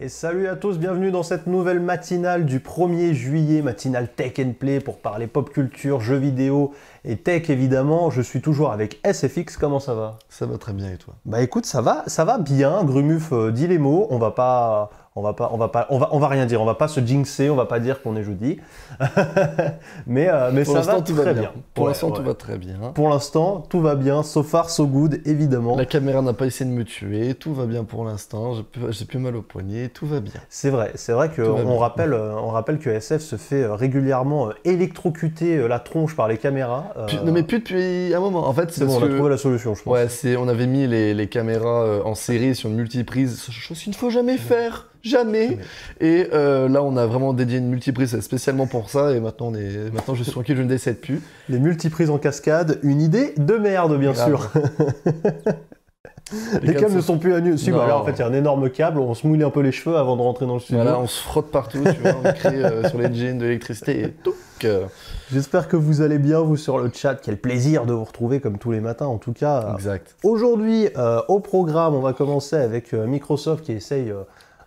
Et salut à tous, bienvenue dans cette nouvelle matinale du 1er juillet, matinale tech and play pour parler pop culture, jeux vidéo et tech évidemment. Je suis toujours avec SFX, comment ça va Ça va très bien et toi Bah écoute, ça va, ça va bien, Grumuf euh, dit les mots, on va pas on va pas, on va pas, on va, on va rien dire. On va pas se jinxer. On va pas dire qu'on est jeudi. mais euh, mais Pour ça va, très bien. Pour l'instant, tout va très bien. Pour l'instant, tout va bien. So far, so good, évidemment. La caméra n'a pas essayé de me tuer. Tout va bien pour l'instant. J'ai plus mal au poignet. Tout va bien. C'est vrai. C'est vrai que on, rappelle, euh, on rappelle que SF se fait euh, régulièrement électrocuter la tronche par les caméras. Non mais plus depuis un moment. En fait, c'est bon, on a trouvé la solution, je pense. on avait mis les, caméras en série sur une multiprise, chose qu'il ne faut jamais faire jamais. Et euh, là, on a vraiment dédié une multiprise spécialement pour ça. Et maintenant, maintenant je suis tranquille, je ne décède plus. Les multiprises en cascade, une idée de merde, bien sûr. Les, câbles, ne sont plus à Alors bah en fait, il y a un énorme câble, on se mouille un peu les cheveux avant de rentrer dans le studio. Voilà, on se frotte partout, tu vois, on crée euh, sur les jeans de l'électricité et tout. J'espère que vous allez bien, vous sur le chat. Quel plaisir de vous retrouver comme tous les matins, en tout cas. Exact. Aujourd'hui, euh, au programme, on va commencer avec Microsoft qui essaye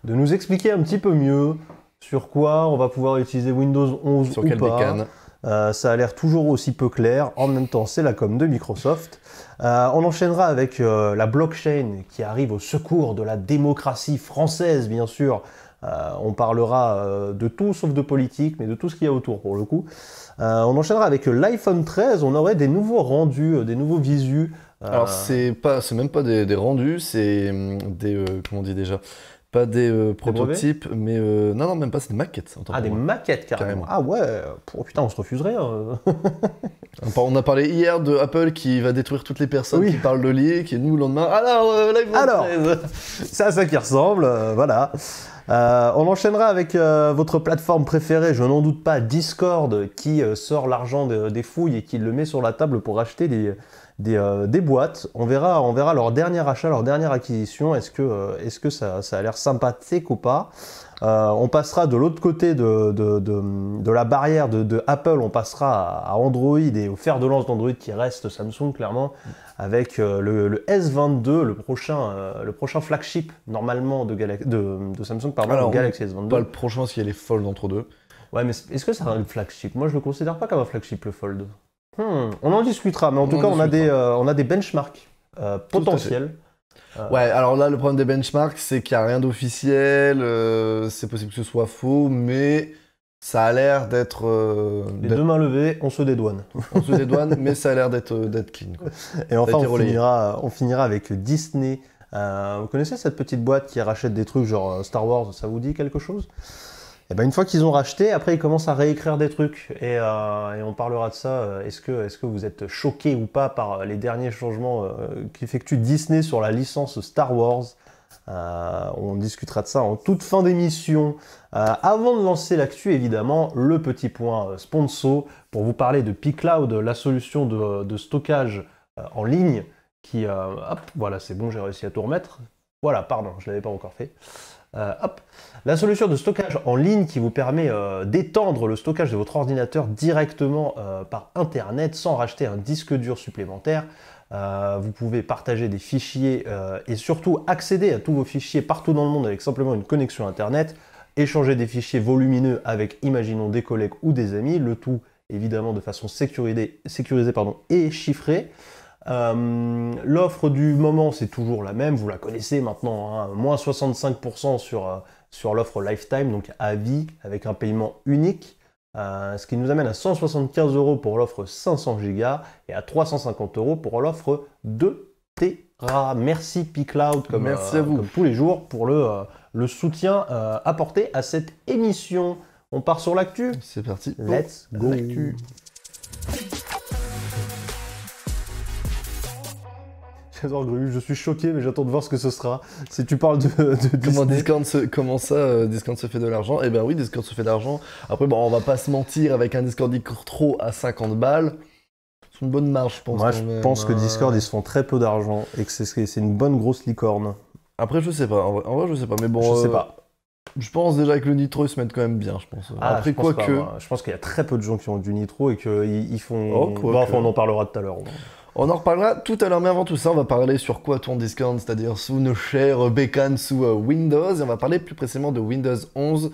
de nous expliquer un petit peu mieux sur quoi on va pouvoir utiliser Windows 11 ou pas. Euh, ça a l'air toujours aussi peu clair. En même temps, c'est la com de Microsoft. Euh, on enchaînera avec euh, la blockchain qui arrive au secours de la démocratie française, bien sûr. on parlera de tout sauf de politique, mais de tout ce qu'il y a autour pour le coup. on enchaînera avec l'iPhone 13. On aurait des nouveaux rendus, des nouveaux visus. Alors c'est pas, c'est même pas des, des rendus, c'est hum, des, comment on dit déjà, pas des euh, prototypes, mais euh, non, non, même pas, c'est des maquettes. Ah, des maquettes carrément. Ah ouais, putain, on se refuserait. Hein. on a parlé hier de Apple qui va détruire toutes les personnes qui parlent de lié, qui est nous le lendemain. Alors, euh, live Alors, c'est à ça qui ressemble, voilà. on enchaînera avec votre plateforme préférée, je n'en doute pas, Discord, qui sort l'argent des fouilles et qui le met sur la table pour acheter des, euh, des, boîtes. On verra, on verra leur dernier achat, leur dernière acquisition. Est-ce que, euh, est-ce que ça, a l'air sympathique ou pas euh, on passera de l'autre côté de, de, la barrière de, Apple, on passera à, Android et au fer de lance d'Android qui reste Samsung clairement, avec le, S22, le prochain, le prochain flagship normalement de, Samsung, pardon, Alors, Galaxy S22. Pas le prochain si elle est fold entre deux. Ouais, mais est-ce que ça c'est un flagship Moi je le considère pas comme un flagship le fold. Hmm, on en discutera, mais en tout cas, on a, des, euh, on a des benchmarks euh, potentiels. Euh, ouais, alors là, le problème des benchmarks, c'est qu'il n'y a rien d'officiel, c'est possible que ce soit faux, mais ça a l'air d'être. Les deux mains levées, on se dédouane. on se dédouane, mais ça a l'air d'être clean. Et enfin, on finira avec Disney. vous connaissez cette petite boîte qui rachète des trucs genre Star Wars, ça vous dit quelque chose eh ben, une fois qu'ils ont racheté, après ils commencent à réécrire des trucs. Et, euh, on parlera de ça. Euh, est-ce que, est que vous êtes choqué ou pas par euh, les derniers changements qu'effectue Disney sur la licence Star Wars on discutera de ça en toute fin d'émission. avant de lancer l'actu, évidemment, le petit point sponsor pour vous parler de P-Cloud, la solution de, stockage en ligne qui... hop, voilà, c'est bon, j'ai réussi à tout remettre. Voilà, pardon, je ne l'avais pas encore fait. Euh, La solution de stockage en ligne qui vous permet euh, d'étendre le stockage de votre ordinateur directement euh, par Internet sans racheter un disque dur supplémentaire. vous pouvez partager des fichiers et surtout accéder à tous vos fichiers partout dans le monde avec simplement une connexion Internet, échanger des fichiers volumineux avec, imaginons, des collègues ou des amis, le tout évidemment de façon sécurisée, et chiffrée. Euh, l'offre du moment, c'est toujours la même, vous la connaissez maintenant, hein. moins 65% sur, euh, sur l'offre Lifetime, donc à vie, avec un paiement unique. Euh, ce qui nous amène à 175 euros pour l'offre 500 Go et à 350 euros pour l'offre 2 Tera. Merci Picloud cloud comme, comme tous les jours pour le, le soutien apporté à cette émission. On part sur l'actu C'est parti. Let's go. je suis choqué, mais j'attends de voir ce que ce sera. Si tu parles de. de comment, Discord comment ça, euh, Discord se fait de l'argent Eh ben oui, Discord se fait de l'argent. Après, bon, on va pas se mentir, avec un Discord trop à 50 balles, c'est une bonne marge, je pense. Moi, je pense que hein. Discord, ils se font très peu d'argent et que c'est une bonne grosse licorne. Après, je sais pas. En vrai, je sais pas. Mais bon. Je sais euh, pas. Je pense déjà que le nitro ils se mettent quand même bien, je pense. Ah, Après quoi que, je pense qu'il y a très peu de gens qui ont du nitro et qu'ils font. Oh, on en parlera tout à l'heure. On en reparlera tout à l'heure, mais avant tout ça, on va parler sur quoi tourne Discord, c'est-à-dire sous nos chers bécanes sous euh, Windows, et on va parler plus précisément de Windows 11.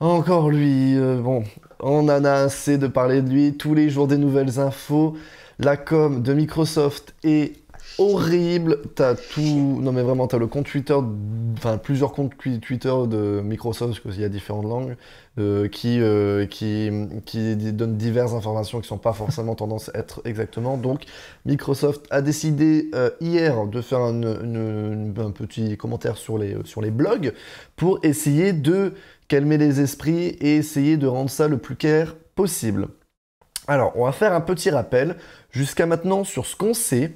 Encore lui, euh, bon, on en a assez de parler de lui, tous les jours des nouvelles infos, la com de Microsoft et horrible. T'as tout. Non, mais vraiment, t'as le compte Twitter, enfin plusieurs comptes Twitter de Microsoft, parce qu'il y a différentes langues, euh, qui, euh, qui, qui donnent diverses informations qui sont pas forcément tendance à être exactement. Donc, Microsoft a décidé euh, hier de faire un petit commentaire sur les, sur les blogs pour essayer de calmer les esprits et essayer de rendre ça le plus clair possible. Alors, on va faire un petit rappel jusqu'à maintenant sur ce qu'on sait.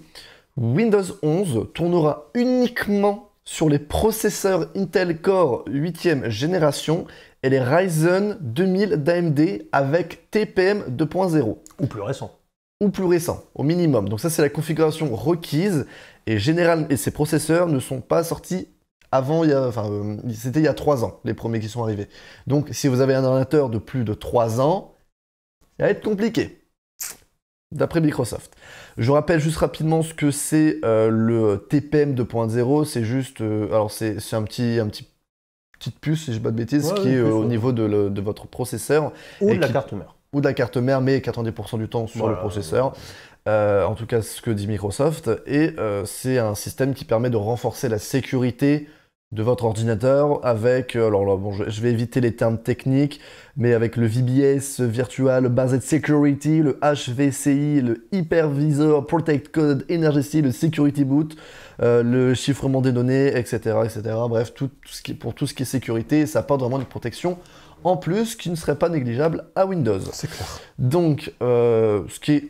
Windows 11 tournera uniquement sur les processeurs Intel Core 8e génération et les Ryzen 2000 d'AMD avec TPM 2.0. Ou plus récent. Ou plus récent, au minimum. Donc ça, c'est la configuration requise. Et, généralement, ces processeurs ne sont pas sortis avant, enfin, euh, c'était il y a 3 ans, les premiers qui sont arrivés. Donc si vous avez un ordinateur de plus de 3 ans, ça va être compliqué, d'après Microsoft. Je rappelle juste rapidement ce que c'est euh, le TPM 2.0. C'est juste, euh, alors c'est un petit, un petit petite puce, si je ne pas de bêtises, qui est euh, au niveau de, votre processeur. Ou de la carte mère. Ou de la carte mère, mais 90% du temps sur le processeur. en tout cas, ce que dit Microsoft. Et c'est un système qui permet de renforcer la sécurité de votre ordinateur avec, euh, alors là, bon, je, vais éviter les termes techniques, mais avec le VBS Virtual Based Security, le HVCI, le Hypervisor Protect Code Energy, le Security Boot, euh, le chiffrement des données, etc. etc. Bref, tout, ce qui, pour tout ce qui est sécurité, ça apporte vraiment une protection en plus qui ne serait pas négligeable à Windows. C'est clair. Donc, euh, ce qui est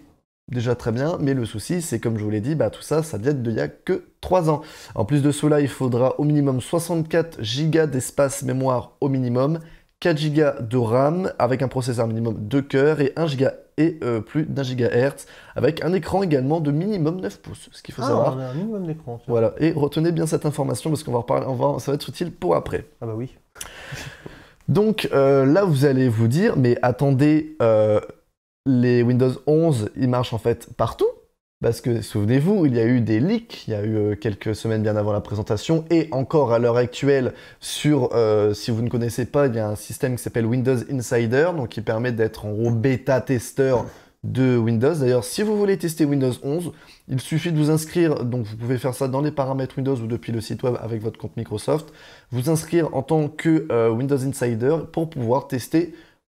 déjà très bien, mais le souci, c'est comme je vous l'ai dit, bah, tout ça, ça date de il a que 3 ans. En plus de cela, il faudra au minimum 64 Go d'espace mémoire au minimum, 4 Go de RAM avec un processeur minimum 2 cœurs et 1 Go et euh, plus d'un gigahertz, avec un écran également de minimum 9 pouces, ce qu'il faut ah, savoir. un minimum d'écran. Voilà, et retenez bien cette information parce qu'on va reparler, on va, ça va être utile pour après. Ah bah oui. Donc euh, là, vous allez vous dire, mais attendez, euh, les Windows 11, ils marchent en fait partout. Parce que souvenez-vous, il y a eu des leaks, il y a eu euh, quelques semaines bien avant la présentation, et encore à l'heure actuelle, sur, euh, si vous ne connaissez pas, il y a un système qui s'appelle Windows Insider, donc qui permet d'être en gros bêta-testeur de Windows. D'ailleurs, si vous voulez tester Windows 11, il suffit de vous inscrire, donc vous pouvez faire ça dans les paramètres Windows ou depuis le site web avec votre compte Microsoft, vous inscrire en tant que euh, Windows Insider pour pouvoir tester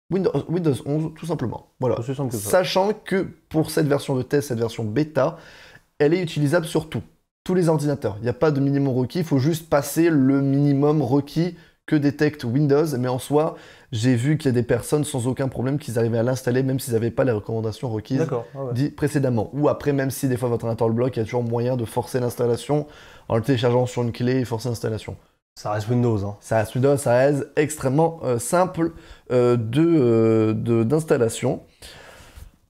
Windows, 11, tout simplement. Voilà. Sachant que pour cette version de test, cette version bêta, elle est utilisable sur tout, tous les ordinateurs. Il n'y a pas de minimum requis, il faut juste passer le minimum requis que détecte Windows, mais en soi, j'ai vu qu'il y a des personnes sans aucun problème qui arrivaient à l'installer même s'ils n'avaient pas les recommandations requises ah précédemment. Ou après, même si des fois votre ordinateur le bloque, il y a toujours moyen de forcer l'installation en le téléchargeant sur une clé et forcer l'installation. Ça reste Windows. Hein. Ça reste Windows, ça reste extrêmement euh, simple euh, euh d'installation.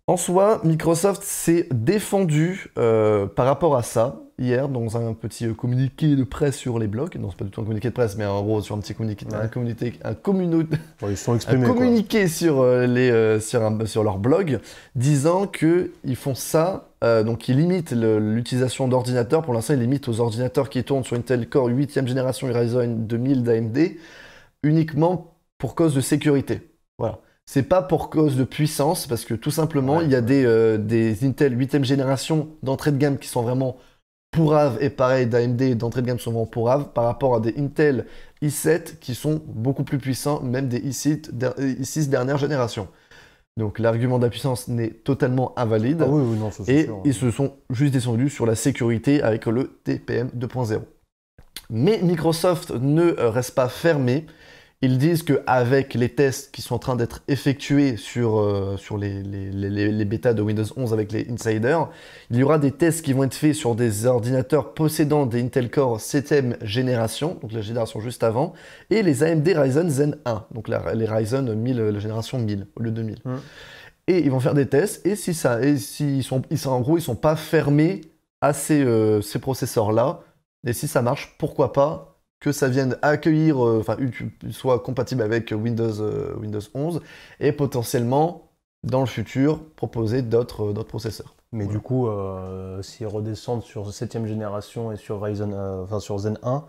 en soi, Microsoft s'est défendu euh, par rapport à ça hier dans un petit communiqué de presse sur les blogs. Non, c'est pas du tout un communiqué de presse, mais en gros sur un petit communiqué, un communiqué, un ils sont communiqué sur les sur, sur leur blog, disant que ils font ça euh, donc il limite l'utilisation d'ordinateurs. Pour l'instant, il limite aux ordinateurs qui tournent sur Intel Core 8e génération Ryzen 2000 d'AMD uniquement pour cause de sécurité. Voilà. C'est pas pour cause de puissance, parce que tout simplement, il y a euh, des, Intel 8e génération d'entrée de gamme qui sont vraiment pouraves, et pareil d'AMD d'entrée de gamme sont vraiment pourraves, par rapport à des Intel i7 qui sont beaucoup plus puissants, même des i6 euh, dernière génération. Donc l'argument de la puissance n'est totalement invalide. Ah et ils se sont juste descendus sur la sécurité avec le TPM 2.0. Mais Microsoft ne reste pas fermé ils disent qu'avec les tests qui sont en train d'être effectués sur, euh, sur les, les, les, les, bêtas de Windows 11 avec les insiders, il y aura des tests qui vont être faits sur des ordinateurs possédant des Intel Core 7ème génération, donc la génération juste avant, et les AMD Ryzen Zen 1, donc les Ryzen 1000, la génération 1000 au lieu de 2000. Hmm. Et ils vont faire des tests, et si ça, et si sont, ils sont, en gros, ils sont pas fermés à ces, euh, ces processeurs-là, et si ça marche, pourquoi pas que ça vienne accueillir, euh, enfin, soit compatible avec Windows, euh, Windows 11 et potentiellement, dans le futur, proposer d'autres euh, processeurs. Mais du coup, s'ils redescendent sur 7ème génération et sur, Ryzen, sur Zen 1,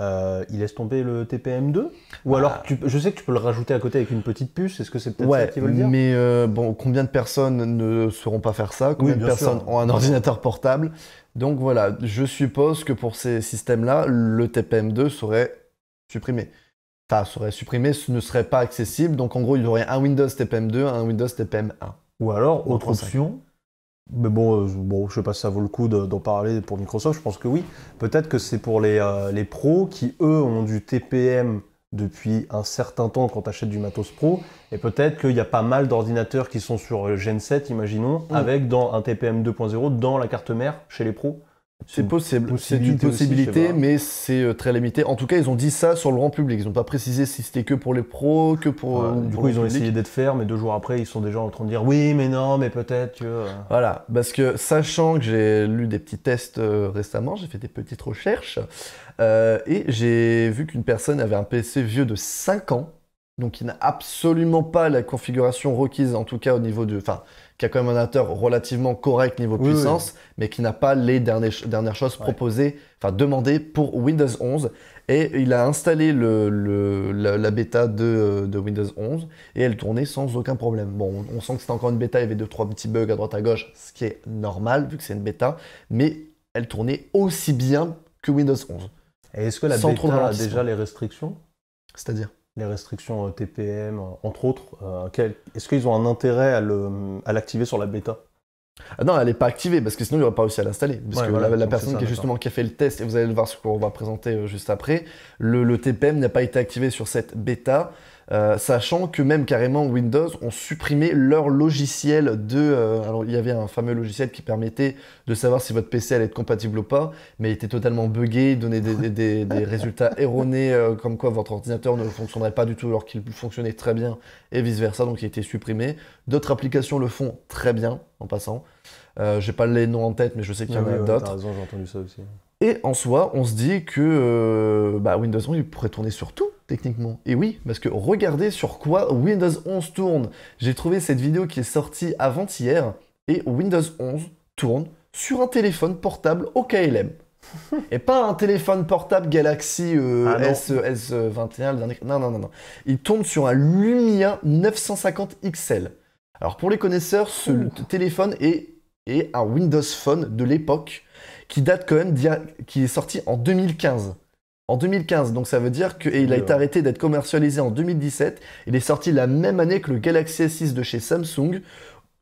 euh, il laisse tomber le TPM2 Ou ah. alors, je sais que tu peux le rajouter à côté avec une petite puce, est-ce que c'est peut-être ça qui veut dire Mais bon, combien de personnes ne sauront pas faire ça Combien de personnes ont un ordinateur portable donc voilà, je suppose que pour ces systèmes-là, le TPM2 serait supprimé. Enfin, serait supprimé, ce ne serait pas accessible. Donc en gros, il y aurait un Windows TPM2, un Windows TPM1. Ou alors, autre option, mais bon, euh, bon, je sais pas si ça vaut le coup d'en parler pour Microsoft, je pense que oui. Peut-être que c'est pour les, euh, les, pros qui, eux, ont du TPM depuis un certain temps quand tu achètes du matos pro, et peut-être qu'il y a pas mal d'ordinateurs qui sont sur Gen 7, imaginons, mm. avec dans un TPM 2.0 dans la carte mère chez les pros. C'est possible, c'est une possibilité, mais c'est euh, très limité. En tout cas, ils ont dit ça sur le grand public. Ils n'ont pas précisé si c'était que pour les pros, que pour. Euh, du coup, ils ont essayé d'être fermes, mais deux jours après, ils sont déjà en train de dire oui, mais non, mais peut-être que. Euh. Voilà, parce que sachant que j'ai lu des petits tests récemment, j'ai fait des petites recherches, et j'ai vu qu'une personne avait un PC vieux de 5 ans, donc il n'a absolument pas la configuration requise, en tout cas au niveau de qui a quand même un acteur relativement correct niveau puissance, mais qui n'a pas les dernières, choses proposées, enfin demandées pour Windows 11. Et il a installé la, bêta de, Windows 11 et elle tournait sans aucun problème. Bon, on, sent que c'était encore une bêta, il y avait 2 trois petits bugs à droite à gauche, ce qui est normal vu que c'est une bêta, mais elle tournait aussi bien que Windows 11. Et est-ce que la bêta a déjà les restrictions C'est-à-dire les restrictions euh, TPM, euh, entre autres, euh, est-ce qu'ils ont un intérêt à l'activer sur la bêta ah non, elle n'est pas activée parce que sinon il n'y pas réussi à l'installer. Parce que la, personne qui, justement, qui a fait le test, et vous allez le voir ce qu'on va présenter juste après, le TPM n'a pas été activé sur cette bêta. Euh, sachant que même carrément Windows ont supprimé leur logiciel de... Euh, alors il y avait un fameux logiciel qui permettait de savoir si votre PC allait être compatible ou pas, mais il était totalement buggé, il donnait des, résultats erronés euh, comme quoi votre ordinateur ne fonctionnerait pas du tout alors qu'il fonctionnait très bien et vice-versa, donc il a été supprimé. D'autres applications le font très bien en passant. J'ai pas les noms en tête, mais je sais qu'il y en a d'autres. j'ai entendu ça aussi. Et en soi, on se dit que euh, bah, Windows 11 pourrait tourner sur tout, techniquement. Et oui, parce que regardez sur quoi Windows 11 tourne. J'ai trouvé cette vidéo qui est sortie avant-hier, et Windows 11 tourne sur un téléphone portable au KLM. et pas un téléphone portable Galaxy euh, ah S euh, S, 21 Non, non, non, non. Il tourne sur un Lumia 950 XL. Alors pour les connaisseurs, ce téléphone est, est un Windows Phone de l'époque qui date quand même, qui est sorti en 2015. En 2015, donc ça veut dire qu'il a été arrêté d'être commercialisé en 2017. Il est sorti la même année que le Galaxy S6 de chez Samsung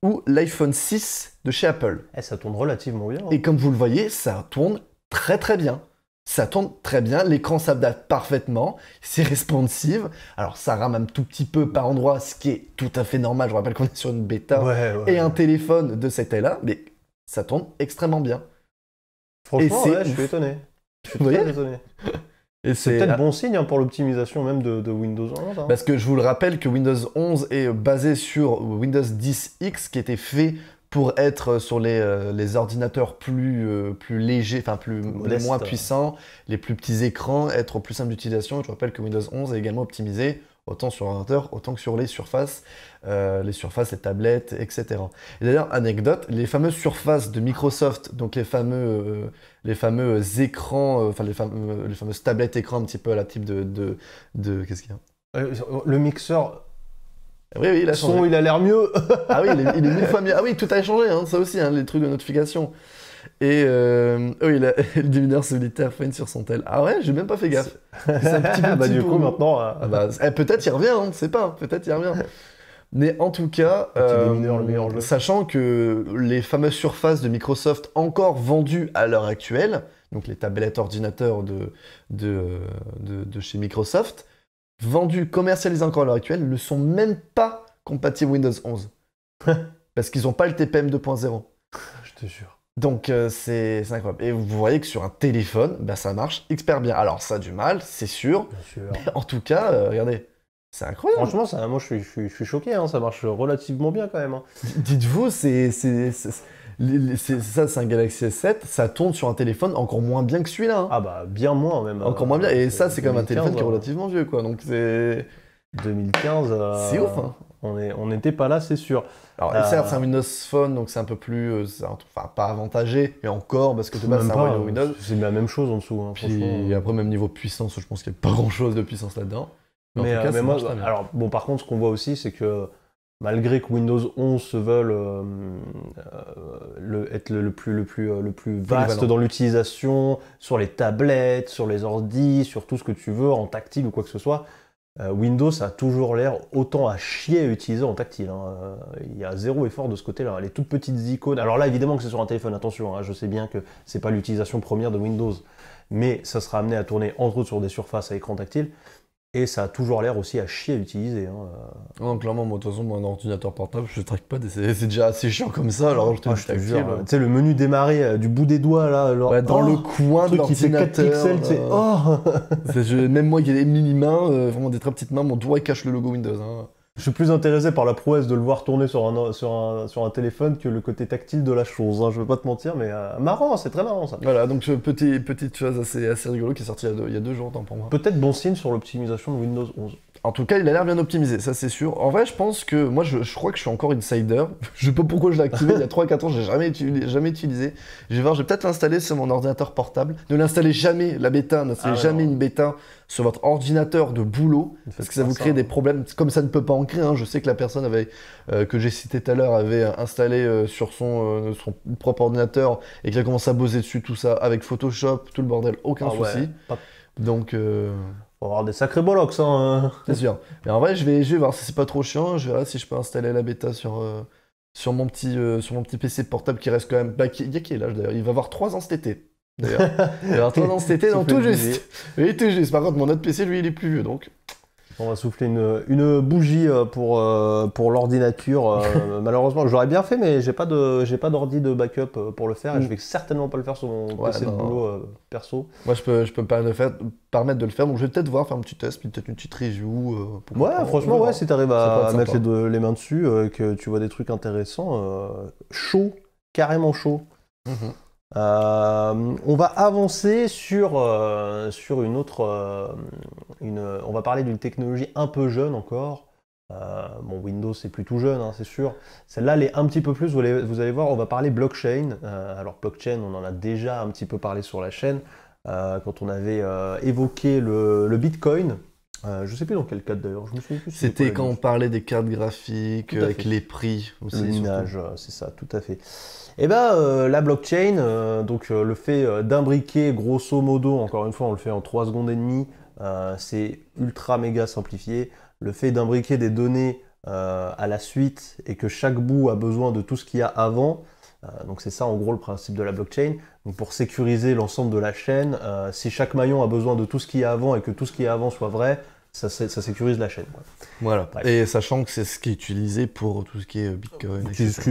ou l'iPhone 6 de chez Apple. Et eh, ça tourne relativement bien. Hein. Et comme vous le voyez, ça tourne très très bien. Ça tourne très bien, l'écran s'adapte parfaitement, c'est responsive. Alors ça rame un tout petit peu par endroit, ce qui est tout à fait normal. Je rappelle qu'on est sur une bêta et un téléphone de cette taille-là, mais ça tourne extrêmement bien. Franchement, c'est, je suis étonné. Je suis très étonné. C'est peut-être bon signe hein, pour l'optimisation même de, Windows 11. Hein. Parce que je vous le rappelle que Windows 11 est basé sur Windows 10X qui était fait pour être euh, sur euh, les, ordinateurs plus, euh, plus légers, enfin plus moins puissants, les plus petits écrans, être plus simple d'utilisation. Je vous rappelle que Windows 11 est également optimisé autant sur ordinateur, autant que sur les surfaces, euh, les surfaces, les tablettes, etc. Et d'ailleurs, anecdote, les fameuses surfaces de Microsoft, donc les fameux, euh, les fameux écrans, euh, enfin les, fameuses tablettes écran un petit peu à la type de... de, Qu'est-ce qu'il y a Le mixeur ah oui, oui, il a Son, il a l'air mieux. ah oui, il est, mille fois mieux. Ah oui, tout a changé, hein, ça aussi, hein, les trucs de notification. Et euh, oh, il a, le démineur solitaire sur son tel. Ah ouais, j'ai même pas fait gaffe. du coup, maintenant. Euh, ah bah, eh, peut-être il revient, hein, on ne sait pas. Hein, peut-être il revient. Mais en tout cas, euh, sachant que les fameuses surfaces de Microsoft encore vendues à l'heure actuelle, donc les tablettes ordinateurs de, de, de chez Microsoft, vendues, commercialisées encore à l'heure actuelle, ne sont même pas compatibles Windows 11. parce qu'ils n'ont pas le TPM 2.0. Je te jure. Donc euh, c'est incroyable. Et vous voyez que sur un téléphone, bah, ça marche hyper bien. Alors ça a du mal, c'est sûr. en tout cas, euh, regardez, c'est incroyable. Franchement, moi je suis, choqué, hein. ça marche relativement bien quand même. Hein. Dites-vous, c'est ça, c'est un Galaxy S7, ça tourne sur un téléphone encore moins bien que celui-là. Hein. Ah bah bien moins même. Encore moins bien. Et euh, ça, c'est quand même un téléphone qui est relativement vieux, quoi. Donc c'est... 2015. C'est ouf, hein. On n'était pas là, c'est sûr. Alors, euh, certes, c'est un Windows Phone, donc c'est un peu plus. Euh, enfin, pas avantagé, mais encore, parce que c'est un Windows. C'est la même chose en dessous. Hein, Puis, hein. après, même niveau puissance, je pense qu'il n'y a pas grand chose de puissance là-dedans. Mais, alors, bon, par contre, ce qu'on voit aussi, c'est que malgré que Windows 11 se veuille euh, être le, plus, le, plus, le plus vaste dans l'utilisation, sur les tablettes, sur les ordis, sur tout ce que tu veux, en tactile ou quoi que ce soit, euh, Windows a toujours l'air autant à chier à utiliser en tactile. Hein. Euh, il y a zéro effort de ce côté-là. Les toutes petites icônes. Alors là, évidemment que c'est sur un téléphone, attention, hein. je sais bien que c'est pas l'utilisation première de Windows, mais ça sera amené à tourner entre autres sur des surfaces à écran tactile. Et ça a toujours l'air aussi à chier à utiliser. Hein, euh. Non, clairement, moi, de toute façon, mon ordinateur portable, je traque pas, c'est déjà assez chiant comme ça, alors je ah, te, hein. Tu sais, le menu démarrer euh, du bout des doigts, là, dans oh, le coin de qui fait 4 tu sais, euh. oh. Même moi y a des mini-mains, vraiment des très petites mains, mon doigt cache le logo Windows. Hein. Je suis plus intéressé par la prouesse de le voir tourner sur un, sur sur un téléphone que le côté tactile de la chose. Hein. Je veux pas te mentir, mais euh, marrant, c'est très marrant ça. Voilà, donc euh, petit, petite chose assez, assez rigolo qui est sortie il y a deux, jours, temps pour moi. Peut-être bon signe sur l'optimisation de Windows 11. En tout cas, il a l'air bien optimisé, ça c'est sûr. En vrai, je pense que moi, je, crois que je suis encore insider. je sais pas pourquoi je l'ai activé il y a 3-4 ans, j'ai jamais, jamais utilisé. Je vais voir, je vais peut-être l'installer sur mon ordinateur portable. Ne l'installez jamais, la bêta, Ne l'installez ah jamais une bêta sur votre ordinateur de boulot, parce que ça vous crée des problèmes. Comme ça ne peut pas en créer, hein. je sais que la personne euh, que j'ai cité tout à l'heure avait euh, installé euh, sur son, propre ordinateur et qu'elle a commencé à bosser dessus, tout ça, avec Photoshop, tout le bordel, aucun ah souci. Donc. On va avoir des sacrés bollocks, hein. Euh. C'est sûr. Mais en vrai, je vais, je vais voir si c'est pas trop chiant. Je verrai si je peux installer la bêta sur, euh, sur, mon, petit, euh, sur mon petit PC portable qui reste quand même. Bah, qui, il y a qui est là, d'ailleurs Il va avoir 3 ans cet été. D'ailleurs. il va avoir 3 ans cet été, non, tout juste. Oui, tout juste. Par contre, mon autre PC, lui, il est plus vieux donc. On va souffler une, bougie euh, pour, euh, pour l'ordinateur. Malheureusement, j'aurais bien fait, mais j'ai pas de j'ai pas d'ordi de backup euh, pour le faire et je mm. vais certainement pas le faire sur mon PC de boulot perso. Moi, je peux, je peux me permettre de, le faire. Donc, je vais peut-être voir faire un petit test, puis peut-être une petite review. ouais, franchement, ouais, si tu à, à mettre les, mains dessus, que tu vois des trucs intéressants, chaud, carrément chaud. Mhm. Euh, on va avancer sur, euh, sur une autre. Euh, une, on va parler d'une technologie un peu jeune encore. bon, Windows, c'est plutôt jeune, hein, c'est sûr. Celle-là, elle est un petit peu plus. Vous allez, vous allez voir, on va parler blockchain. alors, blockchain, on en a déjà un petit peu parlé sur la chaîne quand on avait évoqué le, Bitcoin. Je je sais plus dans quel cadre d'ailleurs, je me souviens plus. C'était quand on parlait des cartes graphiques, avec les prix aussi. Le c'est ça, tout à fait. Et eh bien euh, la blockchain, euh, donc euh, le fait d'imbriquer grosso modo, encore une fois, on le fait en 3 secondes et demie, c'est ultra méga simplifié. Le fait d'imbriquer des données à la suite et que chaque bout a besoin de tout ce qu'il y a avant, donc c'est ça en gros le principe de la blockchain. Donc pour sécuriser l'ensemble de la chaîne, si chaque maillon a besoin de tout ce qu'il y a avant et que tout ce qu'il y a avant soit vrai, ça, sécurise la chaîne. Voilà. Et sachant que c'est ce qui est utilisé pour tout ce qui est Bitcoin.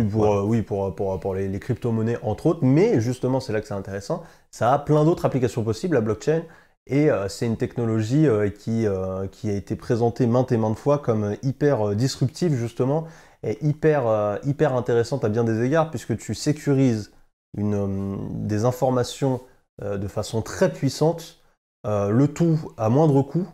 pour, euh, oui, pour, euh, euh, les, crypto-monnaies, entre autres. Mais justement, c'est là que c'est intéressant. Ça a plein d'autres applications possibles, la blockchain. Et c'est une technologie qui, qui a été présentée maintes et maintes fois comme hyper disruptive, justement, et hyper, hyper intéressante à bien des égards, puisque tu sécurises une, des informations de façon très puissante, le tout à moindre coût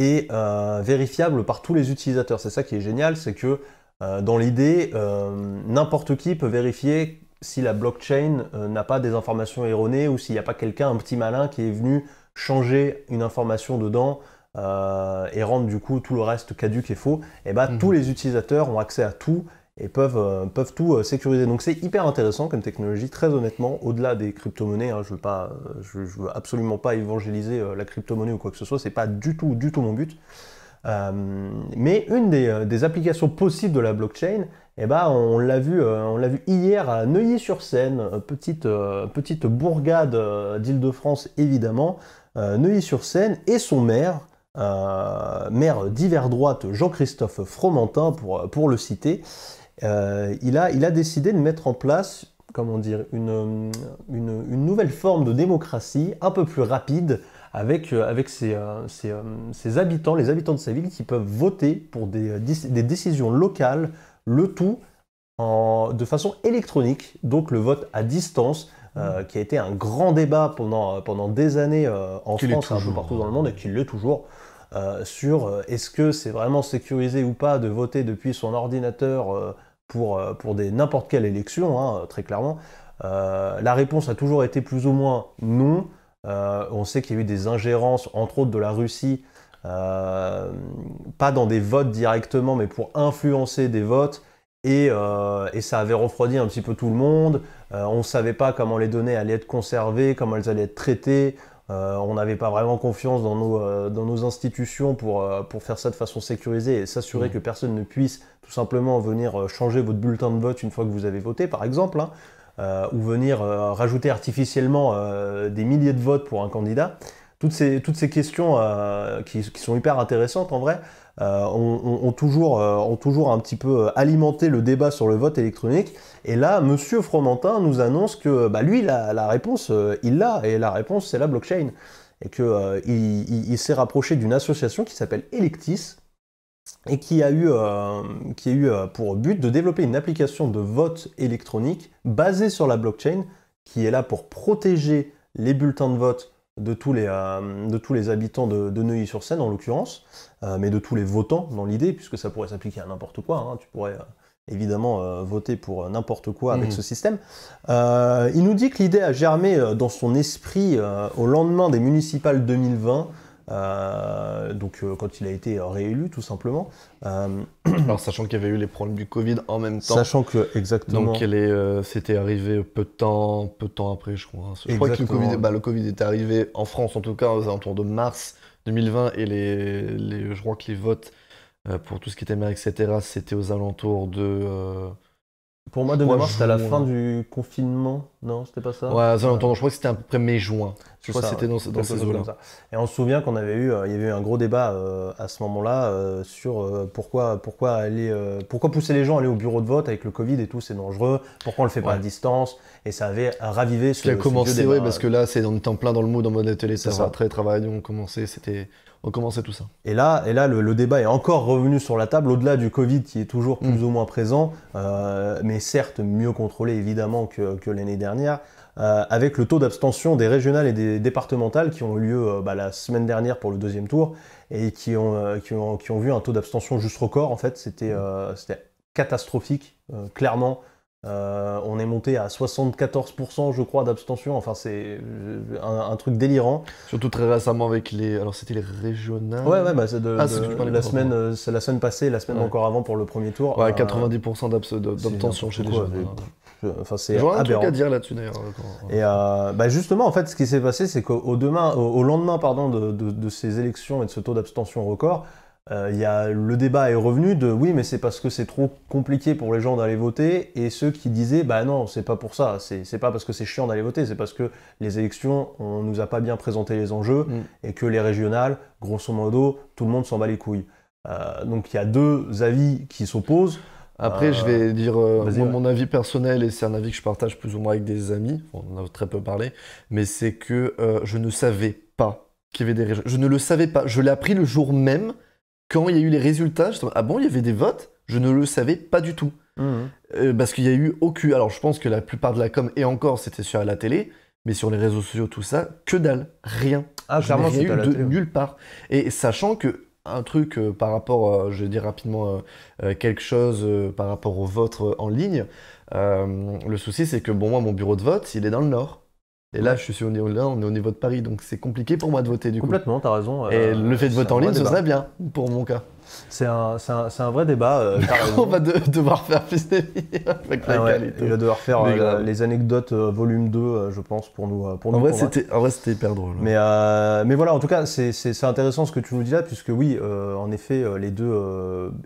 et euh, vérifiable par tous les utilisateurs. C'est ça qui est génial, c'est que euh, dans l'idée, euh, n'importe qui peut vérifier si la blockchain n'a pas des informations erronées ou s'il n'y a pas quelqu'un, un petit malin, qui est venu changer une information dedans et rendre du coup tout le reste caduque et faux. Et eh bah, ben, mmh. tous les utilisateurs ont accès à tout et peuvent, euh, peuvent tout euh, sécuriser. Donc c'est hyper intéressant comme technologie, très honnêtement, au-delà des crypto-monnaies. Hein, je veux pas, euh, je, veux absolument pas évangéliser la crypto-monnaie ou quoi que ce soit, c'est pas du tout, du tout mon but. mais une des, des, applications possibles de la blockchain, et eh ben, on l'a vu, on l'a vu hier à Neuilly-sur-Seine, petite, petite bourgade d'Île-de-France évidemment, Neuilly-sur-Seine et son maire, maire d'hiver droite Jean-Christophe Fromentin pour, pour le citer, euh, il, a, décidé de mettre en place, comment dire, une, une, nouvelle forme de démocratie un peu plus rapide avec, euh, euh, ses, habitants, les habitants de sa ville qui peuvent voter pour des, décisions locales, le tout de façon électronique, donc le vote à distance. Mmh. qui a été un grand débat pendant, des années en France, un peu partout dans le monde, et qui l'est toujours, sur est-ce que c'est vraiment sécurisé ou pas de voter depuis son ordinateur euh, pour, des n'importe quelle élection, hein, euh, très clairement, euh, la réponse a toujours été plus ou moins non. on sait qu'il y a eu des ingérences, entre autres de la Russie, pas dans des votes directement, mais pour influencer des votes. Et, et ça avait refroidi un petit peu tout le monde. on ne savait pas comment les données allaient être conservées, comment elles allaient être traitées. Euh, on n'avait pas vraiment confiance dans nos, euh, institutions euh, pour, faire ça de façon sécurisée et s'assurer mm. que personne ne puisse tout simplement venir changer votre bulletin de vote une fois que vous avez voté, par exemple, hein, ou venir rajouter artificiellement des milliers de votes pour un candidat. Toutes ces, toutes ces questions qui, sont hyper intéressantes en vrai, euh, ont, euh, toujours, un petit peu euh, alimenté le débat sur le vote électronique. Et là, Monsieur Fromentin nous annonce que bah, lui, la, réponse, il l'a, et la réponse, c'est la blockchain. Et qu'il il, s'est rapproché d'une association qui s'appelle Electis, et qui a eu pour but de développer une application de vote électronique basée sur la blockchain, qui est là pour protéger les bulletins de vote euh, de tous les, habitants de, Neuilly-sur-Seine, en l'occurrence, euh, mais de tous les votants dans l'idée, puisque ça pourrait s'appliquer à n'importe quoi. Hein. tu pourrais euh, évidemment voter pour n'importe quoi avec mhm. ce système. il nous dit que l'idée a germé dans son esprit au lendemain des municipales 2020 euh, donc euh, quand il a été réélu tout simplement. Euh, Alors sachant qu'il y avait eu les problèmes du Covid en même temps. Sachant que exactement. Donc c'était arrivé peu de temps, peu de temps après je crois. Hein. Je crois que le COVID, était bah, arrivé en France en tout cas aux alentours de mars 2020 et les, les je crois que les votes pour tout ce qui était maire etc c'était aux alentours de pour moi, de mémoire, c'était à la fin du confinement. Non, c'était pas ça Ouais, je crois que c'était à peu près mai-juin. Je crois que c'était dans, dans ces eaux-là. Et on se souvient qu'on avait eu, euh, il y avait eu un gros débat euh, à ce moment-là euh, sur pourquoi, pourquoi, aller, pourquoi pousser les gens à aller au bureau de vote avec le Covid et tout, c'est dangereux, pourquoi on le fait pas à distance, et ça avait ravivé ce, qui a commencé, oui, parce que là, c'est, on était temps plein dans le mood, en mode télé, ça, ça. va très travail, on commençait, c'était recommencer tout ça. Et là, et là le, débat est encore revenu sur la table, au-delà du Covid qui est toujours mm. plus ou moins présent, euh, mais certes mieux contrôlé évidemment que, l'année dernière, euh, avec le taux d'abstention des régionales et des départementales qui ont eu lieu euh, bah, la semaine dernière pour le deuxième tour et qui ont, qui ont, qui ont vu un taux d'abstention juste record en fait, c'était catastrophique, clairement. Euh, on est monté à 74% je crois d'abstention, enfin c'est euh, un, truc délirant. Surtout très récemment avec les... Alors c'était les régionales Ouais, ouais, bah, c'est ah, la, semaine, euh, c'est la semaine passée, la semaine encore avant pour le premier tour. Ouais, 90% d'abstention chez les jeunes. Enfin, un truc à dire là-dessus d'ailleurs. Et bah, justement, en fait, ce qui s'est passé, c'est qu'au demain, lendemain, pardon, de, ces élections et de ce taux d'abstention record, euh, y a, le débat est revenu de oui, mais c'est parce que c'est trop compliqué pour les gens d'aller voter, et ceux qui disaient bah non, c'est pas pour ça, c'est pas parce que c'est chiant d'aller voter, c'est parce que les élections, on nous a pas bien présenté les enjeux, mm. et que les régionales, grosso modo, tout le monde s'en bat les couilles. Euh, donc il y a deux avis qui s'opposent. Après, je euh, vais dire mon avis personnel, et c'est un avis que je partage plus ou moins avec des amis, on en a très peu parlé, mais c'est que je ne savais pas qu'il y avait des régions. Je ne le savais pas. Je l'ai appris le jour même quand il y a eu les résultats, je ah bon, il y avait des votes Je ne le savais pas du tout. Mmh. Euh, parce qu'il y a eu aucune. Alors, je pense que la plupart de la com, et encore, c'était sur la télé, mais sur les réseaux sociaux, tout ça, que dalle, rien. Ah, clairement, rien de hein. nulle part. Et sachant que un truc euh, par rapport, euh, je vais dire rapidement quelque chose par rapport au vote en ligne. le souci, c'est que bon, moi, mon bureau de vote, il est dans le Nord. Et là, je suis au niveau là, on est au niveau de Paris, donc c'est compliqué pour moi de voter du coup. Complètement, t'as raison. Euh, et le fait de voter en ligne, ce serait bien, pour mon cas. C'est un, un, un, vrai débat. Euh, on va devoir faire plus avec la ah qualité. Il va devoir faire euh, les anecdotes volume 2, je pense, pour nous. Pour en, vrai, en, vrai, c'était hyper drôle. Hein. Mais, mais voilà, en tout cas, c'est intéressant ce que tu nous dis là, puisque oui, en effet, les deux.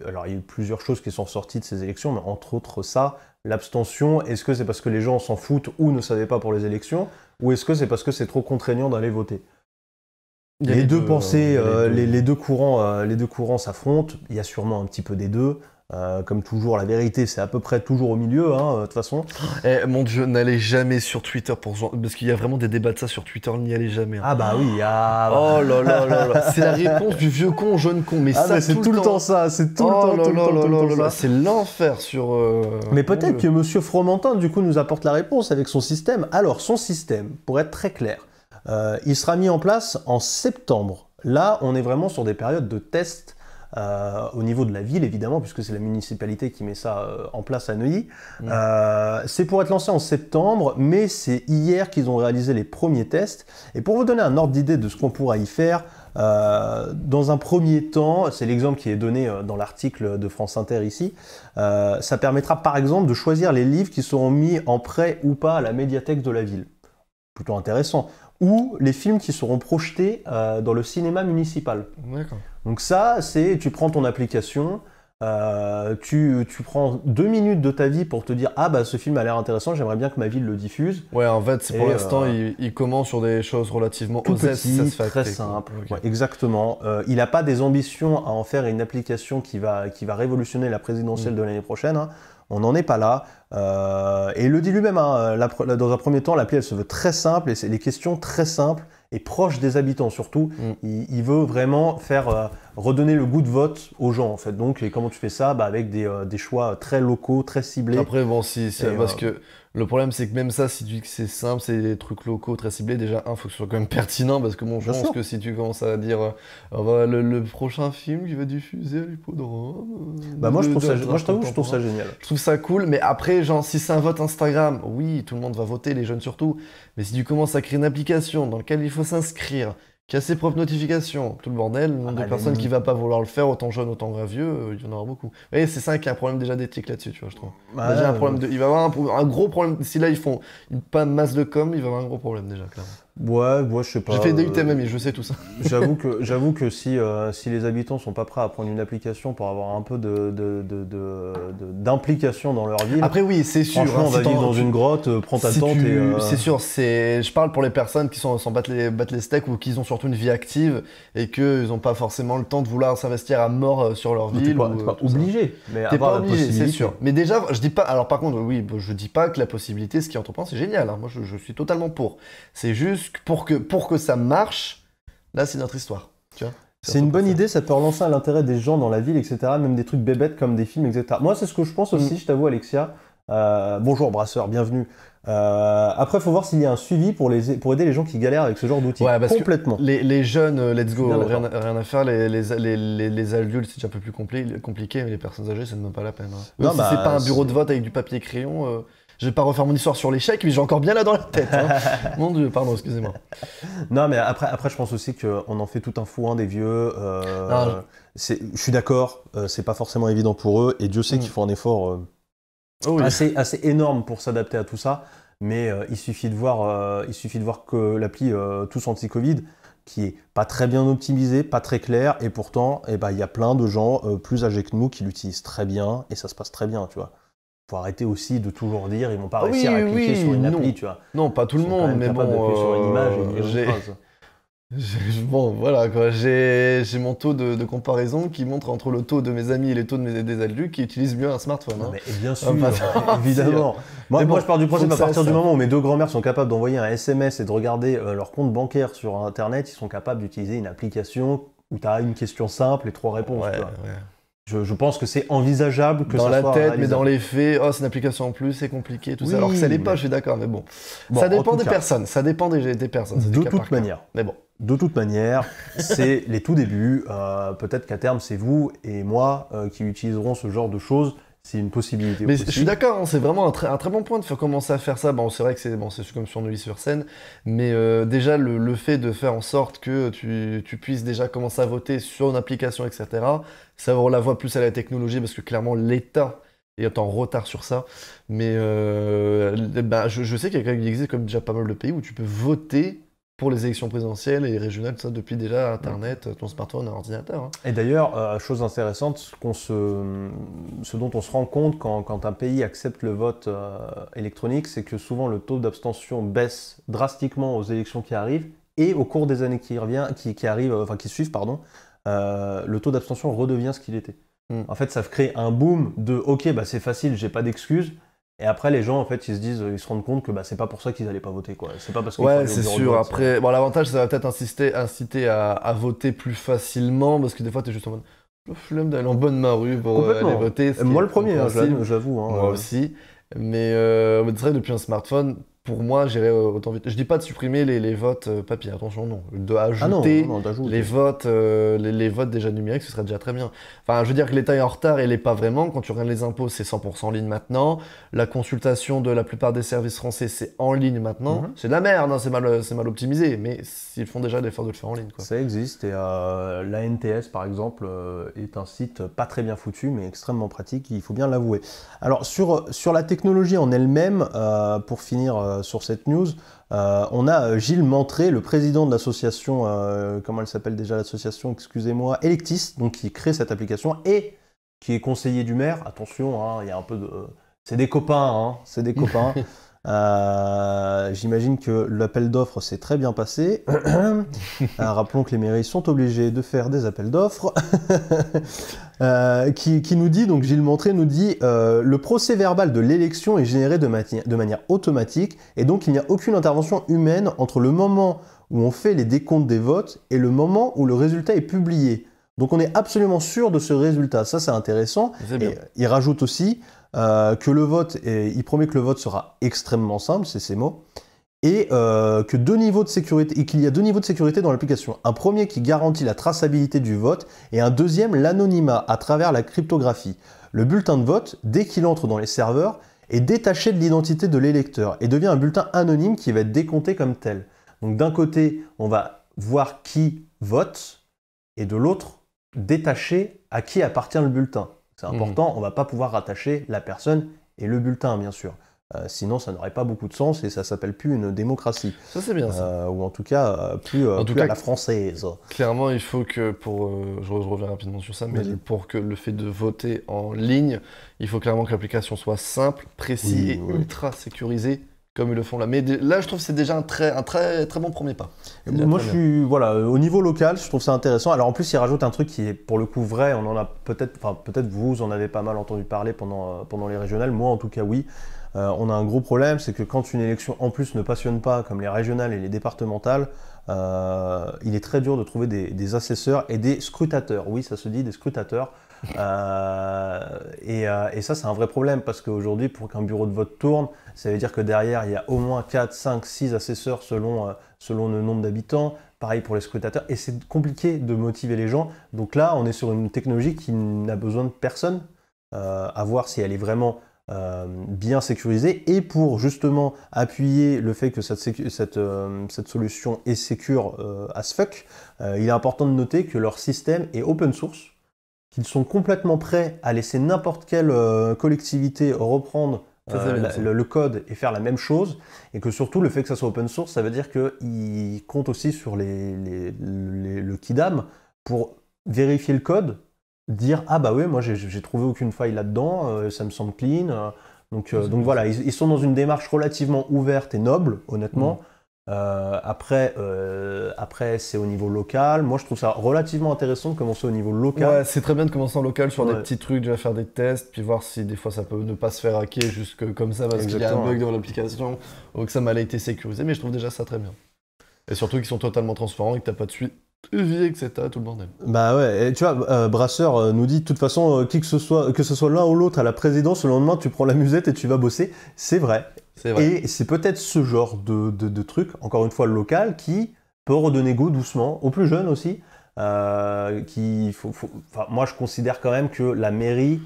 alors, il y a eu plusieurs choses qui sont sorties de ces élections, mais entre autres ça, l'abstention, est-ce que c'est parce que les gens s'en foutent ou ne savaient pas pour les élections ou est-ce que c'est parce que c'est trop contraignant d'aller voter les, deux, pensées, euh, courants, euh, les deux courants s'affrontent. Il y a sûrement un petit peu des deux. Euh, comme toujours, la vérité, c'est à peu près toujours au milieu, hein, euh, de toute façon. Eh, mon Dieu, n'allez jamais sur Twitter pour parce qu'il y a vraiment des débats de ça sur Twitter, n'y allez jamais. Hein. Ah bah oui, ah oh bah. là là là c'est la réponse du vieux con, jeune con, mais ah, ça c'est tout, le temps ça, c'est tout, le oh temps, c'est l'enfer sur. Euh, mais peut-être que Monsieur Fromentin du coup nous apporte la réponse avec son système. Alors son système, pour être très clair, il sera mis en place en septembre. Là, on est vraiment sur des périodes de test euh, au niveau de la ville, évidemment, puisque c'est la municipalité qui met ça euh, en place à Neuilly. Mm. Euh, c'est pour être lancé en septembre, mais c'est hier qu'ils ont réalisé les premiers tests. Et pour vous donner un ordre d'idée de ce qu'on pourra y faire, dans un premier temps, c'est l'exemple qui est donné dans l'article de France Inter ici, ça permettra par exemple de choisir les livres qui seront mis en prêt ou pas à la médiathèque de la ville. Plutôt intéressant. Ou les films qui seront projetés dans le cinéma municipal. D'accord. Donc ça, c'est tu prends ton application, euh, tu, prends deux minutes de ta vie pour te dire ah bah ce film a l'air intéressant, j'aimerais bien que ma ville le diffuse. Ouais, en fait, pour l'instant, euh, il, commence sur des choses relativement tout très simple. exactement. Euh, il n'a pas des ambitions à en faire une application qui va qui va révolutionner la présidentielle mm. de l'année prochaine. Hein. On n'en est pas là. et il le dit lui-même. Hein, dans un premier temps, l'appli, elle se veut très simple et c'est des questions très simples et proche des habitants surtout. Mm. Il, veut vraiment faire euh, redonner le goût de vote aux gens en fait. Donc et comment tu fais ça bah, Avec des, euh, des, choix très locaux, très ciblés. Après, bon, si, c'est parce euh, que le problème, c'est que même ça, si tu dis que c'est simple, c'est des trucs locaux, très ciblés, déjà, un, faut que ce soit quand même pertinent, parce que bon, je pense que si tu commences à dire euh, oh, bah, le, prochain film qui va diffuser à l'hippodrome. bah, moi, je, trouve ça, moi je je trouve ça génial. Je trouve ça cool, mais après, genre, si c'est un vote Instagram, oui, tout le monde va voter, les jeunes surtout, mais si tu commences à créer une application dans laquelle il faut s'inscrire, Casser propre notification, tout le bordel, le nombre ah, de personnes qui va pas vouloir le faire, autant jeune, autant gravieux, euh, il y en aura beaucoup. Et c'est ça qui a un problème déjà d'éthique là-dessus, tu vois, je trouve. déjà, un problème de... Il va avoir un, gros problème. Si là ils font une pas masse de com, il va avoir un gros problème déjà, clairement. Ouais, moi je sais pas. J'ai fait des UTM et je sais tout ça. j'avoue que, j'avoue que si, euh, si les habitants sont pas prêts à prendre une application pour avoir un peu de, d'implication de, de, dans leur ville. Après, oui, c'est sûr. Franchement, on hein, va vivre dans une grotte, euh, prends ta tente et. Euh, c'est sûr, c'est, je parle pour les personnes qui sont, sans battre les, steaks ou qui ont surtout une vie active et qu'ils n'ont pas forcément le temps de vouloir s'investir à mort sur leur ville. T'es pas, obligé, t'es pas obligé, c'est sûr. Mais déjà, je dis pas, alors par contre, oui, je dis pas que la possibilité, ce qui entreprend, c'est génial. Hein. Moi, je, je suis totalement pour. C'est juste, pour que, ça marche, là, c'est notre histoire. c'est une bonne idée, ça peut relancer à l'intérêt des gens dans la ville, etc. Même des trucs bébêtes comme des films, etc. Moi, c'est ce que je pense aussi, mm. je t'avoue, Alexia. Euh, bonjour, brasseur, bienvenue. Euh, après, il faut voir s'il y a un suivi pour, aider les gens qui galèrent avec ce genre d'outils. Complètement. Les, jeunes, euh, let's go, rien, à faire. Les, les, adultes, c'est un peu plus compliqué, mais les personnes âgées, ça ne vaut pas la peine. Hein. Non, mais bah, c'est pas un bureau de vote avec du papier crayon. Je vais pas refaire mon histoire sur l'échec, mais j'ai encore bien là dans la tête. Hein. mon Dieu, pardon, excusez-moi. Non, mais après, après, je pense aussi qu'on en fait tout un fouin des vieux. Euh, je... suis d'accord, euh, c'est pas forcément évident pour eux, et Dieu sait qu'ils mm. font un effort euh, oh assez, énorme pour s'adapter à tout ça. Mais il suffit de voir, il suffit de voir que l'appli Tous Anti-Covid qui est pas très bien optimisé, pas très clair, et pourtant, eh ben, il y a plein de gens plus âgés que nous qui l'utilisent très bien, et ça se passe très bien, tu vois faut arrêter aussi de toujours dire ils vont pas ah réussir à cliquer sur une appli, tu vois. Non, pas tout le monde, mais bon. sur une image et euh, Bon, voilà, J'ai mon taux de, comparaison qui montre entre le taux de mes amis et les taux de mes, des adultes qui utilisent mieux un smartphone. mais bien sûr, évidemment. moi, je pars du principe à partir du moment où mes deux grands-mères sont capables d'envoyer un SMS et de regarder euh, leur compte bancaire sur Internet, ils sont capables d'utiliser une application où tu as une question simple et trois réponses. Ouais, Ouais. Je, pense que c'est envisageable que dans la tête, mais dans les faits, oh, c'est une application en plus, c'est compliqué, tout ça. Alors que ça l'est pas, je suis d'accord, mais bon. ça dépend des personnes, ça dépend des, des personnes. De toute, manière, mais bon. de toute manière. c'est les tout débuts. Euh, peut-être qu'à terme, c'est vous et moi euh, qui utiliserons ce genre de choses c'est une possibilité. Mais je suis d'accord, hein, c'est vraiment un, un, très bon point de faire commencer à faire ça. Bon, c'est vrai que c'est bon, comme sur lit sur scène, mais euh, déjà le, fait de faire en sorte que tu, puisses déjà commencer à voter sur une application, etc., ça on la voit plus à la technologie parce que clairement l'État est en retard sur ça. Mais euh, bah, je, je, sais qu'il existe comme déjà pas mal de pays où tu peux voter pour les élections présidentielles et régionales, ça, depuis déjà Internet, ton smartphone, un ordinateur. Hein. Et d'ailleurs, euh, chose intéressante, ce, dont on se rend compte quand, un pays accepte le vote euh, électronique, c'est que souvent le taux d'abstention baisse drastiquement aux élections qui arrivent et au cours des années qui, revient, qui, arrivent, enfin, qui suivent, pardon, euh, le taux d'abstention redevient ce qu'il était. Hmm. En fait, ça crée un boom de OK, bah, c'est facile, j'ai pas d'excuses. Et après, les gens, en fait, ils se disent, ils se rendent compte que bah, c'est pas pour ça qu'ils allaient pas voter, quoi. C'est pas parce que. Ouais, c'est sûr. Après, bon, l'avantage, ça va peut-être inciter, inciter à, voter plus facilement, parce que des fois, es juste en mode, Je flemme d'aller en bonne marue pour euh, aller voter. Moi, le premier, hein, j'avoue. Hein, moi euh. aussi. Mais on euh, c'est vrai, depuis un smartphone, pour moi, j'irais autant vite. Je dis pas de supprimer les, votes euh, papier, attention, non. De ah ajouter les votes, euh, les, votes déjà numériques, ce serait déjà très bien. Enfin, je veux dire que l'État est en retard et n'est pas vraiment. Quand tu regardes les impôts, c'est 100% en ligne maintenant. La consultation de la plupart des services français, c'est en ligne maintenant. Mhm. C'est de la merde, hein, c'est mal, c'est mal optimisé, mais ils font déjà l'effort de le faire en ligne. Quoi. Ça existe et euh, la NTS, par exemple, est un site pas très bien foutu, mais extrêmement pratique. Il faut bien l'avouer. Alors sur sur la technologie en elle-même, pour finir euh, sur cette news. Euh, on a euh, Gilles Mantré, le président de l'association, comment elle s'appelle déjà l'association, excusez-moi, Electis, donc qui crée cette application et qui est conseiller du maire. Attention, hein, il y a un peu de... C'est des copains, hein, c'est des copains. Euh, j'imagine que l'appel d'offres s'est très bien passé. Euh, rappelons que les mairies sont obligées de faire des appels d'offres. Euh, qui, nous dit, donc Gilles Montré nous dit, le procès verbal de l'élection est généré de, de manière automatique et donc il n'y a aucune intervention humaine entre le moment où on fait les décomptes des votes et le moment où le résultat est publié. Donc on est absolument sûr de ce résultat. Ça, c'est intéressant. Et il rajoute aussi, euh, que le vote, il promet que le vote sera extrêmement simple, c'est ces mots, et euh, que deux niveaux de sécurité, et qu'il y a deux niveaux de sécurité dans l'application. Un premier qui garantit la traçabilité du vote et un deuxième l'anonymat à travers la cryptographie. Le bulletin de vote, dès qu'il entre dans les serveurs, est détaché de l'identité de l'électeur et devient un bulletin anonyme qui va être décompté comme tel. Donc d'un côté, on va voir qui vote et de l'autre, détacher à qui appartient le bulletin. C'est mmh. important, on ne va pas pouvoir rattacher la personne et le bulletin, bien sûr. Euh, sinon, ça n'aurait pas beaucoup de sens et ça s'appelle plus une démocratie. Ça, c'est bien ça. Euh, ou en tout cas, euh, plus, la française. Clairement, il faut que, pour. je, reviens rapidement sur ça, mais pour que le fait de voter en ligne, il faut clairement que l'application soit simple, précise et ultra sécurisée comme ils le font là. Mais là, je trouve que c'est déjà un très, un très, très bon premier pas. Moi, je suis, voilà, euh, au niveau local, je trouve ça intéressant. Alors en plus, il rajoute un truc qui est pour le coup vrai. On en a peut-être, enfin peut-être vous en avez pas mal entendu parler pendant, euh, pendant les régionales. Moi, en tout cas, oui. Euh, on a un gros problème, c'est que quand une élection en plus ne passionne pas, comme les régionales et les départementales, il est très dur de trouver des, assesseurs et des scrutateurs. Oui, ça se dit, des scrutateurs euh, euh, et, ça, c'est un vrai problème parce qu'aujourd'hui, pour qu'un bureau de vote tourne, ça veut dire que derrière, il y a au moins 4, 5, 6 assesseurs selon, euh, selon le nombre d'habitants, pareil pour les scrutateurs, et c'est compliqué de motiver les gens. Donc là, on est sur une technologie qui n'a besoin de personne, à voir si elle est vraiment bien sécurisée, et pour justement appuyer le fait que cette, solution est sécure as fuck, il est important de noter que leur système est open source, qu'ils sont complètement prêts à laisser n'importe quelle euh, collectivité reprendre euh, le, code et faire la même chose, et que surtout le fait que ça soit open source, ça veut dire qu'ils comptent aussi sur les, le KIDAM pour vérifier le code, dire ah bah oui, moi j'ai trouvé aucune faille là-dedans, euh, ça me semble clean. donc, donc voilà, ils, sont dans une démarche relativement ouverte et noble, honnêtement. Mm. Euh, après, euh, après c'est au niveau local. Moi, je trouve ça relativement intéressant de commencer au niveau local. Ouais, c'est très bien de commencer en local sur des petits trucs, déjà faire des tests, puis voir si des fois ça peut ne pas se faire hacker jusque comme ça parce qu'il y a un bug dans l'application ou que ça mal a été sécurisé. Mais je trouve déjà ça très bien. Et surtout qu'ils sont totalement transparents et que t'as pas de suite vie, etc. Tout le bordel. Bah ouais, tu vois, euh, Brasseur nous dit de toute façon, que ce soit, que ce soit l'un ou l'autre à la présidence, le lendemain tu prends la musette et tu vas bosser. C'est vrai. Et c'est peut-être ce genre de, truc, encore une fois local, qui peut redonner goût doucement aux plus jeunes aussi. Euh, qui, moi, je considère quand même que la mairie,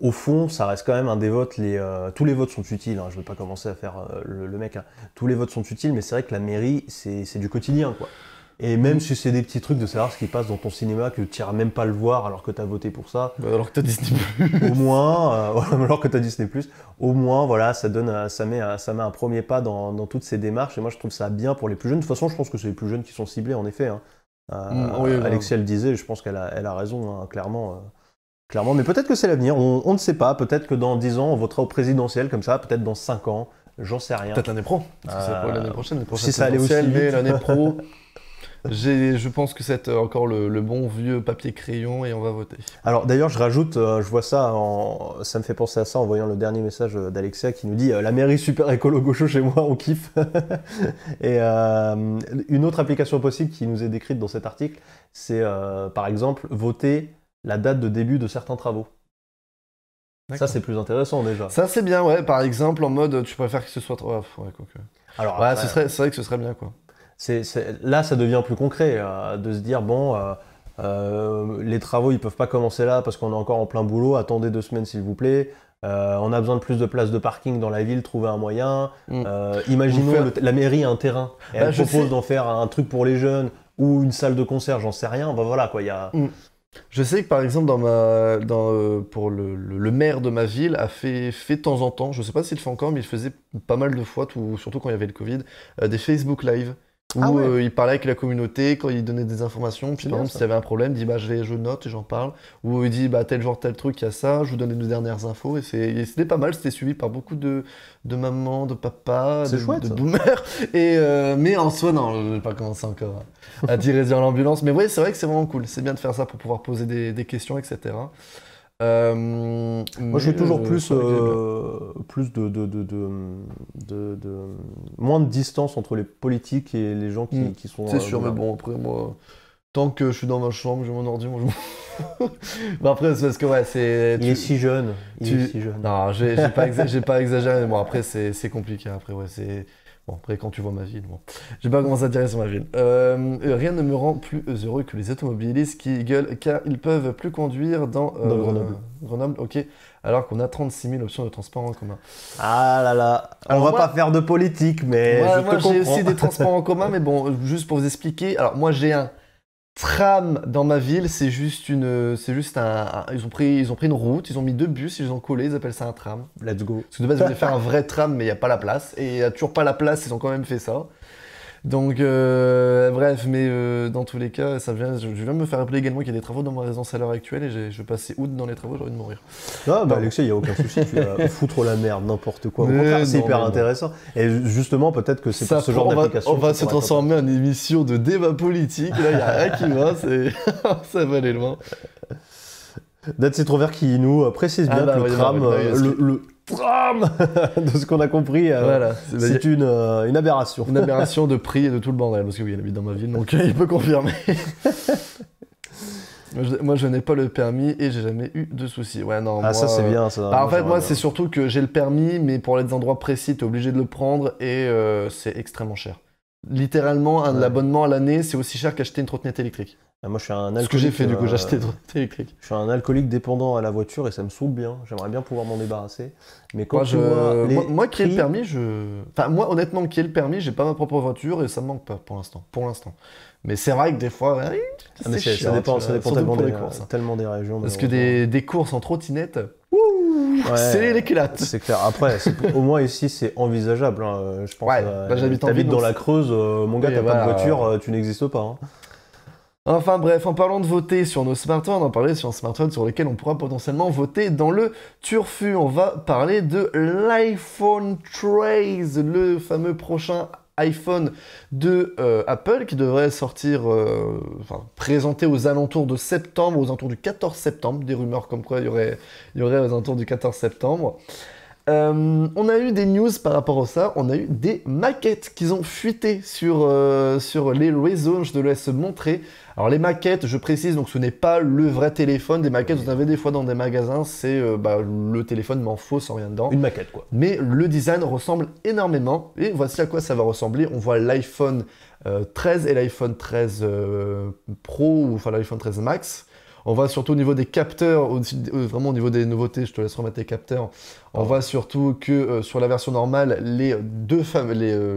au fond, ça reste quand même un des votes. Euh, tous les votes sont utiles. Hein, je ne vais pas commencer à faire euh, le, mec. Hein. Tous les votes sont utiles, mais c'est vrai que la mairie, c'est du quotidien, quoi. Et même si c'est des petits trucs de savoir ce qui passe dans ton cinéma, que tu n'iras même pas le voir alors que tu as voté pour ça. Bah, alors que tu as Disney Plus. au moins, euh, alors que tu as Plus, au moins, voilà, ça, donne, euh, ça, met, ça met un premier pas dans, toutes ces démarches. Et moi, je trouve ça bien pour les plus jeunes. De toute façon, je pense que c'est les plus jeunes qui sont ciblés, en effet. Hein. Euh, mm, disait, je pense qu'elle a, elle a raison, hein, clairement. clairement. Mais peut-être que c'est l'avenir, on, ne sait pas. Peut-être que dans 10 ans, on votera au présidentiel comme ça, peut-être dans 5 ans, j'en sais rien. Peut-être l'année pro. que l'année Si ça allait aussi l'année pro. je pense que c'est encore le, bon vieux papier crayon et on va voter. Alors d'ailleurs, je rajoute, euh, je vois ça, ça me fait penser à ça en voyant le dernier message euh, d'Alexia qui nous dit euh, la mairie super écolo gaucho chez moi, on kiffe. et une autre application possible qui nous est décrite dans cet article, c'est par exemple voter la date de début de certains travaux. Ça, c'est plus intéressant déjà. Ça, c'est bien, ouais. Par exemple, en mode, tu préfères que ce soit. Ouais, Alors, c'est vrai que ce serait bien, quoi là, ça devient plus concret euh, de se dire bon, euh, euh, les travaux ils peuvent pas commencer là parce qu'on est encore en plein boulot. Attendez deux semaines s'il vous plaît. on a besoin de plus de places de parking dans la ville. Trouver un moyen. Mm. imaginons la mairie a un terrain. Et bah, elle propose d'en faire un truc pour les jeunes ou une salle de concert. J'en sais rien. voilà quoi. Il y a... Mm. Je sais que par exemple, pour le, maire de ma ville a fait, de temps en temps, je ne sais pas s'il le fait encore, mais il faisait pas mal de fois, surtout quand il y avait le Covid, des Facebook Live. Ah Où euh, il parlait avec la communauté, quand il donnait des informations, puis par exemple s'il y avait un problème, il dit bah je, je note et j'en parle, ou il dit bah tel genre tel truc, il y a ça, je vous donne les dernières infos, et c'était pas mal, c'était suivi par beaucoup de, de mamans, de papas, de, boomers, et euh, mais en soi non, je vais pas commencer encore à tirer l'ambulance, mais oui, c'est vrai que c'est vraiment cool, c'est bien de faire ça pour pouvoir poser des, des questions, etc. Euh, Moi, j'ai toujours euh, plus, euh, plus de, de, de, moins de distance entre les politiques et les gens qui, hmm. sont. C'est euh, sûr, mais bon, après, moi, tant que je suis dans ma chambre, j'ai mon ordi, moi, je... Bah, après, c'est parce que, ouais, c'est. Il est si jeune. Il est si jeune. Non, j'ai pas, pas, exagéré, mais bon, après, c'est compliqué. Après, ouais, c'est. Bon, après, quand tu vois ma ville, bon. J'ai pas commencé à tirer sur ma ville. Euh, euh, rien ne me rend plus heureux que les automobilistes qui gueulent car ils peuvent plus conduire dans, euh, Grenoble. Grenoble, ok. Alors qu'on a 36 000 options de transport en commun. Ah là là. on va pas faire de politique, mais. moi j'ai aussi des transports en commun, mais bon, juste pour vous expliquer. Alors, moi, j'ai un tram dans ma ville, c'est juste une, c'est juste un, ils ont pris, ils ont pris une route, ils ont mis deux bus, ils les ont collés, ils appellent ça un tram. Let's go. Parce que de base ils voulaient faire un vrai tram, mais il n'y a pas la place et il n'y a toujours pas la place, ils ont quand même fait ça. Donc, euh, bref, mais euh, dans tous les cas, ça vient, je, viens de me faire rappeler également qu'il y a des travaux dans ma résidence à l'heure actuelle et je passais août dans les travaux, j'ai envie de mourir. Non, bah, Alexis, il n'y a aucun souci, tu vas foutre la merde, n'importe quoi. C'est hyper intéressant. Et justement, peut-être que c'est pour ce genre d'application. On va, se transformer en émission de débat politique. Là, il n'y a rien qui va, ça va aller loin. Date Trover qui nous euh, précise ah bien bah, que le tram, le, de ce qu'on a compris. Euh, c'est une, euh, une, aberration. Une aberration de prix et de tout le bordel, parce que oui, il habite dans ma ville, donc euh, il peut confirmer. Moi, je, n'ai pas le permis et j'ai jamais eu de soucis. Ouais, non. Ah, moi, ça, c'est bien. Ça, bah, en fait, moi, c'est surtout que j'ai le permis, mais pour les endroits précis, es obligé de le prendre et c'est extrêmement cher. Littéralement, un abonnement à l'année, c'est aussi cher qu'acheter une trottinette électrique. Bah, moi, je suis un alcoolique. Euh, je suis un alcoolique dépendant à la voiture et ça me saoule bien. J'aimerais bien pouvoir m'en débarrasser. Mais quand moi, je... moi, qui ai le permis, je. Enfin, moi, honnêtement, qui ai le permis, j'ai pas ma propre voiture et ça me manque pas pour l'instant. Pour l'instant. Mais c'est vrai que des fois, ah, ça dépend, tellement, des, courses, régions. Parce que des, courses en trottinette, c'est les l'éclate. C'est clair. Après, au moins ici, c'est envisageable. Hein. Je pense. que euh, bah, j'habite dans la Creuse, euh, mon gars, t'as pas de voiture, tu n'existes pas. Hein. Enfin bref, en parlant de voter sur nos smartphones, on en parler sur un smartphone sur lequel on pourra potentiellement voter dans le turfu. On va parler de l'iPhone 13, le fameux prochain iPhone de euh, Apple qui devrait sortir, euh, enfin, présenté aux alentours de septembre, aux alentours du 14 septembre, des rumeurs comme quoi il y aurait, aux alentours du 14 septembre. Euh, on a eu des news par rapport à ça, on a eu des maquettes qu'ils ont fuité sur, sur les réseaux, je te laisse montrer. Alors les maquettes, je précise, donc ce n'est pas le vrai téléphone. Des maquettes, vous en avez des fois dans des magasins, c'est euh, bah, le téléphone mais en faux sans rien dedans. Une maquette quoi. Mais le design ressemble énormément et voici à quoi ça va ressembler. On voit l'iPhone 13 euh, et l'iPhone 13 euh, Pro ou enfin l'iPhone 13 Max. On voit surtout au niveau des capteurs, vraiment au niveau des nouveautés, je te laisse remettre les capteurs. On voit surtout que sur la version normale, les deux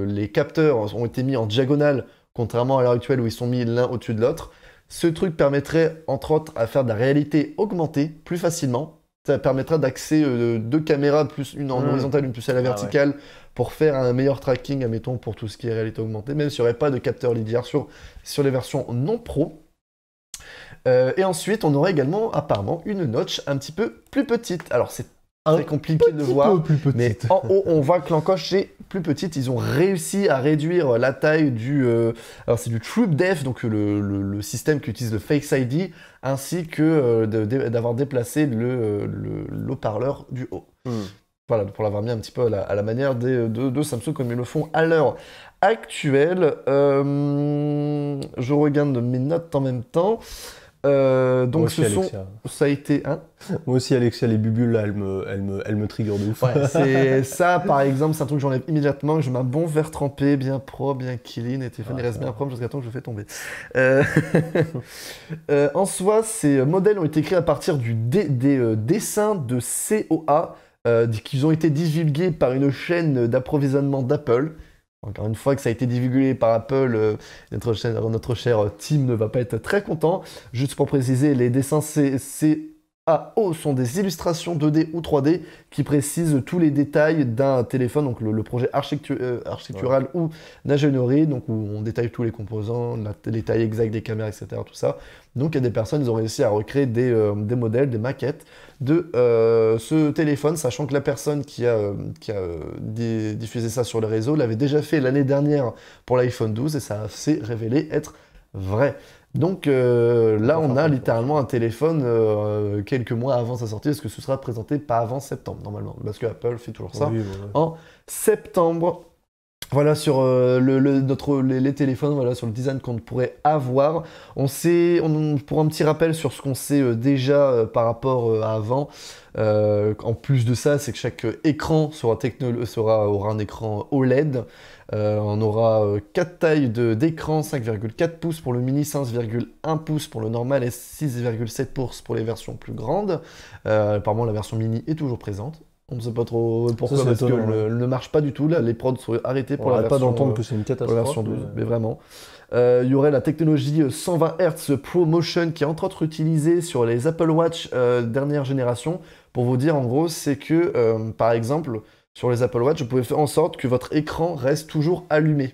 les, capteurs ont été mis en diagonale contrairement à l'heure actuelle où ils sont mis l'un au-dessus de l'autre. Ce truc permettrait, entre autres, à faire de la réalité augmentée plus facilement. Ça permettra d'accéder euh, deux caméras, plus une en mm. horizontale, une plus à la ah verticale, pour faire un meilleur tracking, admettons, pour tout ce qui est réalité augmentée, même s'il n'y aurait pas de capteur LiDAR sur, sur les versions non pro. Euh, et ensuite, on aurait également apparemment une notch un petit peu plus petite. Alors, c'est un compliqué de voir. mais en haut, on voit que l'encoche est plus petite. Ils ont réussi à réduire la taille du. Euh, alors, c'est du TrueDef, donc le, système qui utilise le Face ID, ainsi que euh, d'avoir déplacé le, l'eau-parleur du haut. Hmm. Voilà, pour l'avoir mis un petit peu à la, manière de, Samsung, comme ils le font à l'heure actuelle. Euh, je regarde mes notes en même temps. Euh, donc ce sont, ça a été. Hein Moi aussi, Alexia, les bubules, là, elles me, me, trigger de ouf. c'est ça, par exemple, c'est un truc que j'enlève immédiatement. Je mets un bon verre trempé, bien pro, bien clean, et Tiffany ah, reste bien ah. propre jusqu'à temps que je le fais tomber. Euh, euh, en soi, ces modèles ont été créés à partir du des dessins de COA, qu'ils ont été divulgués par une chaîne d'approvisionnement d'Apple. Encore une fois que ça a été divulgué par Apple, euh, notre, cher, notre cher euh, team ne va pas être très content. Juste pour préciser, les dessins, c'est AO ah, oh, sont des illustrations 2D ou 3D qui précisent tous les détails d'un téléphone, donc le, projet euh, architectural ou d'ingénierie, donc où on détaille tous les composants, les tailles exactes des caméras, etc. Tout ça. Donc il y a des personnes, ils ont réussi à recréer des, euh, modèles, des maquettes de euh, ce téléphone, sachant que la personne qui a, qui a diffusé ça sur le réseau l'avait déjà fait l'année dernière pour l'iPhone 12 et ça s'est révélé être vrai. Donc euh, là, on a littéralement un téléphone euh, euh, quelques mois avant sa sortie, parce que ce sera présenté pas avant septembre normalement, parce que Apple fait toujours ça en septembre. Voilà sur les, téléphones, voilà sur le design qu'on pourrait avoir. On sait, pour un petit rappel sur ce qu'on sait déjà par rapport à avant. en plus de ça, c'est que chaque écran aura un écran OLED. Euh, on aura euh, quatre 4 tailles d'écran, 5,4 pouces pour le mini, 5,1 pouces pour le normal et 6,7 pouces pour les versions plus grandes. Par euh, apparemment, la version mini est toujours présente. On ne sait pas trop pourquoi, parce ne marche pas du tout. Là, les prods sont arrêtés pour la version, pas d'entendre que c'est une catastrophe. la version 12, mais, vraiment. Il y aurait la technologie 120 Hz ProMotion qui est entre autres utilisée sur les Apple Watch dernière génération. Pour vous dire, en gros, c'est que, par exemple, sur les Apple Watch, vous pouvez faire en sorte que votre écran reste toujours allumé.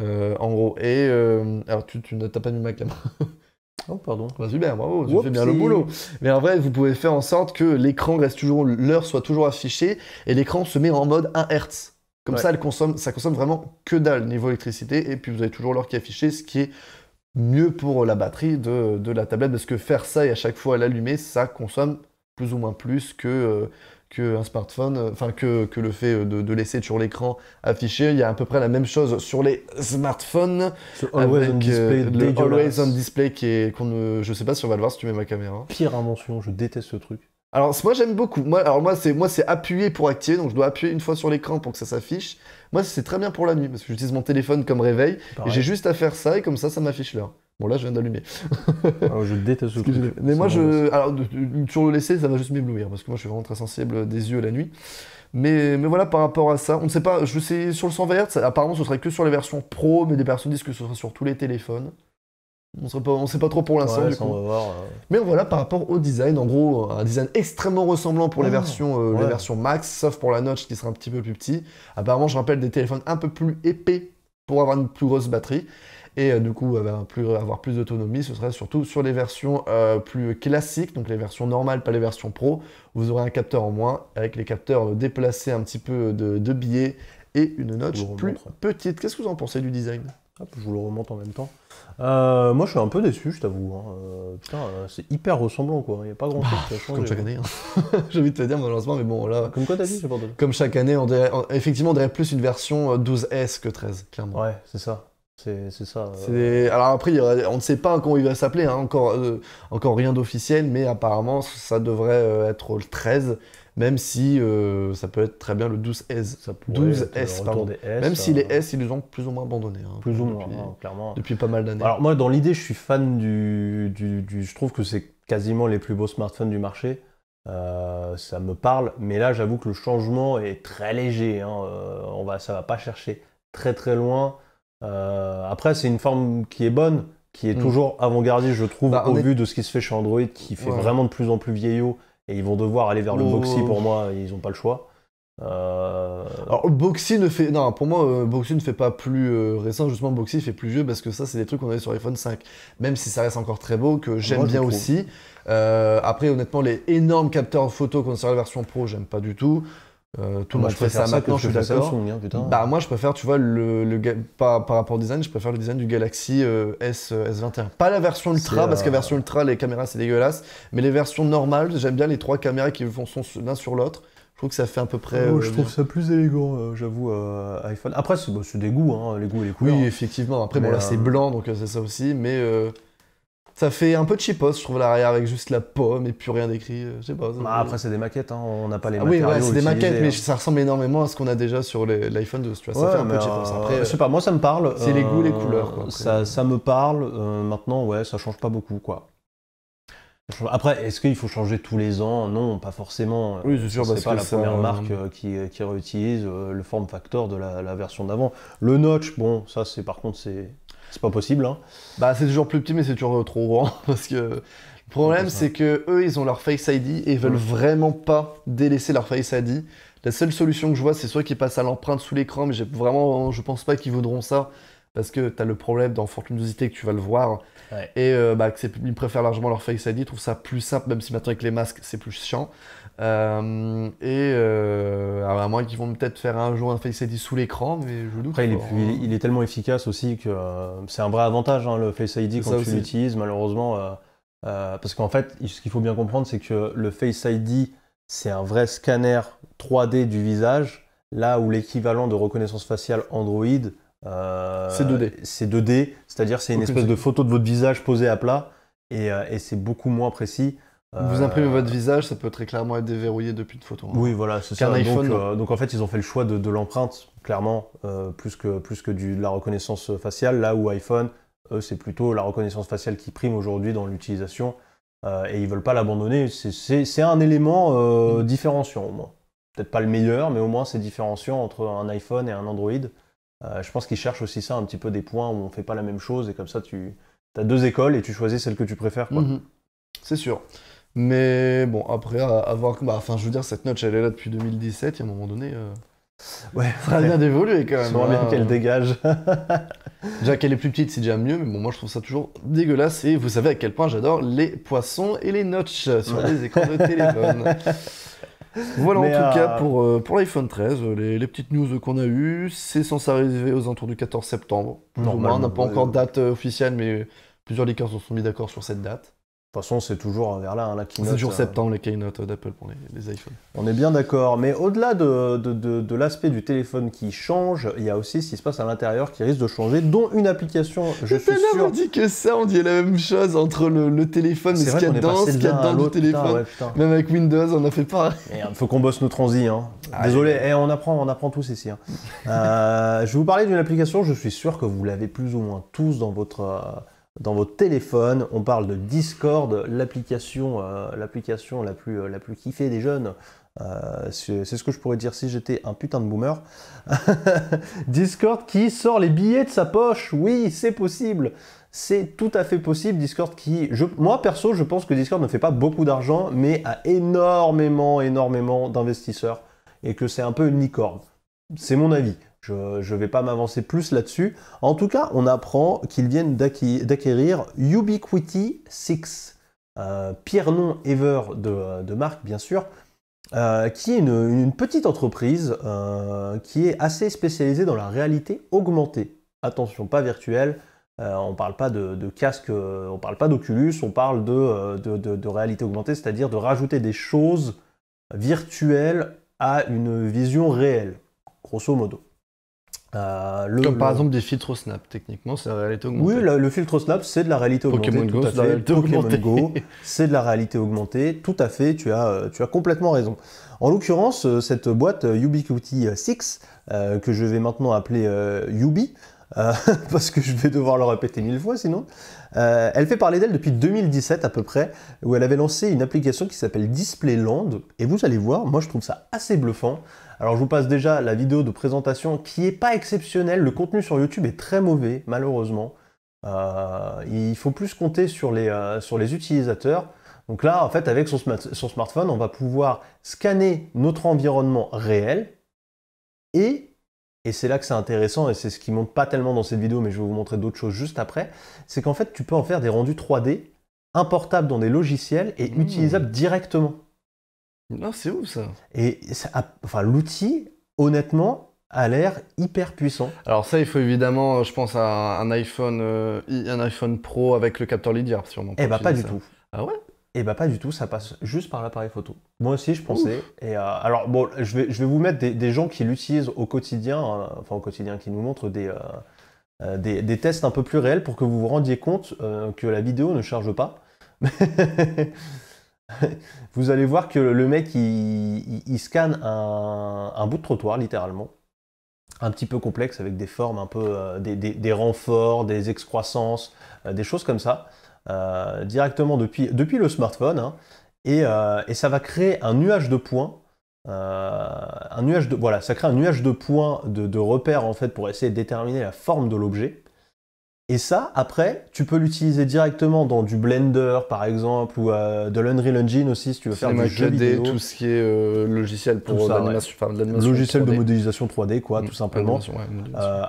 Euh, en gros. Et euh, alors, tu, n'as pas mis ma caméra. oh, pardon. Vas-y, bah, super, bravo, tu fais bien le boulot. Mais en vrai, vous pouvez faire en sorte que l'écran reste toujours, l'heure soit toujours affichée et l'écran se met en mode 1 Hz. Comme ça, elle consomme, ça consomme vraiment que dalle niveau électricité et puis vous avez toujours l'heure qui est affichée, ce qui est mieux pour la batterie de, la tablette parce que faire ça et à chaque fois l'allumer, ça consomme plus ou moins plus que euh, un smartphone, euh, enfin que, que, le fait de, laisser sur l'écran affiché, il y a à peu près la même chose sur les smartphones. Ce always avec, on euh, display, le always on display qui est qu'on ne, je sais pas si on va le voir si tu mets ma caméra. Pire invention, je déteste ce truc. Alors moi j'aime beaucoup. Moi alors moi c'est moi c'est appuyer pour activer donc je dois appuyer une fois sur l'écran pour que ça s'affiche. Moi c'est très bien pour la nuit parce que j'utilise mon téléphone comme réveil et j'ai juste à faire ça et comme ça ça m'affiche l'heure. Bon, là, je viens d'allumer. Ah, je déteste ce truc. Mais moi, je. Alors, toujours le laisser, ça va juste m'éblouir, parce que moi, je suis vraiment très sensible des yeux la nuit. Mais, mais voilà, par rapport à ça, on ne sait pas. Je sais, sur le 100 Hz, apparemment, ce serait que sur les versions pro, mais des personnes disent que ce sera sur tous les téléphones. On sait pas, sait pas trop pour l'instant. du coup. Hein. Mais voilà, par rapport au design, en gros, un design extrêmement ressemblant pour les ah, versions, euh, les versions max, sauf pour la notch qui sera un petit peu plus petit. Apparemment, je rappelle des téléphones un peu plus épais pour avoir une plus grosse batterie. Et euh, du coup, euh, bah, euh, avoir plus d'autonomie, ce serait surtout sur les versions plus classiques, donc les versions normales, pas les versions pro. Vous aurez un capteur en moins avec les capteurs déplacés un petit peu de, de billets et une notch plus petite. Qu'est-ce que vous en pensez du design je vous le remonte en même temps. moi, je suis un peu déçu, je t'avoue. Hein. putain, c'est hyper ressemblant, quoi. Il n'y a pas grand chose qui bah, Comme chaque année. Hein. j'ai envie de te dire, malheureusement, mais bon, là. Comme quoi t'as dit, j'ai pas Comme chaque année, on effectivement, on dirait plus une version 12S que 13, clairement. Ouais, c'est ça. C'est ça. Euh. Alors après, on ne sait pas comment il va s'appeler, hein, encore, euh, encore rien d'officiel, mais apparemment ça devrait euh, être le 13, même si ça peut être très bien le 12S. 12S, pardon. même si les S, ils les ont plus ou moins abandonnés. Hein, plus ou moins, clairement. Depuis pas mal d'années. Alors moi, dans l'idée, je suis fan du, du... Je trouve que c'est quasiment les plus beaux smartphones du marché. ça me parle, mais là, j'avoue que le changement est très léger. Hein, on va, ça va pas chercher très très loin. Euh, après, c'est une forme qui est bonne, qui est mm. toujours avant-gardiste, je trouve, bah, au vu de ce qui se fait chez Android, qui fait vraiment de plus en plus vieillot. Et ils vont devoir aller vers le oh. Boxy pour moi, ils n'ont pas le choix. Euh, Alors Boxy ne fait, non, pour moi euh, Boxy ne fait pas plus récent, justement Boxy fait plus vieux parce que ça c'est des trucs qu'on avait sur iPhone 5. Même si ça reste encore très beau, que j'aime bien aussi. après honnêtement les énormes capteurs photo qu'on sur la version Pro, j'aime pas du tout. Euh, tout le monde je fait ça maintenant, je suis d'accord. Hein, bah, moi, je préfère, tu vois, le, le par, par, rapport au design, je préfère le design du Galaxy euh, S, euh, S21. Pas la version Ultra, parce que la version Ultra, les caméras, c'est dégueulasse. Mais les versions normales, j'aime bien les trois caméras qui vont sont l'un sur l'autre. Je trouve que ça fait à peu près. Oh, je euh, trouve ça plus élégant, j'avoue, iPhone. Après, c'est bah, des goûts, hein, les goûts et les couleurs. Oui, effectivement. Après, bon, là, c'est blanc, donc c'est ça aussi. Mais ça fait un peu cheapos, je trouve, l'arrière avec juste la pomme et plus rien d'écrit. Euh, je sais pas. Bah, après, c'est des maquettes, hein. on n'a pas les maquettes. Ah oui, c'est des maquettes, mais hein. ça ressemble énormément à ce qu'on a déjà sur l'iPhone 12. Tu ça fait un peu cheapos. Euh, après, pas, moi ça me parle. C'est les goûts, les euh, couleurs. ça, me parle. maintenant, ouais, ça change pas beaucoup, quoi. Après, est-ce qu'il faut changer tous les ans Non, pas forcément. Oui, c'est sûr, pas la première marque qui, qui, réutilise le form factor de la, la version d'avant. Le notch, bon, ça, c'est par contre, c'est c'est pas possible, hein. Bah, c'est toujours plus petit, mais c'est toujours euh, trop grand. Parce que le problème, c'est que eux, ils ont leur Face ID et ils veulent mm. vraiment pas délaisser leur Face ID. La seule solution que je vois, c'est soit qu'ils passent à l'empreinte sous l'écran, mais vraiment, je pense pas qu'ils voudront ça. Parce que tu as le problème dans fortunosité que tu vas le voir. Et euh, bah, ils préfèrent largement leur Face ID, ils trouvent ça plus simple, même si maintenant avec les masques, c'est plus chiant. Euh, et euh, à moins qu'ils vont peut-être faire un jour un Face ID sous l'écran, mais je doute. Après, il est, il est, tellement efficace aussi que euh, c'est un vrai avantage hein, le Face ID quand tu l'utilises, malheureusement. parce qu'en fait, ce qu'il faut bien comprendre, c'est que le Face ID, c'est un vrai scanner 3D du visage, là où l'équivalent de reconnaissance faciale Android. c'est 2D. C'est 2D, c'est-à-dire c'est une espèce de photo de votre visage posée à plat et c'est beaucoup moins précis. Vous euh, imprimez votre visage, ça peut très clairement être déverrouillé depuis une photo. Hein. Oui, voilà, c'est ça. IPhone, euh, donc, en fait, ils ont fait le choix de, l'empreinte, clairement, euh, plus que, plus que du, de la reconnaissance faciale, là où iPhone, eux, c'est plutôt la reconnaissance faciale qui prime aujourd'hui dans l'utilisation. et ils veulent pas l'abandonner. C'est un élément mm. différenciant au moins. Peut-être pas le meilleur, mais au moins c'est différenciant entre un iPhone et un Android. je pense qu'ils cherchent aussi ça un petit peu des points où on fait pas la même chose et comme ça tu as deux écoles et tu choisis celle que tu préfères. Mm-hmm. C'est sûr. Mais bon, après, avoir. enfin, je veux dire, cette notch, elle est là depuis 2017, Il y a un moment donné. Euh, ouais, ça a bien évolué quand même. voit bien qu'elle dégage. déjà qu'elle est plus petite, c'est déjà mieux, mais bon, moi je trouve ça toujours dégueulasse. Et vous savez à quel point j'adore les poissons et les notches sur les écrans de téléphone. voilà en tout cas euh, pour, euh, pour l'iPhone 13, les, petites news qu'on a eues. C'est censé arriver aux alentours du 14 septembre. Normalement, on n'a pas encore de date officielle, mais plusieurs liqueurs se sont mis d'accord sur cette date toute façon, c'est toujours vers là, hein, la keynote. C'est toujours euh, septembre, les keynote euh, d'Apple pour les, iPhones. On est bien d'accord, mais au-delà de, l'aspect du téléphone qui change, il y a aussi ce qui se passe à l'intérieur qui risque de changer, dont une application, je suis sûr... on dit que ça, on dit la même chose entre le, téléphone et ce qu'il y a dedans, ce qu'il y a téléphone. Même avec Windows, on n'a fait pas. Il faut qu'on bosse nos transis, hein. ah, Désolé, eh, on, apprend, on apprend tous ici. Hein. Euh, je vais vous parler d'une application, je suis sûr que vous l'avez plus ou moins tous dans votre dans votre téléphone. On parle de Discord, l'application euh, l'application euh, la plus, kiffée des jeunes. Euh, c'est ce que je pourrais dire si j'étais un putain de boomer. Discord qui sort les billets de sa poche, oui, c'est possible. C'est tout à fait possible. Discord qui, moi perso, je pense que Discord ne fait pas beaucoup d'argent, mais a énormément, énormément d'investisseurs et que c'est un peu une licorne. C'est mon avis. Je ne vais pas m'avancer plus là-dessus. En tout cas, on apprend qu'ils viennent d'acquérir Ubiquiti 6. Euh, Pierre Nom Ever de, marque, bien sûr, euh, qui est une, petite entreprise euh, qui est assez spécialisée dans la réalité augmentée. Attention, pas virtuelle. on ne parle pas de, casque, on ne parle pas d'Oculus, on parle de réalité augmentée, c'est-à-dire de rajouter des choses virtuelles à une vision réelle, grosso modo. Euh, Comme par exemple des filtres snap, techniquement, c'est la réalité augmentée. Oui, le, filtre snap, c'est de la réalité augmentée. Pokémon Go, c'est de la réalité augmentée. Tout à fait, tu as, euh, tu as complètement raison. En l'occurrence, euh, cette boîte Ubiquiti 6, que je vais maintenant appeler Yubi, parce que je vais devoir le répéter mille fois sinon, elle fait parler d'elle depuis 2017 à peu près, où elle avait lancé une application qui s'appelle Displayland. Et vous allez voir, moi je trouve ça assez bluffant. Alors je vous passe déjà la vidéo de présentation qui n'est pas exceptionnelle, le contenu sur YouTube est très mauvais malheureusement. Euh, il faut plus compter euh, sur les, utilisateurs. Donc là, en fait, avec son, smartphone, on va pouvoir scanner notre environnement réel et c'est là que c'est intéressant et c'est ce qui monte pas tellement dans cette vidéo, mais je vais vous montrer d'autres choses juste après. C'est qu'en fait, tu peux en faire des rendus 3D importables dans des logiciels et mmh. utilisables directement. Non, c'est ouf ça. Et enfin, l'outil, honnêtement, a l'air hyper puissant. Alors ça, il faut évidemment, euh, je pense à un iPhone, euh, un iPhone Pro avec le capteur LiDAR, sûrement. Eh bah pas du tout. Ah ouais Eh bah pas du tout, ça passe juste par l'appareil photo. Moi aussi, je pensais. Et euh, alors bon, je vais, je vais vous mettre des, gens qui l'utilisent au quotidien, hein, enfin au quotidien, qui nous montrent des, des, des, tests un peu plus réels pour que vous vous rendiez compte que la vidéo ne charge pas. vous allez voir que le mec, il, scanne un, bout de trottoir, littéralement. Un petit peu complexe, avec des formes un peu... Euh, des, renforts, des excroissances, euh, des choses comme ça, euh, directement depuis, depuis le smartphone. Hein. et, ça va créer un nuage de points. un nuage de, voilà, ça crée un nuage de points de, de repères, en fait, pour essayer de déterminer la forme de l'objet. Et ça, après, tu peux l'utiliser directement dans du Blender, par exemple, ou euh, de l'Unreal Engine aussi, si tu veux faire du jeu vidéo. tout ce qui est euh, logiciel pour l'animation euh, Logiciel de modélisation 3D, quoi, mm, tout simplement.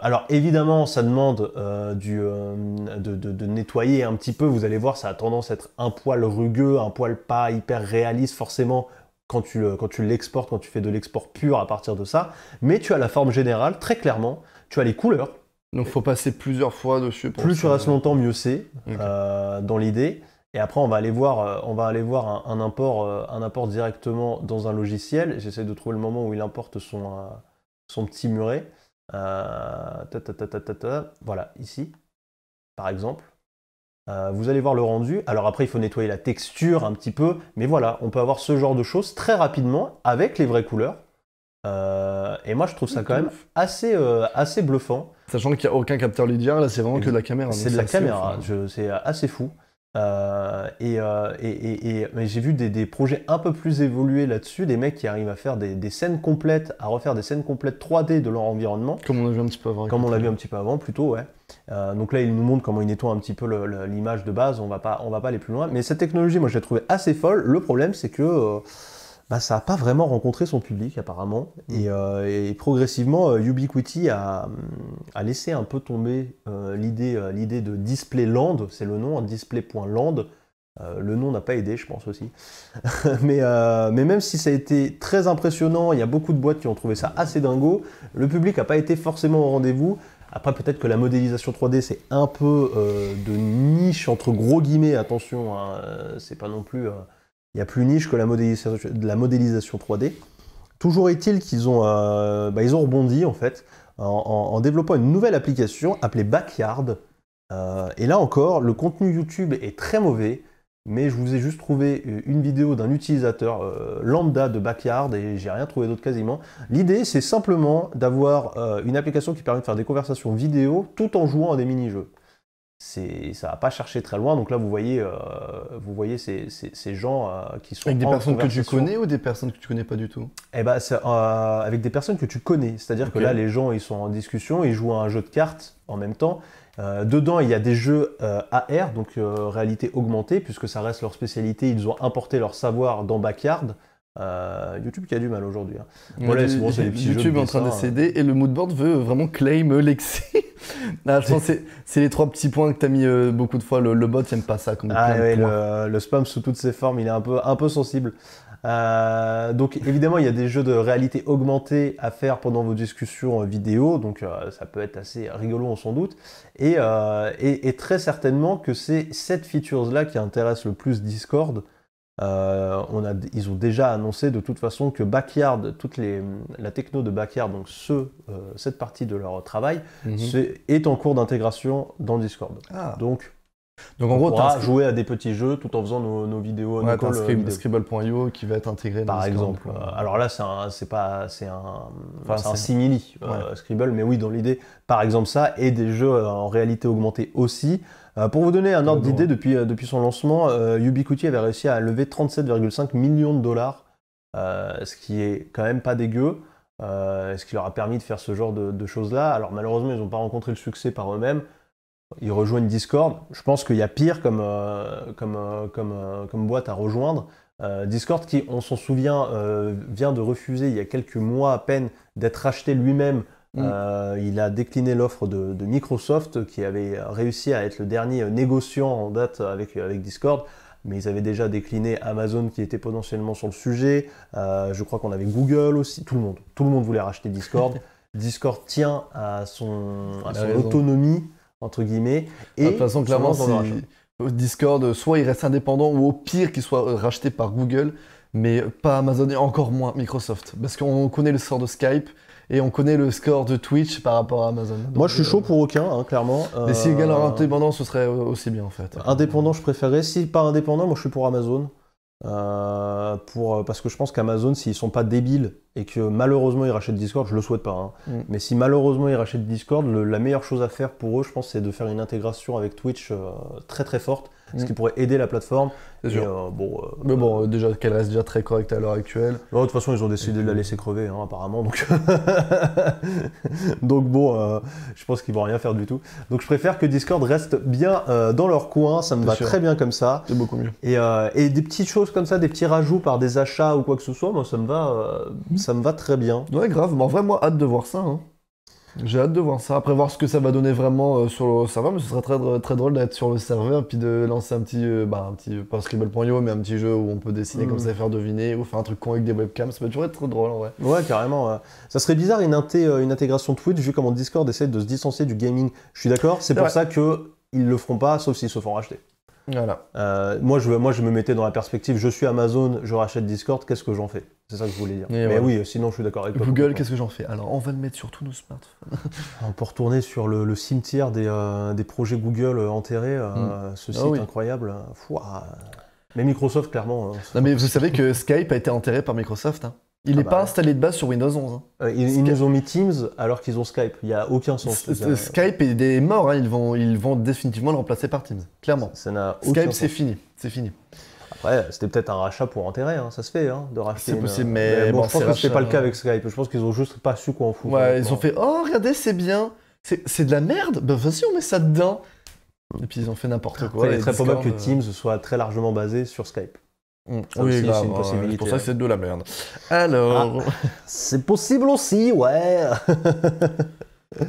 alors, évidemment, ça demande de, nettoyer un petit peu. Vous allez voir, ça a tendance à être un poil rugueux, un poil pas hyper réaliste, forcément, quand tu, quand tu l'exportes, quand tu fais de l'export pur à partir de ça. Mais tu as la forme générale, très clairement. Tu as les couleurs donc faut passer plusieurs fois dessus. Pour Plus tu restes longtemps, mieux c'est euh, dans l'idée. Et après, on va aller voir, euh, on va aller voir un, import, euh, un directement dans un logiciel. J'essaie de trouver le moment où il importe son, son petit muret. ta, ta, ta, voilà, ici, par exemple. vous allez voir le rendu. Alors après, il faut nettoyer la texture un petit peu. Mais voilà, on peut avoir ce genre de choses très rapidement avec les vraies couleurs. Euh, et moi, je trouve ça quand même assez, euh, assez bluffant. Sachant qu'il n'y a aucun capteur lidar, là, c'est vraiment que de la caméra. C'est de la caméra, hein. c'est assez fou. Euh, et, j'ai vu des, projets un peu plus évolués là-dessus, des mecs qui arrivent à faire des, scènes complètes, à refaire des scènes complètes 3D de leur environnement. Comme on l'a vu un petit peu avant. Comme on l'a vu un petit peu avant, plutôt, ouais. donc là, ils nous montrent comment ils nettoient un petit peu l'image de base, on va pas, on va pas aller plus loin. Mais cette technologie, moi, je l'ai trouvée assez folle. Le problème, c'est que bah, ça n'a pas vraiment rencontré son public apparemment. Mm. Euh, et, progressivement, euh, Ubiquiti mm, a, laissé un peu tomber euh, l'idée, l'idée de Land c'est le nom, hein, Display.land. le nom n'a pas aidé, je pense aussi. mais, mais même si ça a été très impressionnant, il y a beaucoup de boîtes qui ont trouvé ça assez dingo, le public n'a pas été forcément au rendez-vous. Après, peut-être que la modélisation 3D, c'est un peu de niche, entre gros guillemets, attention, hein, c'est pas non plus il y a plus niche que la modélisation, la 3D. Toujours est-il qu'ils ont, euh, bah, ont rebondi en fait en, développant une nouvelle application appelée Backyard. Euh, et là encore, le contenu YouTube est très mauvais, mais je vous ai juste trouvé euh, une vidéo d'un utilisateur lambda de Backyard et j'ai rien trouvé d'autre quasiment. L'idée, c'est simplement d'avoir une application qui permet de faire des conversations vidéo tout en jouant à des mini-jeux ça n'a pas cherché très loin. Donc là, vous voyez, euh, vous voyez ces, ces, gens euh, qui sont avec des personnes que tu connais ou des personnes que tu connais pas du tout. et eh ben, euh, avec des personnes que tu connais. C'est-à-dire que là, les gens, ils sont en discussion, ils jouent à un jeu de cartes en même temps. dedans, il y a des jeux AR, donc réalité augmentée, puisque ça reste leur spécialité. Ils ont importé leur savoir dans Backyard. Euh, YouTube qui a du mal aujourd'hui. Hein. YouTube est en train euh. de céder et le moodboard veut vraiment claim euh, Lexi. je pense c'est les trois petits points que tu as mis beaucoup de fois. Le, bot n'aime pas ça. Ah le, spam sous toutes ses formes, il est un peu, sensible. donc évidemment, il y a des jeux de réalité augmentée à faire pendant vos discussions vidéo, donc ça peut être assez rigolo, sans doute. Et, et, très certainement que c'est cette feature-là qui intéresse le plus Discord euh, on a, ils ont déjà annoncé de toute façon que Backyard, toute les, la techno de Backyard, donc ce, euh, cette partie de leur travail, mhm. est, en cours d'intégration dans Discord. Ah. Donc, donc en on gros, jouer à des petits jeux tout en faisant nos, nos vidéos. Ouais, nos euh, Scribble.io qui va être intégré dans Par Discord. exemple. alors là, c'est un, pas, c'est un, enfin, un simili Scribble, mais oui, dans l'idée, par exemple ça et des jeux en réalité augmentée aussi. Euh, pour vous donner un ordre d'idée, euh, depuis, son lancement, euh, Ubiquiti avait réussi à lever 37,5 millions de dollars, ce qui est quand même pas dégueu. ce qui leur a permis de faire ce genre de, choses-là. Alors malheureusement, ils n'ont pas rencontré le succès par eux-mêmes. Ils rejoignent Discord. Je pense qu'il y a pire comme, boîte à rejoindre. Discord qui, on s'en souvient, vient de refuser il y a quelques mois à peine d'être racheté lui-même Mm. Euh, il a décliné l'offre de, Microsoft qui avait réussi à être le dernier négociant en date avec, Discord. Mais ils avaient déjà décliné Amazon qui était potentiellement sur le sujet. Euh, je crois qu'on avait Google aussi. Tout le monde, tout le monde voulait racheter Discord. Discord tient à son, autonomie entre guillemets. Ah, et de toute façon, clairement, Discord, soit il reste indépendant ou au pire qu'il soit racheté par Google, mais pas Amazon et encore moins Microsoft. Parce qu'on connaît le sort de Skype, et on connaît le score de Twitch par rapport à Amazon. Moi, je suis euh, chaud pour aucun, hein, clairement. Mais si égal à indépendant, ce serait aussi bien en fait. Indépendant, je préférais. Si pas indépendant, moi je suis pour Amazon. Euh, pour, euh, parce que je pense qu'Amazon, s'ils sont pas débiles et que malheureusement ils rachètent Discord, je le souhaite pas, hein. mm. mais si malheureusement ils rachètent Discord, la meilleure chose à faire pour eux, je pense, c'est de faire une intégration avec Twitch très très forte ce qui mm. pourrait aider la plateforme. Et, euh, bon, euh, mais bon, euh, déjà qu'elle reste déjà très correcte à l'heure actuelle. de toute façon, ils ont décidé de la laisser crever, hein, apparemment. Donc, donc bon, je pense qu'ils vont rien faire du tout. Donc je préfère que Discord reste bien dans leur coin. Ça me va très bien comme ça. C'est beaucoup mieux. Et, des petites choses comme ça, des petits rajouts par des achats ou quoi que ce soit, moi ça me va, mm. ça me va très bien. Ouais, grave. Mais en vrai, moi, hâte de voir ça. Hein. J'ai hâte de voir ça. Après, voir ce que ça va donner vraiment euh, sur le serveur, mais ce serait très, très drôle d'être sur le serveur puis de lancer un petit, euh, bah, un petit pas scribble.io, mais un petit jeu où on peut dessiner mm. comme ça et faire deviner ou faire un truc con avec des webcams. Ça peut toujours être trop drôle en vrai. Ouais, carrément. Ça serait bizarre une, euh, une intégration Twitch vu comment Discord essaie de se distancer du gaming. Je suis d'accord, c'est pour ça que ils le feront pas sauf s'ils se font racheter. Voilà. Euh, moi, je, moi, je me mettais dans la perspective, je suis Amazon, je rachète Discord, qu'est-ce que j'en fais C'est ça que je voulais dire. Mais oui, sinon, je suis d'accord avec toi. Google, qu'est-ce que j'en fais Alors, on va le mettre sur tous nos smartphones. on peut retourner sur le, cimetière des, euh, projets Google euh, enterrés, euh, hmm. ce ah site incroyable. Mais Microsoft, clairement. Hein. Non, mais vous savez que Skype a été enterré par Microsoft. Hein. Il n'est ah bah pas installé de base sur Windows 11. Hein. Euh, ils, nous ont mis Teams alors qu'ils ont Skype. Il n'y a aucun sens. Euh, Skype est mort. Hein. Ils, vont, définitivement le remplacer par Teams. Clairement. Skype, c'est fini. C'est fini. Après, c'était peut-être un rachat pour enterrer. Hein. Ça se fait, de racheter. C'est possible, euh, mais, je pense que ce pas le cas avec Skype. Je pense qu'ils ont juste pas su quoi en foutre. ils ont fait Oh, regardez, c'est bien. C'est de la merde. Bah, vas-y, on met ça dedans. Et puis ils ont fait n'importe quoi. il est très probable que Teams soit très largement basé sur Skype. Mm, oui, c'est une pour ça, c'est de la merde. Alors. Ah, c'est possible aussi, ouais.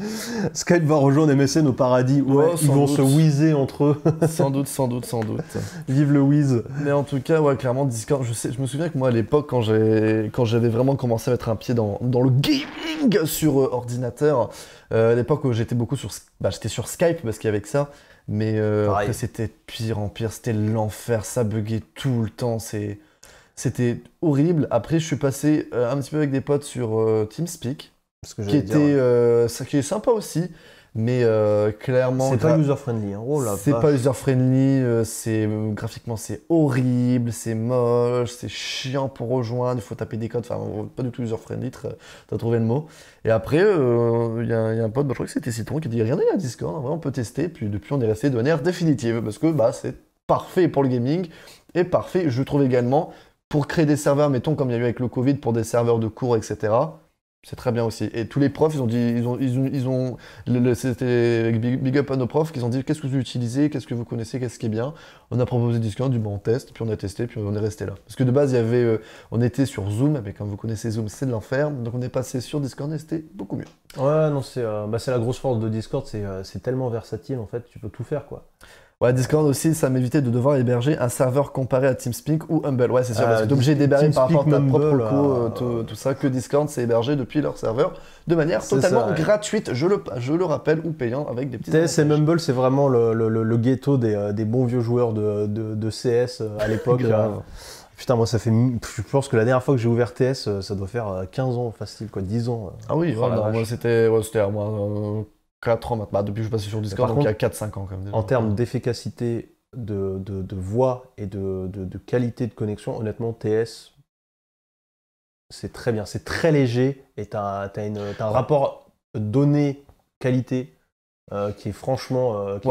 Skype va rejoindre MSN au paradis. Ouais, ils vont se whizzer entre eux. sans doute, sans doute, sans doute. Vive le whiz. Mais en tout cas, ouais, clairement, Discord. Je, me souviens que moi, à l'époque, quand j'avais vraiment commencé à mettre un pied dans, le gaming sur euh, ordinateur, euh, à l'époque où j'étais beaucoup sur, bah, sur Skype parce qu'il y avait ça. Mais euh, après, c'était pire en pire. C'était l'enfer. Ça buguait tout le temps. C'était horrible. Après, je suis passé euh, un petit peu avec des potes sur euh, TeamSpeak, qui, qui est sympa aussi, mais euh, clairement. C'est pas user-friendly. Hein. Oh c'est pas user-friendly. Euh, c'est graphiquement, c'est horrible, c'est moche, c'est chiant pour rejoindre. Il faut taper des codes. Enfin, pas du tout user-friendly. T'as trouvé le mot. Et après, euh, il y, a un pote, bah, je crois que c'était Citron, qui dit Regardez, il y Discord. on peut tester. Puis depuis, on est resté de manière définitive. Parce que bah, c'est parfait pour le gaming. Et parfait, je trouve également, pour créer des serveurs, mettons, comme il y a eu avec le Covid, pour des serveurs de cours, etc. C'est très bien aussi. Et tous les profs, ils ont dit, ils ont, ils ont, c'était avec Big Up à nos profs, qu'ils ont dit qu'est-ce que vous utilisez, qu'est-ce que vous connaissez, qu'est-ce qui est bien. On a proposé Discord, du bon, on teste, puis on a testé, puis on est resté là. Parce que de base, il y avait, euh, on était sur Zoom, mais quand vous connaissez Zoom, c'est de l'enfer. Donc on est passé sur Discord et c'était beaucoup mieux. Ouais, non, euh, bah, c'est la grosse force de Discord, euh, c'est tellement versatile en fait, tu peux tout faire quoi. Ouais, Discord aussi, ça m'évitait de devoir héberger un serveur comparé à TeamSpeak ou Humble. Ouais, c'est sûr, parce que t'es obligé d'héberger par rapport à ta propre euh, euh, tout, ça, que Discord s'est hébergé depuis leur serveur de manière totalement gratuite, je le, je le rappelle, ou payant avec des petits. TS et c'est vraiment le, ghetto des, euh, des, bons vieux joueurs de, de, CS à l'époque. Putain, moi, ça fait. Je pense que la dernière fois que j'ai ouvert TS, ça doit faire 15 ans facile, quoi, 10 ans. Ah oui, oh moi, c'était ouais, moi, 4 ans maintenant. Bah, depuis que je suis passé sur Discord, donc il y a 4-5 ans quand même. En termes d'efficacité, de, de, voix et de, de, qualité de connexion, honnêtement, TS, c'est très bien. C'est très léger et tu as, as, un rapport donné qualité euh, qui est franchement. Euh, qui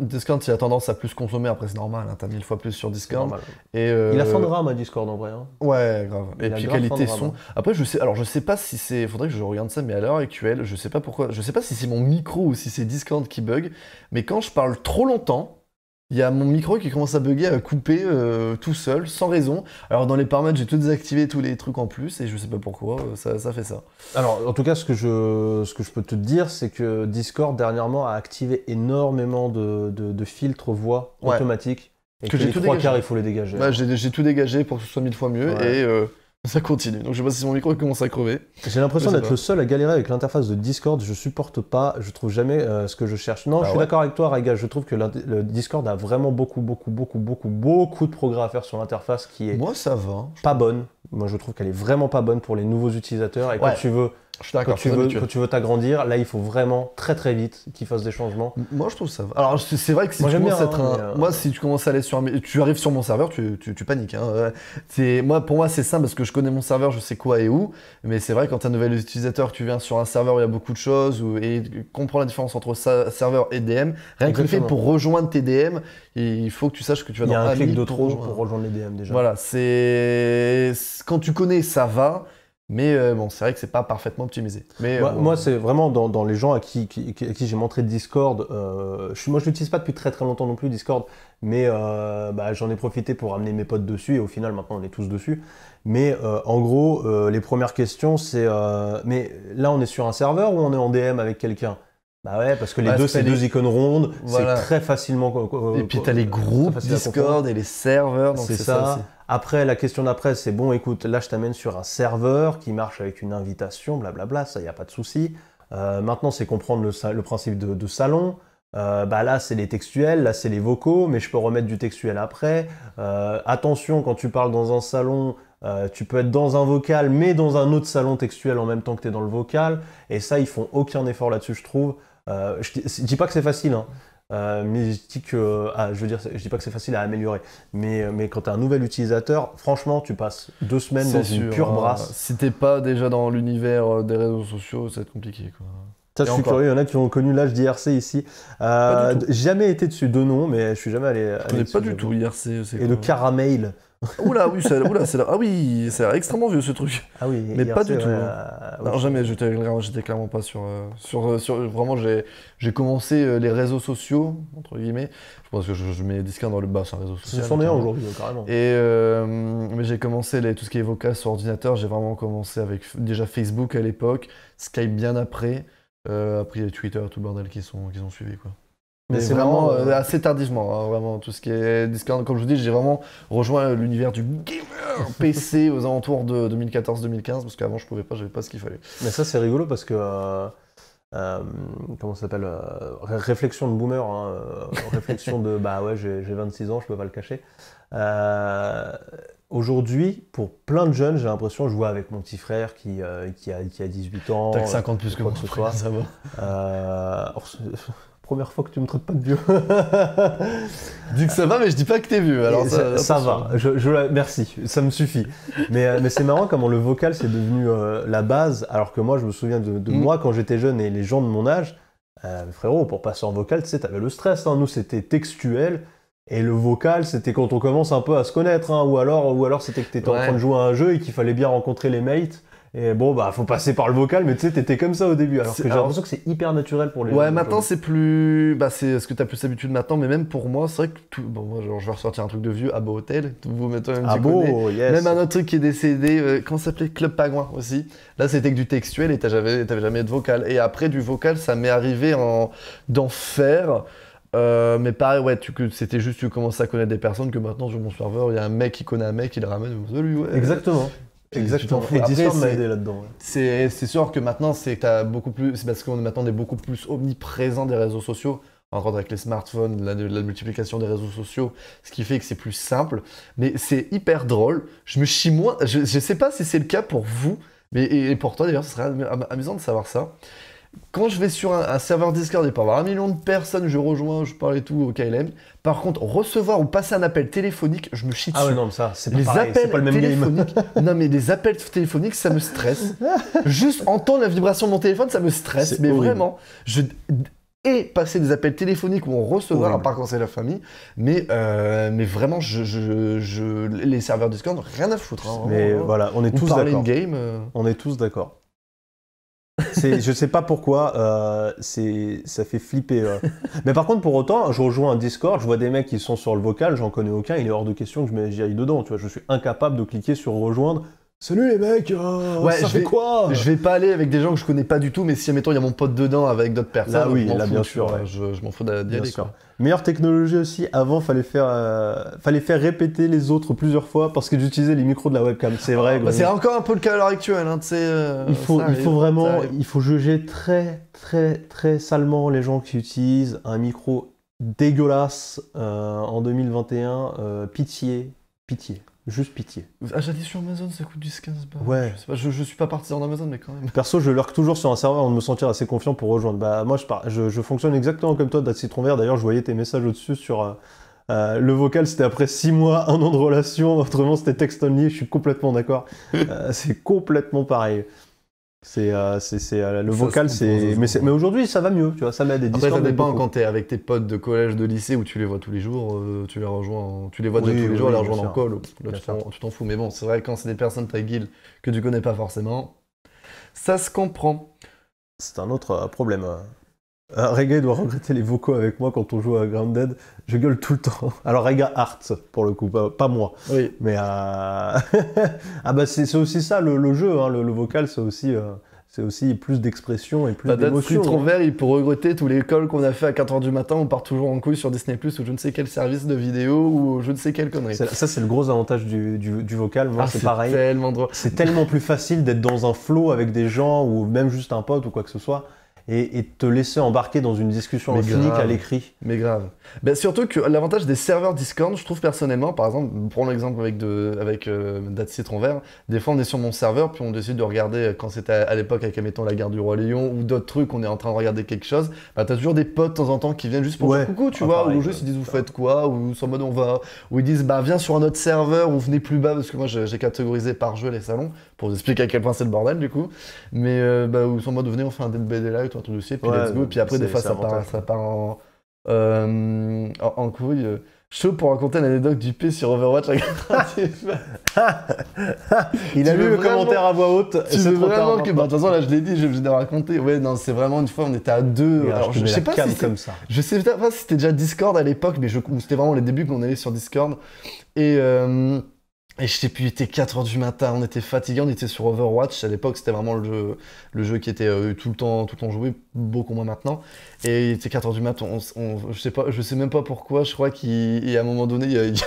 Discount, il a tendance à plus consommer. Après, c'est normal, hein, t'as mille fois plus sur Discord. Et, euh, Il a ma de à Discord en vrai. Hein. Ouais, grave. et puis qualité son. Hein. Après, je sais, alors je sais pas si c'est. Faudrait que je regarde ça, mais à l'heure actuelle, je sais pas pourquoi. Je sais pas si c'est mon micro ou si c'est Discord qui bug. Mais quand je parle trop longtemps, il y a mon micro qui commence à bugger, à couper euh, tout seul, sans raison. Alors dans les paramètres, j'ai tout désactivé, tous les trucs en plus, et je sais pas pourquoi, euh, ça, fait ça. Alors en tout cas, ce que je, peux te dire, c'est que Discord dernièrement a activé énormément de, filtres voix automatiques. Et que, j'ai les trois quarts, il faut les dégager. Bah, j'ai tout dégagé pour que ce soit mille fois mieux, et... Euh, ça continue. Donc je sais pas si mon micro commence à crever. J'ai l'impression d'être le seul à galérer avec l'interface de Discord. Je supporte pas, je trouve jamais euh, ce que je cherche. Non, bah je suis d'accord avec toi, Raiga. Je trouve que le Discord a vraiment beaucoup, beaucoup, beaucoup, beaucoup, beaucoup de progrès à faire sur l'interface qui est. Moi, ça va. Pas bonne. Moi, je trouve qu'elle est vraiment pas bonne pour les nouveaux utilisateurs. Et quand tu veux je suis d'accord. Quand, tu veux, tu veux t'agrandir, là, il faut vraiment très très vite qu'il fasse des changements. Moi, je trouve ça. Alors, c'est vrai que si moi, tu hein, euh, Moi, si tu commences à aller sur un... Tu arrives sur mon serveur, tu, tu, paniques. Hein. Euh, moi, pour moi, c'est simple parce que je connais mon serveur, je sais quoi et où. Mais c'est vrai, quand tu es un nouvel utilisateur, tu viens sur un serveur où il y a beaucoup de choses et comprends la différence entre serveur et DM. Rien que le fait pour rejoindre tes DM, il faut que tu saches que tu vas dans un clic de trop pour rejoindre les DM déjà. Voilà, c'est. Quand tu connais, ça va. Mais euh, bon, c'est vrai que c'est pas parfaitement optimisé. Mais, moi, euh, c'est vraiment dans, les gens à qui, qui, j'ai montré Discord. Euh, je, moi, je l'utilise pas depuis très très longtemps non plus, Discord. Mais euh, bah, j'en ai profité pour amener mes potes dessus. Et au final, maintenant, on est tous dessus. Mais en gros, les premières questions, c'est Mais là, on est sur un serveur ou on est en DM avec quelqu'un bah ouais, parce que les bah, deux, c'est deux icônes rondes, c'est très facilement. Et puis t'as les groupes Discord et les serveurs, donc c'est ça après, la question d'après, c'est bon, écoute, là je t'amène sur un serveur qui marche avec une invitation, blablabla, ça, il n'y a pas de souci. Euh, maintenant, c'est comprendre le, principe de, salon. Euh, bah, là, c'est les textuels, là, c'est les vocaux, mais je peux remettre du textuel après. Euh, attention, quand tu parles dans un salon, tu peux être dans un vocal, mais dans un autre salon textuel en même temps que tu es dans le vocal. Et ça, ils font aucun effort là-dessus, je trouve. je, dis pas que c'est facile, hein, mais je dis que, je veux dire, je dis pas que c'est facile à améliorer, mais, euh, quand tu un nouvel utilisateur, franchement, tu passes deux semaines dans une pure hein. brasse. Si t'es pas déjà dans l'univers euh, des réseaux sociaux, ça va être compliqué. Quoi. Ça, je suis curieux, il y en a qui ont connu l'âge d'IRC ici. Euh, jamais été dessus, de noms mais je suis jamais allé. pas du tout IRC. Et le caramel. Oula, oui, c'est oula, c'est là. Ah oui, c'est extrêmement vieux ce truc. Ah oui, mais pas du tout. non, hein. euh, jamais, j'étais, clairement pas sur. Euh, sur, euh, sur vraiment, j'ai, j'ai commencé les réseaux sociaux, entre guillemets. Je pense que je, mets Discord dans le bas, c'est un réseau social. C'est aujourd'hui, carrément. Et mais j'ai commencé tout ce qui est vocal sur ordinateur, j'ai vraiment commencé avec déjà Facebook à l'époque, Skype bien après. après, Twitter, tout le bordel qui sont, qui suivis, quoi. Mais, c'est vraiment, euh, euh, assez tardivement, hein, vraiment. Tout ce qui est Discord, comme je vous dis, j'ai vraiment rejoint euh, l'univers du gamer PC aux alentours de 2014-2015, parce qu'avant je pouvais pas, je j'avais pas ce qu'il fallait. Mais ça c'est rigolo parce que. comment ça s'appelle Réflexion de boomer, hein, réflexion de bah ouais, j'ai 26 ans, je peux pas le cacher. Aujourd'hui, pour plein de jeunes, j'ai l'impression, je vois avec mon petit frère qui, qui a, 18 ans. T'as 50 plus que moi, que Ça va première fois que tu me traites pas de vieux. dis que ça va, mais je dis pas que t'es vieux. Alors ça, va. Je, je, merci, ça me suffit. Mais, euh, mais c'est marrant comment le vocal c'est devenu euh, la base, alors que moi je me souviens de, mm. moi quand j'étais jeune et les gens de mon âge, euh, frérot, pour passer en vocal, tu sais, t'avais le stress. Hein. Nous c'était textuel. Et le vocal, c'était quand on commence un peu à se connaître, hein. ou alors, ou alors c'était que t'étais étais en train de jouer à un jeu et qu'il fallait bien rencontrer les mates. Et bon, bah, faut passer par le vocal, mais tu sais, t'étais comme ça au début. Alors que j'ai l'impression que c'est hyper naturel pour les. Ouais, maintenant c'est plus. Bah, c'est ce que t'as plus d'habitude maintenant, mais même pour moi, c'est vrai que Bon, moi, je vais ressortir un truc de vieux, Abo Hotel, vous mettez même ah Abo, yes. Même un autre truc qui est décédé, euh, comment ça s'appelait Club Pagouin aussi. Là, c'était que du textuel et t'avais jamais de vocal. Et après, du vocal, ça m'est arrivé en... d'en faire. Euh, mais pareil, ouais, c'était juste tu commences à connaître des personnes que maintenant sur mon serveur, il y a un mec qui connaît un mec, il ramène. lui, ouais. Exactement. Exactement. m'a aidé là-dedans. C'est sûr que maintenant, c'est beaucoup plus. C'est parce qu'on est maintenant beaucoup plus omniprésent des réseaux sociaux encore avec les smartphones, la, multiplication des réseaux sociaux, ce qui fait que c'est plus simple. Mais c'est hyper drôle. Je me chie moins. Je ne sais pas si c'est le cas pour vous, mais et, et pour toi d'ailleurs, ce serait amusant de savoir ça. Quand je vais sur un, serveur Discord, et peut avoir un million de personnes, je rejoins, je parle et tout au KLM. Par contre, recevoir ou passer un appel téléphonique, je me chie dessus. Ah ouais, non, mais ça, c'est pas, pareil, appels pas le même téléphoniques, non, mais les appels téléphoniques, ça me stresse. Juste entendre la vibration de mon téléphone, ça me stresse. Mais vraiment, je et passer des appels téléphoniques ou on recevoir, par à part quand c'est la famille. Mais, euh, mais vraiment, je, les serveurs Discord, rien à foutre. Hein, mais hein. voilà, euh. on est tous d'accord. game. On est tous d'accord je sais pas pourquoi, euh, ça fait flipper. Euh. Mais par contre, pour autant, je rejoins un Discord, je vois des mecs qui sont sur le vocal, j'en connais aucun, il est hors de question que je j'y aille dedans. Tu vois, je suis incapable de cliquer sur rejoindre Salut les mecs, euh, ouais, ça je fait vais, quoi Je vais pas aller avec des gens que je connais pas du tout, mais si mettons il y a mon pote dedans avec d'autres personnes, là oui, là bien sûr, je, m'en fous d'aller aller. Meilleure technologie aussi. Avant, fallait faire, euh, fallait faire répéter les autres plusieurs fois parce que j'utilisais les micros de la webcam. C'est vrai. Bah, c'est encore un peu le cas à l'heure actuelle. Hein, euh, il faut, vraiment, il faut juger très, très, très salement les gens qui utilisent un micro dégueulasse en 2021. pitié, pitié. Juste pitié. Achetez sur Amazon, ça coûte 10-15 balles. Ouais. Je, je, suis pas partisan d'Amazon, mais quand même. Perso, je l'urque toujours sur un serveur avant de me sentir assez confiant pour rejoindre. Bah, moi, je, je, fonctionne exactement comme toi, Date Citron Vert. D'ailleurs, je voyais tes messages au-dessus sur. Euh, euh, le vocal, c'était après 6 mois, un an de relation. Autrement, c'était text only. Je suis complètement d'accord. Euh, c'est complètement pareil. C'est euh, euh, le vocal, c'est mais, mais aujourd'hui ça va mieux, tu vois, ça m'aide. Après ça dépend quand t'es avec tes potes de collège, de lycée où tu les vois tous les jours, euh, tu les rejoins, tu les vois tous les jours, oui, les rejoins en là, tu t'en fous. Mais bon, c'est vrai quand c'est des personnes très ta que tu connais pas forcément, ça se comprend. C'est un autre problème. Ah, Reggae doit regretter les vocaux avec moi quand on joue à Grand Dead Je gueule tout le temps. Alors Rega Art, pour le coup, pas, moi. Oui. Mais euh, ah bah c'est aussi ça le, jeu, hein. le, vocal, c'est aussi. Euh, c'est aussi plus d'expression et plus bah, d'émotion. trop hein. vert, il peut regretter tous les calls qu'on a fait à 4h du matin, on part toujours en couille sur Disney+, ou je ne sais quel service de vidéo, ou je ne sais quelle connerie. Ça, c'est le gros avantage du, du, vocal, moi ah, c'est pareil. C'est tellement, tellement plus facile d'être dans un flow avec des gens, ou même juste un pote, ou quoi que ce soit, et, te laisser embarquer dans une discussion mais à l'écrit. Mais grave. Ben, surtout que l'avantage des serveurs Discord, je trouve personnellement, par exemple, prends l'exemple avec, de, avec euh, Citron Vert, des fois on est sur mon serveur, puis on décide de regarder, euh, quand c'était à, l'époque avec, mettons, la guerre du Roi Lyon ou d'autres trucs, on est en train de regarder quelque chose, ben, t'as toujours des potes de temps en temps qui viennent juste pour dire coucou, tu ah, vois, ou juste ils disent vous faites quoi, ou sur mode on va, ou ils disent bah viens sur un autre serveur, ou venez plus bas, parce que moi j'ai catégorisé par jeu les salons, pour vous expliquer à quel point c'est le bordel du coup. Mais euh, bah, où ils sont en mode venez, on fait un DBD live, un le dossier, puis let's go. Puis après, des fois, ça part, en, euh, en, couille. Chaud pour raconter l'anecdote du P sur Overwatch Il a lu le commentaire à voix haute. C'est vraiment tard, que. Hein. de toute façon, là, je l'ai dit, je vais de raconter. Ouais, non, c'est vraiment une fois, on était à deux. Alors, je, sais pas si c'était déjà Discord à l'époque, mais je... c'était vraiment les débuts qu'on allait sur Discord. Et. Euh, et je sais plus, il était 4h du matin, on était fatigués, on était sur Overwatch. À l'époque, c'était vraiment le jeu, le jeu qui était euh, tout, le temps, tout le temps joué, beaucoup moins maintenant. Et il était 4h du matin, on, je, sais pas, je sais même pas pourquoi, je crois qu'à un moment donné, il, il,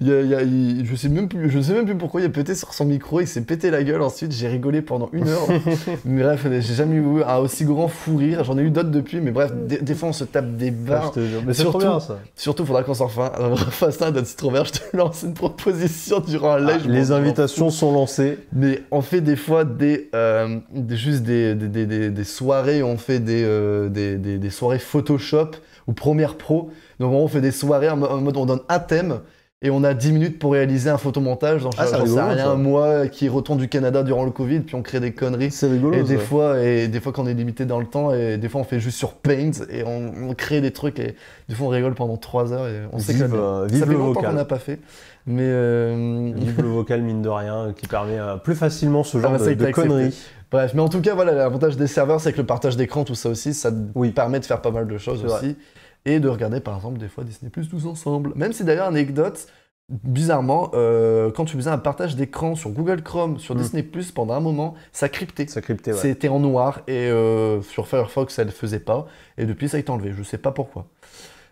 je sais même plus, je sais même plus pourquoi il a pété sur son micro, il s'est pété la gueule. Ensuite, j'ai rigolé pendant une heure. mais bref, j'ai jamais eu un aussi grand fou rire. J'en ai eu d'autres depuis, mais bref, des, fois on se tape des ah, barres. mais surtout, bien, ça. surtout, faudra qu'on s'en fasse un d'être bien. Je te lance une proposition durant un ah, live. les invitations sont lancées. Mais on fait des fois des, euh, juste des, des, soirées. On fait euh, des, des soirées Photoshop ou Premiere Pro. Donc on fait des soirées en mode on donne un thème et on a 10 minutes pour réaliser un photomontage dans ah, ça rien, moi qui retourne du Canada durant le Covid, puis on crée des conneries. C'est rigolo. Et des fois, et des fois qu'on est limité dans le temps, et des fois on fait juste sur Paint et on, crée des trucs et des fois on rigole pendant 3 heures et on vive, sait que ça euh, le vocal. qu'on n'a pas fait. Mais euh, vive le vocal mine de rien qui permet euh, plus facilement ce ah, genre bah, de, conneries. Bref, mais en tout cas, voilà, l'avantage des serveurs, c'est que le partage d'écran, tout ça aussi, ça oui. permet de faire pas mal de choses aussi et de regarder par exemple des fois Disney Plus tous ensemble. Même si d'ailleurs, anecdote, bizarrement, euh, quand tu faisais un partage d'écran sur Google Chrome, sur mm. Disney Plus pendant un moment, ça cryptait. Ça cryptait, ouais. C'était en noir et euh, sur Firefox, ça ne faisait pas. Et depuis, ça a été enlevé. Je ne sais pas pourquoi.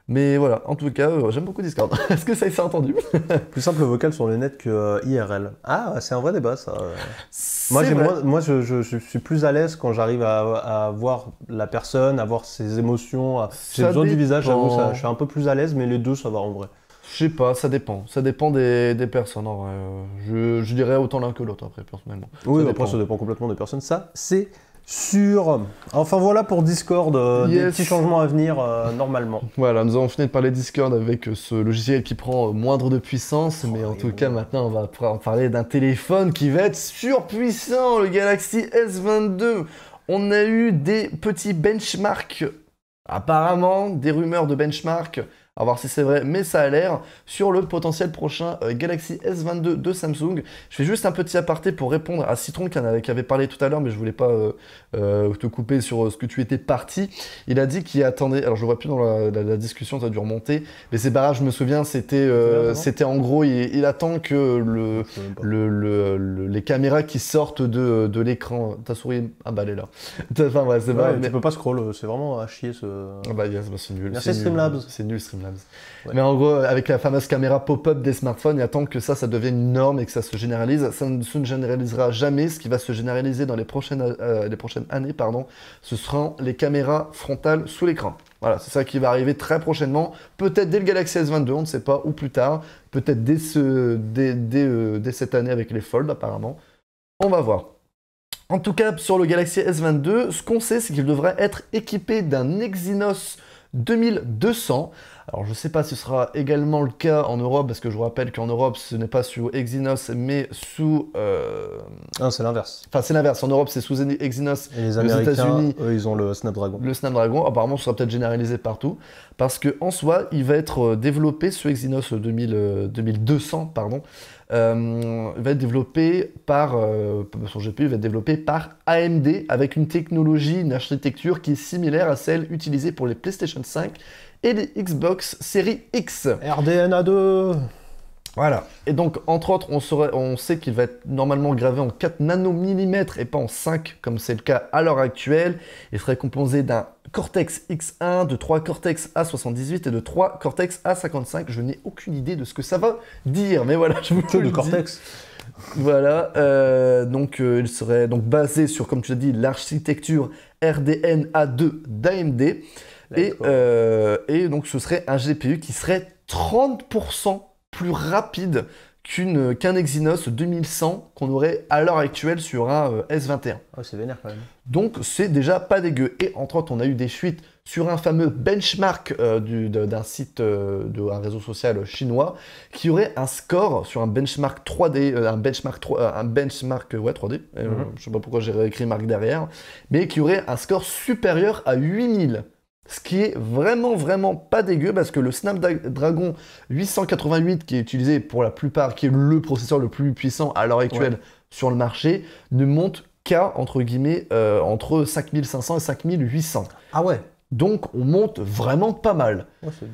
Mais voilà, en tout cas, euh, j'aime beaucoup Discord. Est-ce que ça s'est entendu Plus simple vocal sur le net que euh, IRL. Ah, c'est un vrai débat ça. Moi, moi, je, suis plus à l'aise quand j'arrive à, voir la personne, à voir ses émotions. ses J'ai besoin du visage, j'avoue, ça, je suis un peu plus à l'aise, mais les deux, ça va en vrai. Je sais pas, ça dépend. Ça dépend des, personnes en euh, Je, dirais autant l'un que l'autre après, personnellement. Oui, après, ça dépend complètement des personnes. Ça, c'est sur... Enfin voilà pour Discord, euh, des petits changements à venir euh, normalement. Voilà, nous avons fini de parler Discord avec euh, ce logiciel qui prend moindre de puissance, mais en tout cas maintenant on va pouvoir parler d'un téléphone qui va être surpuissant, le Galaxy S22. On a eu des petits benchmarks, apparemment des rumeurs de benchmarks à voir si c'est vrai, mais ça a l'air, sur le potentiel prochain euh, Galaxy S22 de Samsung. Je fais juste un petit aparté pour répondre à Citron qui, avait, parlé tout à l'heure, mais je voulais pas euh, euh, te couper sur ce que tu étais parti. Il a dit qu'il attendait, alors je vois plus dans la, discussion, ça a dû remonter, mais c'est barras je me souviens, c'était c'était en gros, il, attend que le, les caméras qui sortent de, de l'écran. Ta souris, ah bah elle est là. Enfin, ouais, c'est Tu peux pas scroll, c'est vraiment à chier ce. Ah bah, bah c'est nul. Merci Streamlabs. C'est nul Streamlabs. Mais en gros, avec la fameuse caméra pop-up des smartphones, il attend que ça, ça devienne une norme et que ça se généralise. Ça ne se généralisera jamais. Ce qui va se généraliser dans les prochaines, euh, prochaines années, pardon, ce seront les caméras frontales sous l'écran. Voilà, c'est ça qui va arriver très prochainement. Peut-être dès le Galaxy S22, on ne sait pas, ou plus tard. Peut-être dès, ce, dès, euh, cette année avec les Fold, apparemment. On va voir. En tout cas, sur le Galaxy S22, ce qu'on sait, c'est qu'il devrait être équipé d'un Exynos 2200 alors je ne sais pas si ce sera également le cas en Europe, parce que je vous rappelle qu'en Europe ce n'est pas sous Exynos mais sous... Euh... c'est l'inverse. Enfin c'est l'inverse, en Europe c'est sous Exynos. Et les Américains, ils ont le Snapdragon. Le Snapdragon, apparemment ce sera peut-être généralisé partout, parce qu'en soi il va être euh, développé sous Exynos 2000, 2200, pardon. Euh, il va être développé par euh, son GPU va être développé par AMD avec une technologie, une architecture qui est similaire à celle utilisée pour les PlayStation 5 et les Xbox Series X. RDNA 2 voilà. Et donc, entre autres, on, on sait qu'il va être normalement gravé en 4 nanomillimètres et pas en 5, comme c'est le cas à l'heure actuelle. Il serait composé d'un Cortex X1, de 3 Cortex A78 et de 3 Cortex A55. Je n'ai aucune idée de ce que ça va dire, mais voilà, je vous le de Cortex. Voilà, euh, donc euh, il serait donc basé sur, comme tu l'as dit, l'architecture RDNA2 d'AMD. Et, euh, et donc ce serait un GPU qui serait 30% plus rapide qu'un Exynos 2100 qu'on aurait à l'heure actuelle sur un euh, S21. Ah, c'est vénère quand même. Donc c'est déjà pas dégueu. Et entre autres, on a eu des fuites sur un fameux benchmark euh, d'un site, d'un réseau social chinois, qui aurait un score sur un benchmark 3D, un benchmark 3, un benchmark ouais, 3D, mhm. je sais pas pourquoi j'ai écrit marque derrière, mais qui aurait un score supérieur à 8000. Ce qui est vraiment, vraiment pas dégueu parce que le Snapdragon 888 qui est utilisé pour la plupart, qui est le processeur le plus puissant à l'heure actuelle sur le marché, ne monte qu'à, entre guillemets, euh, entre 5500 et 5800. Ah ouais donc on monte vraiment pas mal.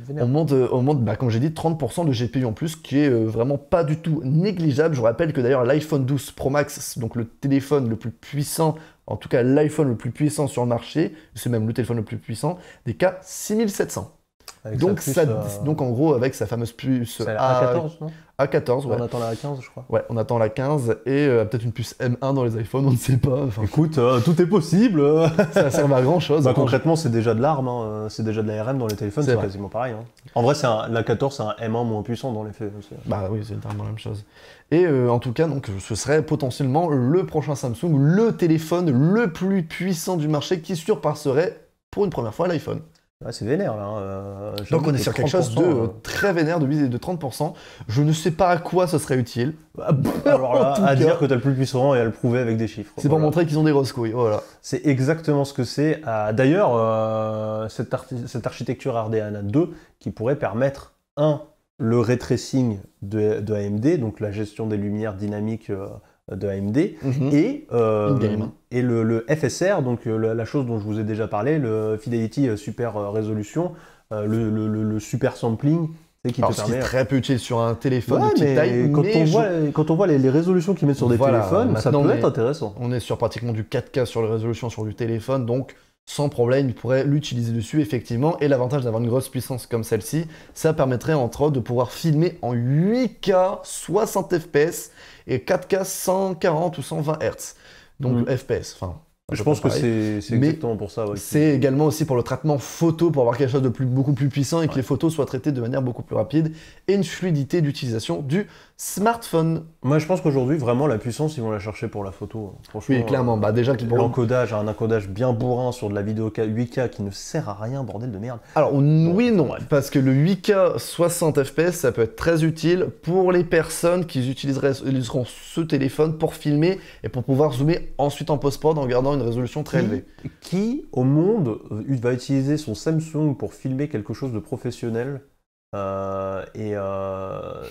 on monte, euh, on bah, comme j'ai dit, 30% de GPU en plus, qui est euh, vraiment pas du tout négligeable. Je vous rappelle que d'ailleurs l'iPhone 12 Pro Max, donc le téléphone le plus puissant, en tout cas l'iPhone le plus puissant sur le marché, c'est même le téléphone le plus puissant, des cas 6700. Euh, donc, en gros, avec sa fameuse puce A... 14 A14, On attend la a 15, je crois. Ouais, on attend la 15 et euh, peut-être une puce M1 dans les iPhones, on ne sait pas. Écoute, euh, tout est possible. ça sert à grand chose. Bah, concrètement, c'est déjà de l'ARM, hein. c'est déjà de l'ARM dans les téléphones, c'est quasiment pareil. Hein. En vrai, c'est la 14, c'est un M1 moins puissant dans les faits. Bah oui, c'est littéralement la même chose. Et en tout cas, donc, ce serait potentiellement le prochain Samsung, le téléphone le plus puissant du marché qui surpasserait pour une première fois l'iPhone. Ah, c'est vénère là. Hein, euh, donc on est sur quelque chose de euh, euh, très vénère de, de 30%. Je ne sais pas à quoi ça serait utile. Ah, bah, alors là, à dire que t'as le plus puissant et à le prouver avec des chiffres. C'est pour montrer qu'ils ont des grosses couilles, voilà. C'est exactement ce que c'est. D'ailleurs, cette, architecture RDNA 2 qui pourrait permettre, un, le retracing de, de AMD, donc la gestion des lumières dynamiques de AMD mhm. et, euh, et le, FSR, donc euh, la chose dont je vous ai déjà parlé, le Fidelity euh, Super Résolution, le, le, super sampling. Qui qui très peu utile sur un téléphone de Quand, on voit, quand on voit les, résolutions qu'ils mettent sur des téléphones, ça peut être intéressant. On est sur pratiquement du 4K sur les résolutions sur du téléphone, donc sans problème, il pourrait l'utiliser dessus effectivement. Et l'avantage d'avoir une grosse puissance comme celle-ci, ça permettrait entre autres de pouvoir filmer en 8K 60 fps et 4K 140 ou 120 Hz. Donc mm. FPS, enfin. Je pense que c'est exactement pour ça. c'est également aussi pour le traitement photo, pour avoir quelque chose de plus, beaucoup plus puissant et que les photos soient traitées de manière beaucoup plus rapide et une fluidité d'utilisation du smartphone. Moi, je pense qu'aujourd'hui, vraiment, la puissance, ils vont la chercher pour la photo. Hein. Franchement, clairement. Bah, déjà, qu'ils l'encodage, un encodage bien bourrin sur de la vidéo 8K qui ne sert à rien, bordel de merde. Alors, oui, non. Parce que le 8K 60 FPS, ça peut être très utile pour les personnes qui utiliseront ce téléphone pour filmer et pour pouvoir zoomer ensuite en post-prod en gardant une résolution très élevée. Qui, au monde, euh, va utiliser son Samsung pour filmer quelque chose de professionnel euh, et euh,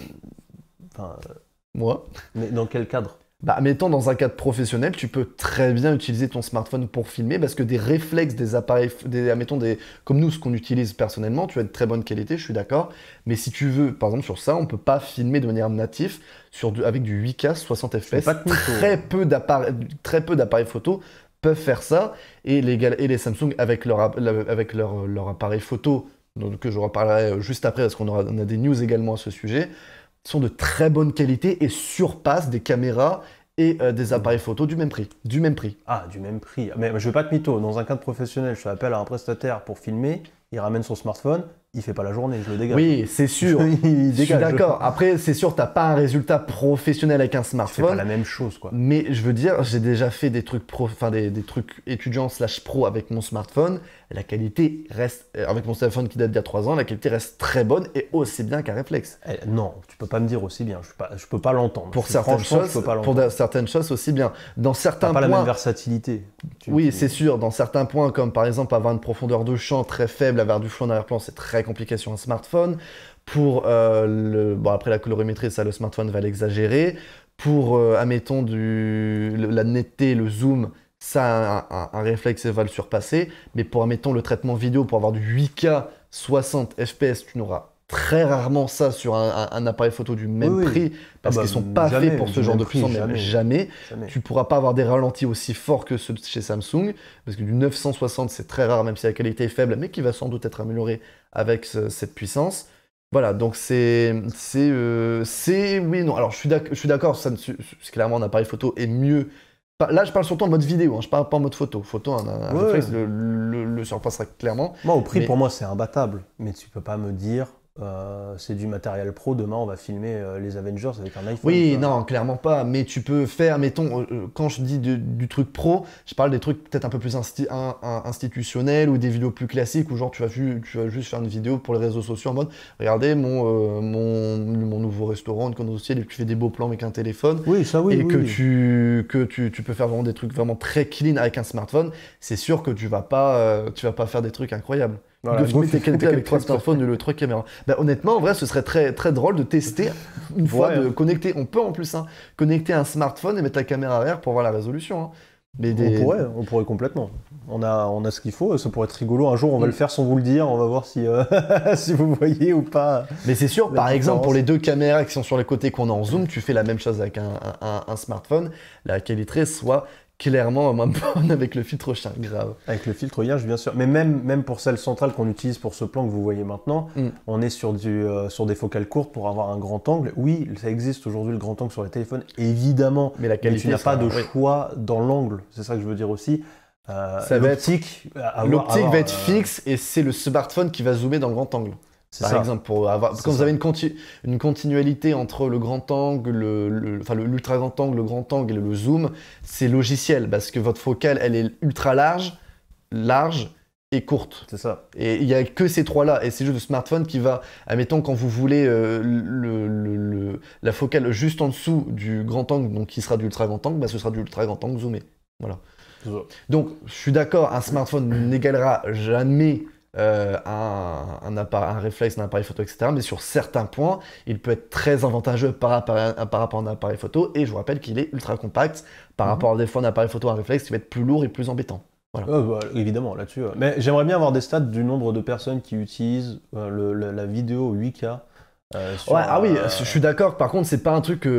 Enfin, euh, Moi mais dans quel cadre bah, mettons dans un cadre professionnel, tu peux très bien utiliser ton smartphone pour filmer parce que des réflexes des appareils, des, des, comme nous, ce qu'on utilise personnellement, tu as de très bonne qualité, je suis d'accord. Mais si tu veux, par exemple, sur ça, on peut pas filmer de manière native sur avec du 8K 60 fps. très peu d'appareils, très peu d'appareils photo peuvent faire ça et les, Samsung avec leur, avec leur, appareil photo, donc, que je reparlerai euh, juste après parce qu'on aura a des news également à ce sujet sont de très bonne qualité et surpassent des caméras et euh, des mmh. appareils photo du même prix. Du même prix. Ah, du même prix. Mais je veux pas te mytho. Dans un cadre professionnel, je fais appel à un prestataire pour filmer, il ramène son smartphone, il fait pas la journée, je le dégage. Oui, c'est sûr. Je suis d'accord. Après, c'est sûr, n'as pas un résultat professionnel avec un smartphone. C'est pas la même chose, quoi. Mais je veux dire, j'ai déjà fait des trucs pro, enfin des, des trucs étudiants slash pro avec mon smartphone la qualité reste, euh, avec mon téléphone qui date d'il y a 3 ans, la qualité reste très bonne et aussi bien qu'un réflexe. Eh, non, tu peux pas me dire aussi bien, je, ne peux pas l'entendre. Pour, certaines choses, certaines choses aussi bien. Dans certains points, pas la même versatilité. oui, c'est sûr, dans certains points, comme par exemple avoir une profondeur de champ très faible, avoir du flou en arrière-plan, c'est très compliqué sur un smartphone. Pour euh, le, bon après la colorimétrie, ça le smartphone va l'exagérer. Pour euh, admettons du, la netteté, le zoom, ça a un, réflexe et va le surpasser. Mais pour, admettons, le traitement vidéo, pour avoir du 8K 60 FPS, tu n'auras très rarement ça sur un, appareil photo du même prix parce ah qu'ils qu'ils bah, sont pas faits pour ce genre de puissance jamais, tu ne Tu pourras pas avoir des ralentis aussi forts que ceux chez Samsung parce que du 960 c'est très rare même si la qualité est faible mais qui va sans doute être améliorée avec cette puissance. Voilà, donc c'est. C'est. Euh, oui, non. Alors, je suis d'accord, clairement un appareil photo est mieux Là, je parle surtout en mode vidéo, hein, je parle pas en mode photo. Photo, un, le, le, clairement. Moi, au prix, pour moi, c'est imbattable. Mais tu peux pas me dire euh, c'est du matériel pro. Demain, on va filmer euh, les Avengers avec un iPhone. Oui, non, clairement pas. Mais tu peux faire, mettons, euh, quand je dis du truc pro, je parle des trucs peut-être un peu plus institutionnels ou des vidéos plus classiques ou genre tu vas, vu, tu vas juste faire une vidéo pour les réseaux sociaux en mode regardez mon, mon, nouveau restaurant de condottiel et tu fais des beaux plans avec un téléphone. Oui, ça oui. Et que, Tu, que tu, peux faire vraiment des trucs vraiment très clean avec un smartphone. C'est sûr que tu vas pas, tu vas pas faire des trucs incroyables. Voilà, de quelqu'un avec trois smartphones, le trois caméras. Bah, honnêtement, en vrai, ce serait très, très drôle de tester une fois de connecter. On peut en plus hein, connecter un smartphone et mettre la caméra arrière pour voir la résolution. Hein. Mais On pourrait, on pourrait complètement. On a, on a ce qu'il faut, ça pourrait être rigolo. Un jour, on va mm. le faire sans vous le dire, on va voir si, euh, si vous voyez ou pas. Mais c'est sûr, par exemple, pour les deux caméras qui sont sur les côtés qu'on a en zoom, tu fais la même chose avec un, un, un smartphone, la qualité soit clairement même avec le filtre chien, grave. Avec le filtre vierge, bien sûr. Mais même, même pour celle centrale qu'on utilise pour ce plan que vous voyez maintenant, mm. on est sur, du, euh, sur des focales courtes pour avoir un grand angle. Oui, ça existe aujourd'hui le grand angle sur les téléphones, évidemment. Mais tu n'as pas de choix dans l'angle, c'est ça que je veux dire aussi. Euh, euh, l'optique va être fixe et c'est le smartphone qui va zoomer dans le grand angle. Par exemple, pour avoir, quand vous avez une, continuité une, continualité entre le grand angle, le, l'ultra grand angle, le grand angle et le zoom, c'est logiciel parce que votre focale, elle est ultra large, large et courte. C'est ça. Et il n'y a que ces trois-là. Et c'est juste le smartphone qui va, admettons, quand vous voulez euh, le, la focale juste en dessous du grand angle, donc qui sera du ultra grand angle, bah, ce sera du ultra grand angle zoomé. Voilà. Donc, je suis d'accord, un smartphone n'égalera jamais euh, un, un, un réflexe d'un appareil photo, etc. Mais sur certains points, il peut être très avantageux par, rapport à un appareil photo. Et je vous rappelle qu'il est ultra compact par mhm. rapport à des fois un appareil photo, à réflexe qui va être plus lourd et plus embêtant. Euh, bah, évidemment, là-dessus. Mais j'aimerais bien avoir des stats du nombre de personnes qui utilisent euh, la vidéo 8K. ah oui, je suis d'accord. Par contre, c'est pas un truc que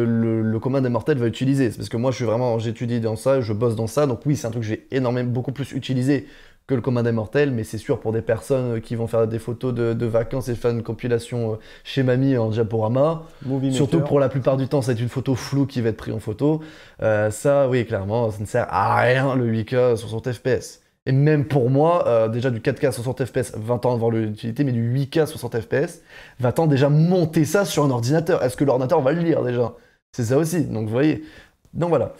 le, commun des mortels va utiliser. parce que moi, je suis vraiment, j'étudie dans ça, je bosse dans ça, donc oui, c'est un truc que j'ai énormément beaucoup plus utilisé que le commun des mortels, mais c'est sûr pour des personnes euh, qui vont faire des photos de, vacances et faire une compilation euh, chez mamie en diaporama. Surtout pour la plupart du temps, c'est une photo floue qui va être prise en photo. Euh, ça, oui, clairement, ça ne sert à rien le 8K 60 FPS. Et même pour moi, déjà du 4K 60 FPS, 20 ans avant l'utilité, mais du 8K 60 FPS, 20 ans déjà monter ça sur un ordinateur. Est-ce que l'ordinateur va le lire déjà C'est ça aussi. Donc vous voyez. Donc voilà.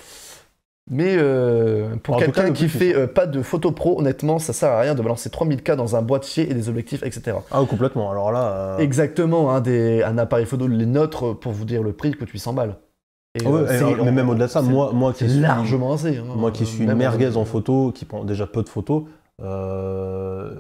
Mais euh, pour quelqu'un qui fait euh, pas de photo pro, honnêtement, ça sert à rien de balancer 3000K dans un boîtier et des objectifs, etc. Ah, complètement. Alors là. Euh, Exactement, hein, un appareil photo, les nôtres, pour vous dire le prix, que 800 balles. mais même au-delà de ça, moi, moi qui suis. Largement assez. Hein. moi qui suis une merguez en photo, qui prend déjà peu de photos, euh,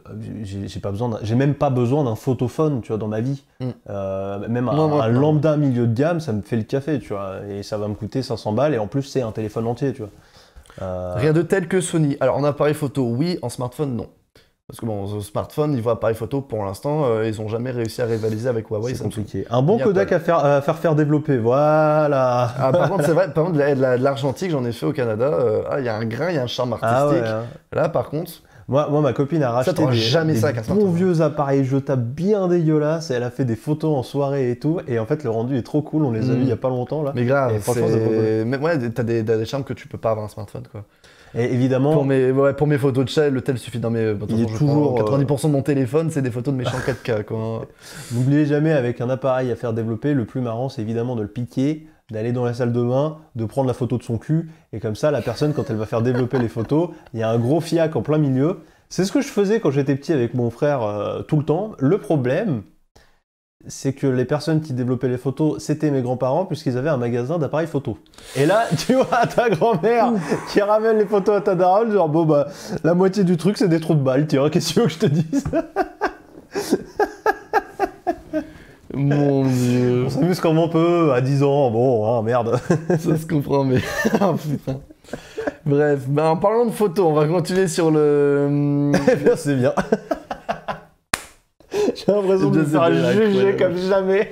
j'ai même pas besoin d'un photophone, tu vois, dans ma vie. Mm. Euh, même un, lambda milieu de gamme, ça me fait le café, tu vois, et ça va me coûter 500 balles. Et en plus, c'est un téléphone entier, tu vois. Euh, Rien de tel que Sony. Alors en appareil photo, oui, en smartphone, non. Parce que bon, smartphone, voit appareil photo, pour l'instant, ils n'ont jamais réussi à rivaliser avec Huawei. C'est compliqué. Un bon Kodak à faire, faire, développer, voilà. Ah, par contre, c'est vrai, par contre, de l'argentique, j'en ai fait au Canada. Ah, il y a un grain, il y a un charme ah artistique. Hein. Là, par contre. Moi, ma copine a racheté des, jamais ça, bons vieux appareils jetables bien dégueulasse, elle a fait des photos en soirée et tout. Et en fait, le rendu est trop cool. On les a vu mm. il y a pas longtemps là. Mais grave, c'est t'as des, charmes que tu peux pas avoir un smartphone quoi. Et évidemment. Pour mes, photos de chat, le tel suffit. dans mes, euh, il est toujours. 90% euh, de mon téléphone, c'est des photos de méchants 4K. N'oubliez jamais, avec un appareil à faire développer, le plus marrant, c'est évidemment de le piquer d'aller dans la salle de bain, de prendre la photo de son cul, et comme ça, la personne, quand elle va faire développer les photos, il y a un gros fiac en plein milieu. C'est ce que je faisais quand j'étais petit avec mon frère euh, tout le temps. Le problème, c'est que les personnes qui développaient les photos, c'était mes grands-parents, puisqu'ils avaient un magasin d'appareils photo. Et là, tu vois, ta grand-mère qui ramène les photos à ta daronne, genre, bon, bah, la moitié du truc, c'est des trous de balles, tu vois, qu'est-ce que je te dise Mon dieu. On s'amuse comme on peut à 10 ans, bon, hein, merde. Ça se comprend, mais. Ah, Bref, ben, en parlant de photos, on va continuer sur le. Hum, c'est bien. J'ai l'impression de me faire juger comme jamais.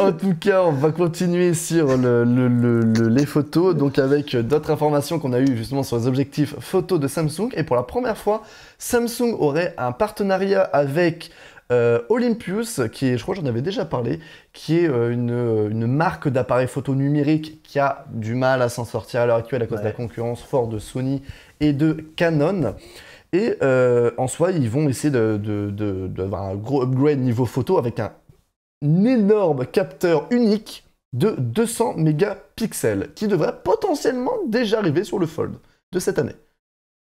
en tout cas, on va continuer sur les photos, donc avec d'autres informations qu'on a eues justement sur les objectifs photos de Samsung. Et pour la première fois, Samsung aurait un partenariat avec euh, Olympius, Olympus, qui est, je crois que j'en avais déjà parlé, qui est euh, euh, une, marque d'appareils photo numériques qui a du mal à s'en sortir à l'heure actuelle à cause de la concurrence forte de Sony et de Canon. Et en soi, ils vont essayer d'avoir de, un gros upgrade niveau photo avec un énorme capteur unique de 200 mégapixels qui devrait potentiellement déjà arriver sur le Fold de cette année.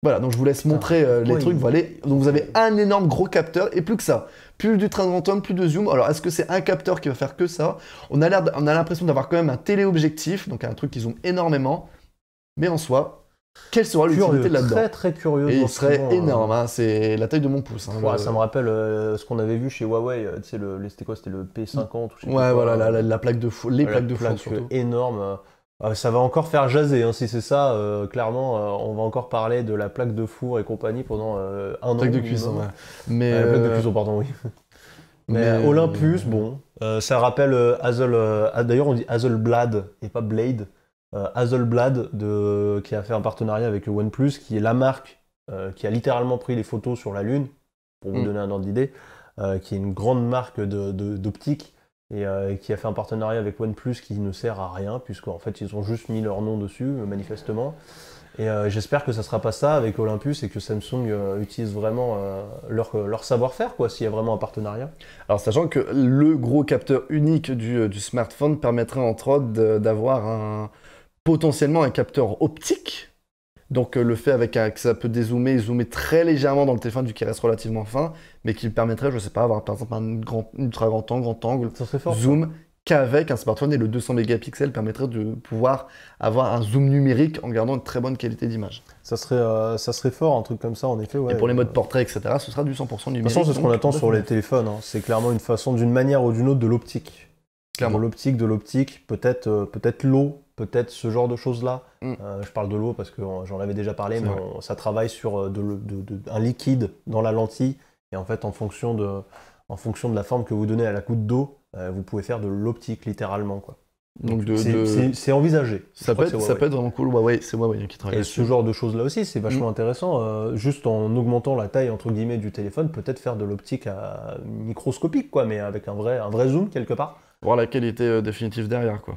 Voilà, donc je vous laisse montrer euh, les trucs. Donc vous avez un énorme gros capteur et plus que ça. Plus du train de random, plus de zoom. Alors est-ce que c'est un capteur qui va faire que ça On a l'impression d'avoir quand même un téléobjectif, donc un truc qui zoome énormément. Mais en soi, quelle sera l'utilité là-dedans Très très curieux. Et il serait euh, énorme, hein, c'est la taille de mon pouce. Hein, ça me rappelle euh, ce qu'on avait vu chez Huawei. c'était quoi C'était le P50 Ouais, voilà, la, plaque de les plaques de surtout. énorme. Ah, ça va encore faire jaser, hein, si c'est ça, euh, clairement, euh, on va encore parler de la plaque de four et compagnie pendant euh, un plaque an. De cuisson, mais de cuisson, pardon, oui. Mais, Olympus, bon, ça rappelle Hazel, d'ailleurs on dit Hazelblad et pas Blade, Hazelblad qui a fait un partenariat avec OnePlus, qui est la marque qui a littéralement pris les photos sur la Lune, pour vous mm. donner un ordre d'idée, qui est une grande marque d'optique et euh, qui a fait un partenariat avec OnePlus qui ne sert à rien, puisqu'en fait ils ont juste mis leur nom dessus, manifestement. Et euh, j'espère que ça sera pas ça avec Olympus et que Samsung euh, utilise vraiment leur, savoir-faire, quoi, s'il y a vraiment un partenariat. Alors, sachant que le gros capteur unique du, du smartphone permettrait entre autres d'avoir un, potentiellement un capteur optique donc euh, le fait avec que ça peut dézoomer zoomer très légèrement dans le téléphone du qui reste relativement fin, mais qui permettrait, je sais pas, avoir par exemple un grand, ultra grand angle, grand angle, zoom, qu'avec un smartphone et le 200 mégapixels permettrait de pouvoir avoir un zoom numérique en gardant une très bonne qualité d'image. Ça serait, euh, ça serait fort, un truc comme ça en effet. et pour les modes portrait, etc., ce sera du 100% numérique. De toute façon, c'est ce qu'on attend sur les téléphones. Hein. C'est clairement une façon, d'une manière ou d'une autre, de l'optique. Clairement. l'optique, de l'optique, peut-être euh, peut-être l'eau peut-être ce genre de choses-là. Mm. Euh, je parle de l'eau parce que j'en avais déjà parlé, mais ça travaille sur euh, un liquide dans la lentille. Et en fait, en fonction de, la forme que vous donnez à la goutte d'eau, euh, vous pouvez faire de l'optique littéralement. Donc c'est envisagé. Ça, peut être, ça peut vraiment cool. c'est moi qui travaille. Et ce genre de choses là aussi, c'est vachement mm. intéressant. juste en augmentant la taille entre guillemets du téléphone, peut-être faire de l'optique microscopique, quoi, mais avec un vrai, un vrai zoom quelque part. Voir la qualité définitive derrière, quoi.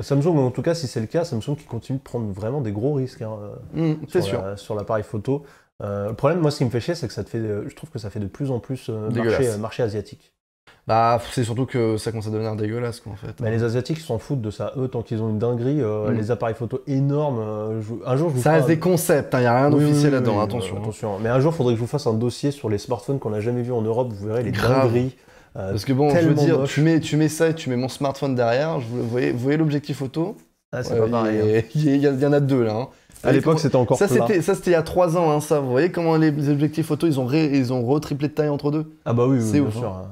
Samsung, en tout cas, si c'est le cas, Samsung qui continue de prendre vraiment des gros risques hein, mm, euh, sur, l'appareil photo. Euh, le problème, moi, ce qui me fait chier, c'est que ça te fait, euh, je trouve que ça fait de plus en plus marché, marché asiatique. Bah, c'est surtout que ça commence à devenir dégueulasse, quoi, en fait. Mais les Asiatiques s'en foutent de ça, eux, tant qu'ils ont une dinguerie. Mm. Les appareils photo énormes. Un jour, je vous Ça reste des concepts, il hein, n'y a rien d'officiel là-dedans, attention. Hein. attention. Mais un jour, il faudrait que je vous fasse un dossier sur les smartphones qu'on n'a jamais vus en Europe. Vous verrez les dingueries euh, Parce que bon, je veux dire, tu mets, tu mets ça et tu mets mon smartphone derrière, je, vous voyez, l'objectif photo ah, c'est euh, pas pareil. Hein. Il y, en a deux là. Hein. À l'époque, c'était encore ça. C'était ça, c'était il y a trois ans. Hein, ça, vous voyez comment les objectifs photo, ils ont ils ont retriplé de taille entre deux. Ah bah oui, oui c'est bien ouf. Sûr,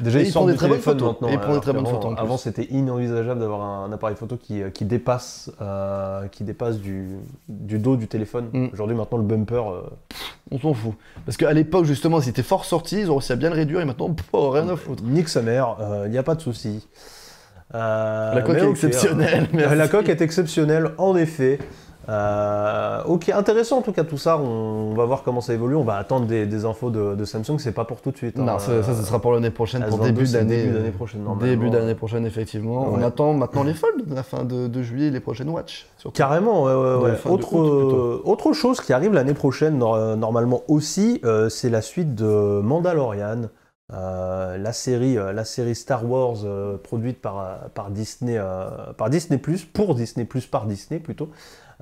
Déjà, ils, des très bonnes photos. Maintenant, très bonnes Avant, c'était inenvisageable d'avoir un, appareil photo qui, dépasse, euh, qui dépasse euh, du, dos du téléphone. Mm. Aujourd'hui, maintenant, le bumper. Euh, on s'en fout. Parce qu'à l'époque, justement, ils étaient fort sortis, ils ont réussi à bien le réduire et maintenant, oh, rien à foutre. Nique sa mère, il n'y a pas de souci. la coque est hein. exceptionnelle. La coque est exceptionnelle, en effet. Euh, ok, intéressant en tout cas tout ça. On, va voir comment ça évolue. On va attendre des, infos de, Samsung. C'est pas pour tout de suite. Non, hein. ça, ce sera pour l'année prochaine, pour début d'année. Début euh, prochaine, Début d'année prochaine, effectivement. On attend maintenant les folds, la fin de, juillet, les prochaines watch. Carrément, ouais, ouais, euh, Autre, chose qui arrive l'année prochaine, normalement aussi, c'est la suite de Mandalorian. la, série, Star Wars produite par, Disney, par Disney, pour Disney, par Disney plutôt,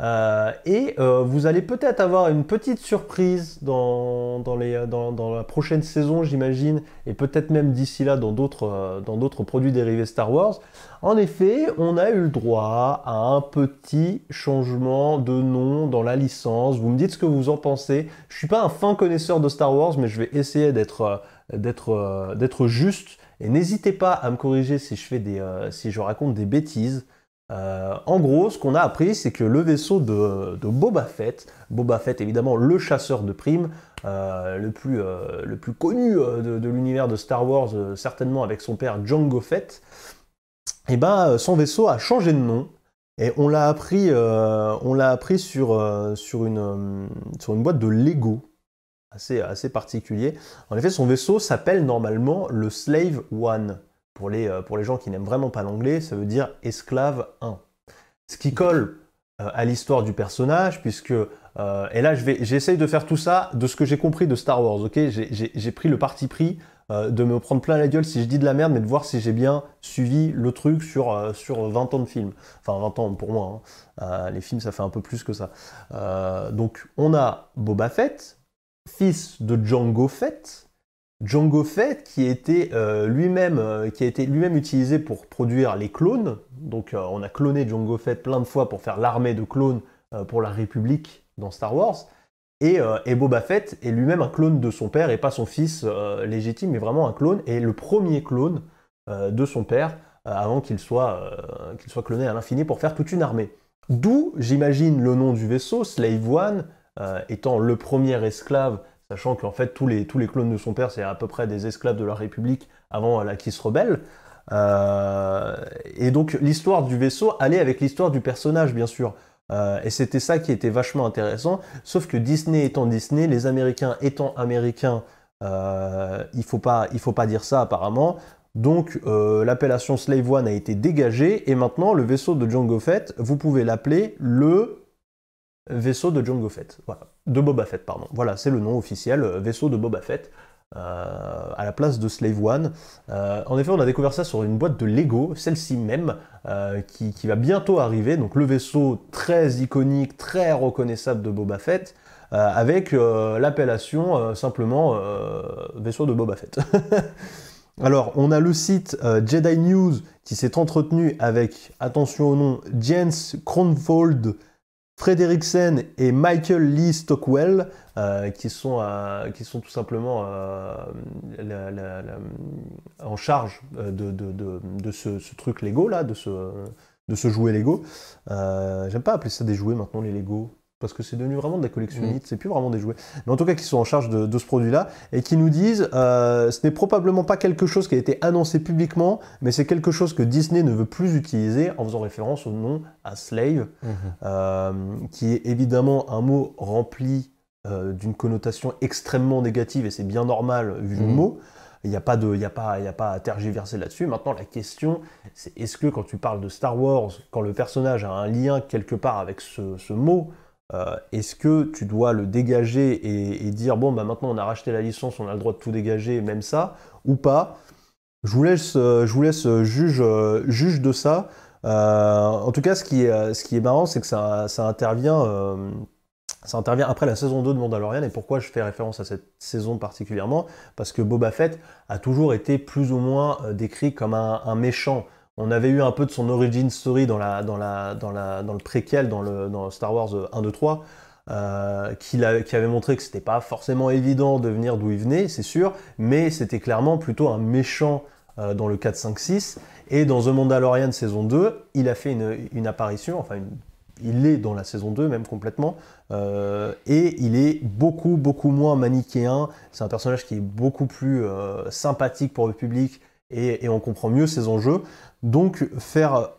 euh, et euh, vous allez peut-être avoir une petite surprise dans, la prochaine saison, j'imagine, et peut-être même d'ici là euh, dans d'autres produits dérivés Star Wars. En effet, on a eu le droit à un petit changement de nom dans la licence. Vous me dites ce que vous en pensez. Je ne suis pas un fin connaisseur de Star Wars, mais je vais essayer d'être juste. Et n'hésitez pas à me corriger si si je raconte des bêtises. Euh, en gros, ce qu'on a appris, c'est que le vaisseau de, Boba Fett, Boba Fett évidemment le chasseur de primes, euh, euh, le, plus, connu de, l'univers de Star Wars, certainement avec son père Django Fett, eh ben, son vaisseau a changé de nom. Et on l'a appris, sur, une, boîte de Lego, assez, assez particulier. En effet, son vaisseau s'appelle normalement le Slave One. Pour les, euh, pour les gens qui n'aiment vraiment pas l'anglais, ça veut dire esclave 1. Ce qui colle euh, à l'histoire du personnage, puisque euh, et là, j'essaye de faire tout ça de ce que j'ai compris de Star Wars, ok J'ai pris le parti pris de me prendre plein la gueule si je dis de la merde, mais de voir si j'ai bien suivi le truc sur, sur 20 ans de film. Enfin, 20 ans pour moi, hein. les films, ça fait un peu plus que ça. donc, on a Boba Fett, fils de Django Fett, Django Fett, euh, euh, qui a été lui-même utilisé pour produire les clones. Donc euh, on a cloné Django Fett plein de fois pour faire l'armée de clones pour la République dans Star Wars. Et, et Boba Fett est lui-même un clone de son père et pas son fils légitime, mais vraiment un clone et le premier clone de son père avant qu'il soit qu'il soit cloné à l'infini pour faire toute une armée. D'où j'imagine le nom du vaisseau Slave One étant le premier esclave sachant qu'en fait tous les, tous les clones de son père, c'est à peu près des esclaves de la République avant euh, la qui se rebelle. Euh, et donc l'histoire du vaisseau allait avec l'histoire du personnage, bien sûr. Euh, et c'était ça qui était vachement intéressant, sauf que Disney étant Disney, les Américains étant Américains, il faut pas, faut pas dire ça apparemment. Donc l'appellation Slave One a été dégagée et maintenant le vaisseau de Django Fett, vous pouvez l'appeler le vaisseau de Django Fett. Voilà de Boba Fett, pardon. Voilà, c'est le nom officiel, euh, vaisseau de Boba Fett. Euh, à la place de Slave One. Euh, en effet, on a découvert ça sur une boîte de Lego, celle-ci même, qui, va bientôt arriver. Donc le vaisseau très iconique, très reconnaissable de Boba Fett, avec l'appellation simplement vaisseau de Boba Fett. Alors, on a le site Jedi News qui s'est entretenu avec, attention au nom, Jens Kronfold, Frederiksen et Michael Lee Stockwell, euh, qui, sont, euh, qui sont tout simplement euh, en charge de, ce, truc Lego, là, de ce, de ce jouet Lego. J'aime pas appeler ça des jouets maintenant, les Lego parce que c'est devenu vraiment de la collection mm. c'est plus vraiment des jouets, mais en tout cas qui sont en charge de, ce produit-là, et qui nous disent euh, ce n'est probablement pas quelque chose qui a été annoncé publiquement, mais c'est quelque chose que Disney ne veut plus utiliser en faisant référence au nom à slave, mm-hmm. euh, qui est évidemment un mot rempli euh, d'une connotation extrêmement négative, et c'est bien normal vu le mm. mot. Il n'y a, pas de, a, a pas à tergiverser là-dessus. Maintenant, la question, c'est est-ce que quand tu parles de Star Wars, quand le personnage a un lien quelque part avec ce mot, euh, est-ce que tu dois le dégager et, dire bon bah maintenant on a racheté la licence, on a le droit de tout dégager, même ça, ou pas Je vous laisse, euh, je euh, juge, juge de ça. en tout cas, ce qui est, marrant, c'est que ça, intervient. ça intervient après la saison 2 de Mandalorian, et pourquoi je fais référence à cette saison particulièrement Parce que Boba Fett a toujours été plus ou moins décrit comme un méchant. On avait eu un peu de son origin story dans, le préquel, dans, le, Star Wars 1, 2, 3, qui, avait montré que c'était pas forcément évident de venir d'où il venait, c'est sûr, mais c'était clairement plutôt un méchant euh, dans le 4, 5, 6. Et dans The Mandalorian saison 2, il a fait une, apparition, enfin il est dans la saison 2 même complètement, euh, et il est beaucoup beaucoup moins manichéen, c'est un personnage qui est beaucoup plus euh, sympathique pour le public, et, on comprend mieux ses enjeux. Donc faire,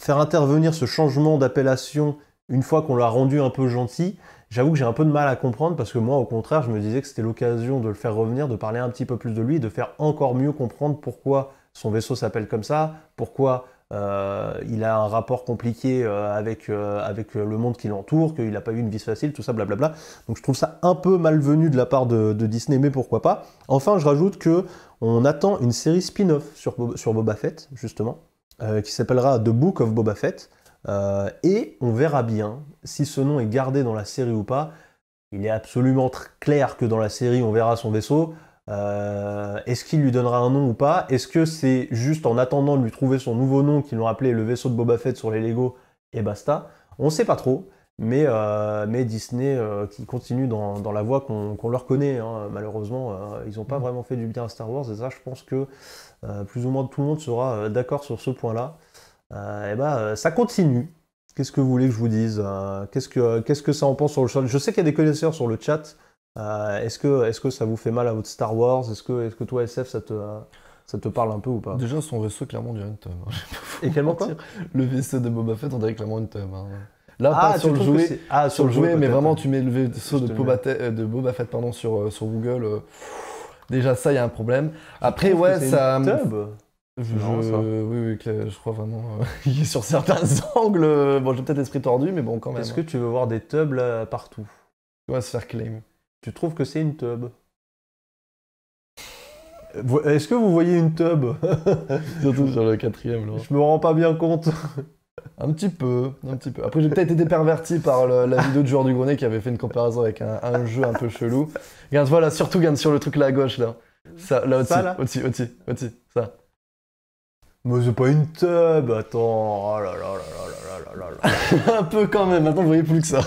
faire intervenir ce changement d'appellation une fois qu'on l'a rendu un peu gentil, j'avoue que j'ai un peu de mal à comprendre parce que moi au contraire je me disais que c'était l'occasion de le faire revenir, de parler un petit peu plus de lui, de faire encore mieux comprendre pourquoi son vaisseau s'appelle comme ça, pourquoi euh, il a un rapport compliqué euh, avec, euh, avec le monde qui l'entoure, qu'il n'a pas eu une vie facile, tout ça, blablabla. Donc je trouve ça un peu malvenu de la part de, Disney, mais pourquoi pas. Enfin, je rajoute que on attend une série spin-off sur, sur Boba Fett, justement, qui s'appellera The Book of Boba Fett. et on verra bien si ce nom est gardé dans la série ou pas. Il est absolument clair que dans la série, on verra son vaisseau. Euh, est-ce qu'il lui donnera un nom ou pas Est-ce que c'est juste en attendant de lui trouver son nouveau nom qu'ils l'ont appelé le vaisseau de Boba Fett sur les Lego et basta On ne sait pas trop, mais, euh, mais Disney euh, qui continue dans, la voie qu'on leur connaît, hein, malheureusement, ils n'ont pas mm. vraiment fait du bien à Star Wars et ça je pense que plus ou moins tout le monde sera d'accord sur ce point-là. et ben ça continue. Qu'est-ce que vous voulez que je vous dise Qu'est-ce que ça en pense sur le chat Je sais qu'il y a des connaisseurs sur le chat euh, est-ce que, est que ça vous fait mal à votre Star Wars Est-ce que, est que toi, SF, ça te, ça te parle un peu ou pas Déjà, son vaisseau, clairement, du une hein. tome. Et clairement Le vaisseau de Boba Fett, on dirait clairement une hein. tome. Là, ah, pas sur le jouet, ah, sur, le jouet, mais vraiment, tu mets le vaisseau de Boba, euh, de Boba, Fett pardon, sur, euh, sur Google. déjà, ça, il y a un problème. Après, ouais, ça. Une je, ça. Oui, oui, je crois vraiment est sur certains angles. Bon, j'ai peut-être l'esprit tordu, mais bon, quand même. Est-ce que tu veux voir des tubs partout on va se faire claim tu trouves que c'est une tub. Est-ce que vous voyez une tub Surtout sur le quatrième, là. Je me rends pas bien compte. un petit peu, un petit peu. Après, j'ai peut-être été perverti par la vidéo de joueur du Grenet qui avait fait une comparaison avec un, jeu un peu chelou. Regarde, voilà, surtout, regarde sur le truc là à gauche, là. Ça, là, au-dessus, au-dessus, au-dessus, ça. Mais c'est pas une tub, attends. un peu quand même, maintenant, vous voyez plus que ça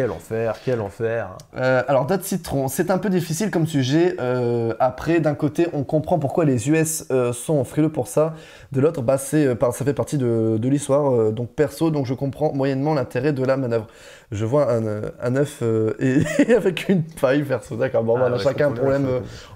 quel enfer, quel enfer. Euh, alors, date citron, c'est un peu difficile comme sujet. Euh, après, d'un côté, on comprend pourquoi les US euh, sont frileux pour ça. De l'autre, bah, c'est, ça fait partie de, l'histoire. donc, perso, donc je comprends moyennement l'intérêt de la manœuvre. Je vois un, œuf et avec une paille, perso. D'accord, bon, ah, on a chacun un problème,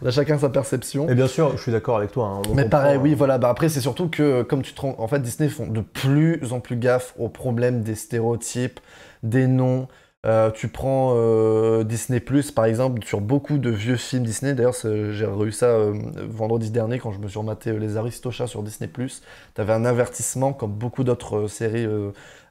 on a chacun sa perception. Et bien sûr, je suis d'accord avec toi. Hein, Mais pareil, oui, hein. voilà. Bah, après, c'est surtout que, comme tu te rends, en fait, Disney font de plus en plus gaffe aux problèmes des stéréotypes, des noms, euh, tu prends euh, Disney Plus par exemple sur beaucoup de vieux films Disney. D'ailleurs, j'ai reçu ça euh, vendredi dernier quand je me suis rematé Les Aristochats sur Disney Plus. T'avais un avertissement comme beaucoup d'autres séries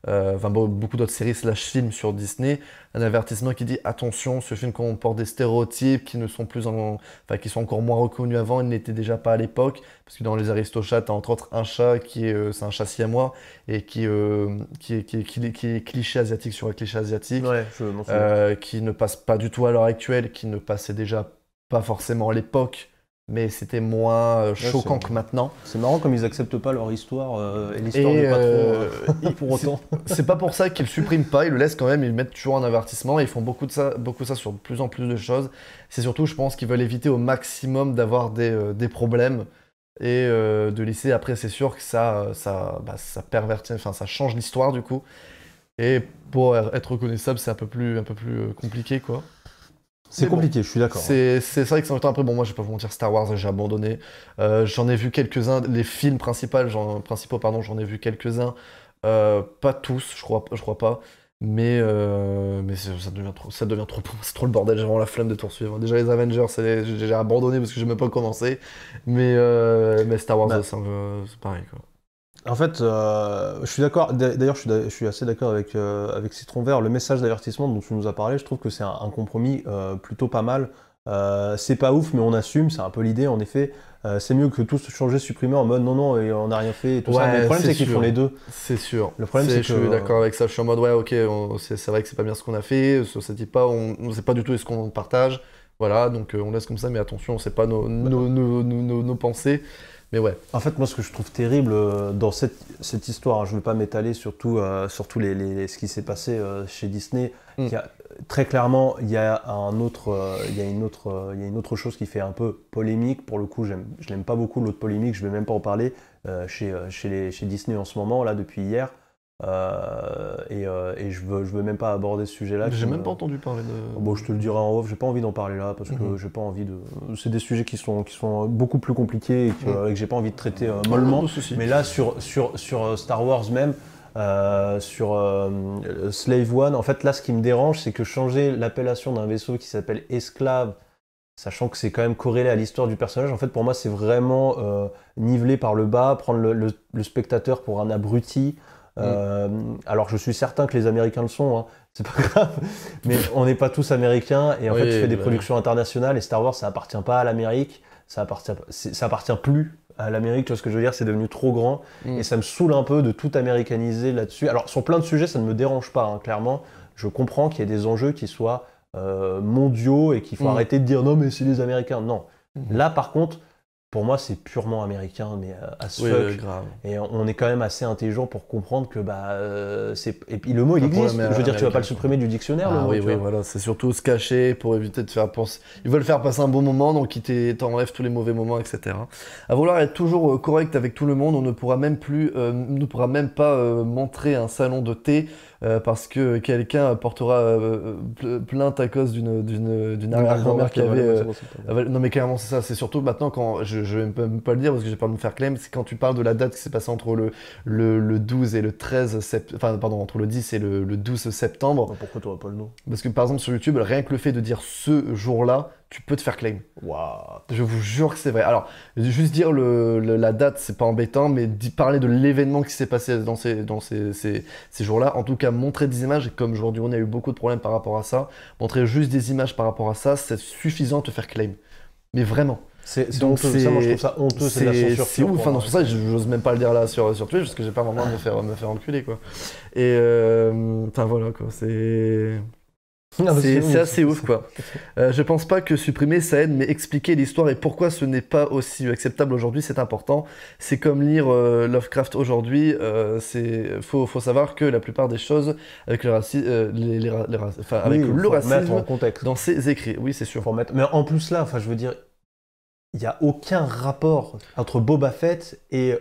euh, enfin beaucoup d'autres séries slash films sur Disney, un avertissement qui dit attention, ce film comporte des stéréotypes qui ne sont plus en, enfin, qui sont encore moins reconnus avant, ils n'étaient déjà pas à l'époque, parce que dans les Aristochats, t'as entre autres un chat qui est, euh, c'est un chat siamois et qui, euh, qui, est, qui, qui, est, cliché asiatique sur un cliché asiatique, qui ne passe pas du tout à l'heure actuelle, qui ne passait déjà pas forcément à l'époque mais c'était moins euh, choquant que maintenant. C'est marrant comme ils acceptent pas leur histoire euh, et l'histoire n'est pas trop euh, pour autant. C'est pas pour ça qu'ils suppriment pas, ils le laissent quand même, ils mettent toujours un avertissement, et ils font beaucoup de ça, beaucoup ça sur de plus en plus de choses. C'est surtout, je pense, qu'ils veulent éviter au maximum d'avoir des, problèmes et de laisser. Après, c'est sûr que ça, ça, bah, pervertit, enfin, ça change l'histoire du coup. Et pour être reconnaissable, c'est un peu plus, un peu plus compliqué quoi. C'est compliqué, je suis d'accord. Hein. C'est vrai que c'est un après. Bon, moi, je vais pas vous mentir, Star Wars, j'ai abandonné. Euh, j'en ai vu quelques-uns, les films principaux, principaux pardon, j'en ai vu quelques-uns. Euh, pas tous, je crois, je crois pas. Mais, euh, mais ça devient trop, ça devient trop c'est trop le bordel, j'ai vraiment la flemme de tout suivre. Déjà les Avengers, j'ai abandonné parce que je même pas commencé. Mais, mais Star Wars, bah, c'est pareil quoi. En fait, euh, je suis d'accord. D'ailleurs, je, suis assez d'accord euh, avec, Citron Vert. Le message d'avertissement dont tu nous as parlé, je trouve que c'est un, compromis euh, plutôt pas mal. c'est pas ouf, mais on assume. C'est un peu l'idée, en effet. c'est mieux que tout se changer, supprimer en mode non, non, et on n'a rien fait. Et tout ça. le problème, c'est qu'ils font les deux. C'est sûr. Le problème, c'est que je suis d'accord avec ça. Je suis en mode ouais, ok, c'est vrai que c'est pas bien ce qu'on a fait. Ça ne pas, on ne sait pas du tout ce qu'on partage. Voilà, donc on laisse comme ça, mais attention, sait pas bah- nos, nos, nos pensées ouais. En fait, moi, ce que je trouve terrible euh, dans cette, histoire, hein, je ne vais pas m'étaler sur tout, euh, les, ce qui s'est passé euh, chez Disney. Mm. très clairement, il y, a une autre chose qui fait un peu polémique. Pour le coup, je n'aime pas beaucoup l'autre polémique, je ne vais même pas en parler chez, chez, les, chez Disney en ce moment, là, depuis hier. Euh, euh, et, je veux, je veux même pas aborder ce sujet-là. J'ai même pas entendu parler de. Bon, je te le dirai en off. J'ai pas envie d'en parler là parce que mhm. j'ai pas envie de. C'est des sujets qui sont qui sont beaucoup plus compliqués et que, mhm. j'ai pas envie de traiter euh, mollement. Mais là, sur sur sur Star Wars même. sur Slave One, en fait là ce qui me dérange c'est que changer l'appellation d'un vaisseau qui s'appelle esclave, sachant que c'est quand même corrélé à l'histoire du personnage, en fait pour moi c'est vraiment niveler par le bas, prendre le spectateur pour un abruti, euh, alors je suis certain que les Américains le sont, hein. c'est pas grave, mais on n'est pas tous Américains et en fait tu fais des bah productions internationales et Star Wars ça appartient pas à l'Amérique, ça appartient, ça appartient plus à l'Amérique, tu vois ce que je veux dire, c'est devenu trop grand mm. et ça me saoule un peu de tout américaniser là-dessus. Alors sur plein de sujets ça ne me dérange pas, hein, clairement, je comprends qu'il y ait des enjeux qui soient euh, mondiaux et qu'il faut mm. arrêter de dire non mais c'est les Américains, non. Mm. Là par contre pour moi, c'est purement américain, mais à euh, ce Grave. Et on est quand même assez intelligent pour comprendre que bah, euh, c'est. Et puis le mot, il existe. Je veux dire, tu vas pas le supprimer du dictionnaire. le ah mot, oui, voilà. C'est surtout se cacher pour éviter de faire penser. Ils veulent faire passer un bon moment, donc ils t'enlèvent tous les mauvais moments, etc. À vouloir être toujours euh, correct avec tout le monde, on ne pourra même plus, pourra même pas montrer un salon de thé euh, parce que quelqu'un portera euh, euh, plainte à cause d'une arrière-grand-mère qui hein. avait. non, mais clairement, c'est ça. C'est surtout maintenant, quand je ne vais même pas le dire parce que j'ai peur de me faire claim, c'est quand tu parles de la date qui s'est passée entre le, le, le, 12 et le 13 Enfin, pardon, entre le 10 et le, le 12 septembre. Pourquoi tu pas le nom Parce que par exemple, sur YouTube, rien que le fait de dire ce jour-là, tu peux te faire claim. Waouh, je vous jure que c'est vrai. Alors, juste dire le, la date, c'est pas embêtant, mais parler de l'événement qui s'est passé dans ces, dans ces, jours-là, en tout cas, montrer des images, comme aujourd'hui on a eu beaucoup de problèmes par rapport à ça, montrer juste des images par rapport à ça, c'est suffisant de te faire claim. Mais vraiment. C'est honteux. Ça, moi, je trouve ça honteux. C'est censure. C'est ouf. Enfin, n'ose ça, j'ose même pas le dire là sur, sur Twitch parce que j'ai pas vraiment me faire, me faire enculer, quoi. Et. Euh, enfin, voilà, quoi. C'est. C'est assez ouf quoi. Euh, je pense pas que supprimer ça aide, mais expliquer l'histoire et pourquoi ce n'est pas aussi acceptable aujourd'hui, c'est important. C'est comme lire euh, Lovecraft aujourd'hui. Euh, faut, faut, savoir que la plupart des choses avec le, racisme euh, les, les, avec le racisme en contexte. dans ses écrits. Oui, c'est sûr. Faut Mais en plus là, enfin, je veux dire, il n'y a aucun rapport entre Boba Fett et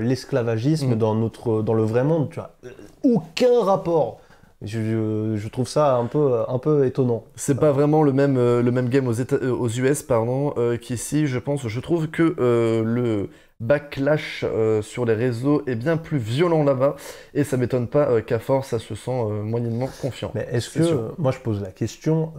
l'esclavagisme mm. dans notre dans le vrai monde. Tu vois, aucun rapport. Je, trouve ça un peu, un peu étonnant. C'est pas vraiment le même, euh, le même game aux, euh, aux US pardon, euh, qu'ici, je pense. Je trouve que le backlash sur les réseaux est bien plus violent là-bas, et ça m'étonne pas qu'à force, ça se sent moyennement confiant. Mais est-ce que, moi je pose la question,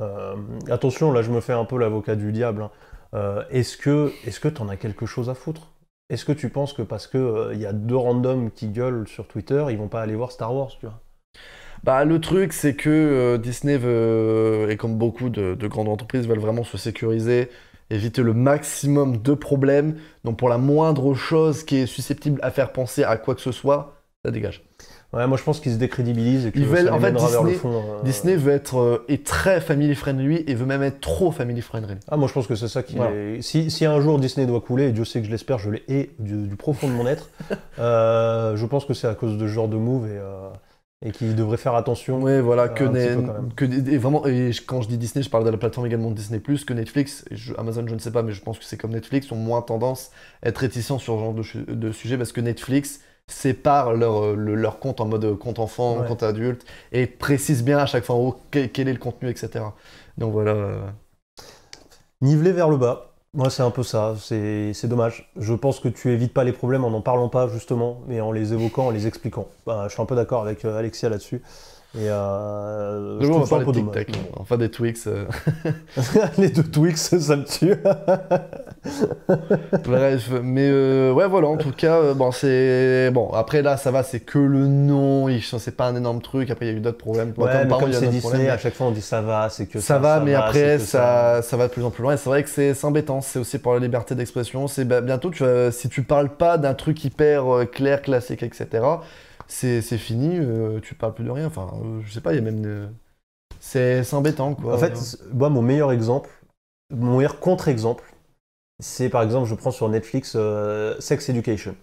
attention, là je me fais un peu l'avocat du diable, hein. est-ce que est-ce que t'en as quelque chose à foutre Est-ce que tu penses que parce qu'il il y a deux randoms qui gueulent sur Twitter, ils vont pas aller voir Star Wars, tu vois bah, le truc, c'est que euh, Disney veut, et comme beaucoup de, grandes entreprises, veulent vraiment se sécuriser, éviter le maximum de problèmes. Donc, pour la moindre chose qui est susceptible à faire penser à quoi que ce soit, ça dégage. Ouais, moi je pense qu'ils se décrédibilisent et qu'ils veulent en fait Disney, hein. Disney veut être euh, est très family friendly et veut même être trop family friendly. Ah moi je pense que c'est ça qui si, un jour Disney doit couler et Dieu sait que je l'espère, je l'ai du, profond de mon être. Euh, je pense que c'est à cause de ce genre de move et et qui devrait faire attention. Oui, voilà, que, et vraiment, et quand je dis Disney, je parle de la plateforme également de Disney, que Netflix, Amazon, je ne sais pas, mais je pense que c'est comme Netflix, ont moins tendance à être réticents sur ce genre de, sujet parce que Netflix sépare leur, euh, leur compte en mode euh, compte enfant, compte adulte, et précise bien à chaque fois en haut quel, est le contenu, etc. Donc voilà. Euh. Niveler vers le bas. Moi, c'est un peu ça. C'est dommage. Je pense que tu évites pas les problèmes en n'en parlant pas, justement, mais en les évoquant, en les expliquant. Bah, je suis un peu d'accord avec euh, Alexia là-dessus. Et euh, je on va Enfin des Twix. Euh. les deux Twix, ça me tue. Bref, mais euh, ouais voilà. En tout cas, bon c'est bon. Après là, ça va, c'est que le nom. C'est pas un énorme truc. Après, il y a eu d'autres problèmes. comme, c'est Disney, à chaque fois on dit ça va, c'est que ça, ça va. mais après, ça, ça, va de plus en plus loin. Et c'est vrai que c'est embêtant. C'est aussi pour la liberté d'expression. C'est bah, bientôt, tu si tu parles pas d'un truc hyper clair, classique, etc c'est fini, euh, tu parles plus de rien. Enfin, euh, je sais pas, il y a même. Euh, c'est embêtant, quoi. En fait, moi, mon meilleur exemple, mon meilleur contre-exemple, c'est par exemple, je prends sur Netflix Sex Education.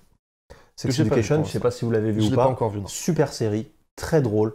Sex Education, je, ne sais pas si vous l'avez vu ou pas. encore vu, Super série, très drôle,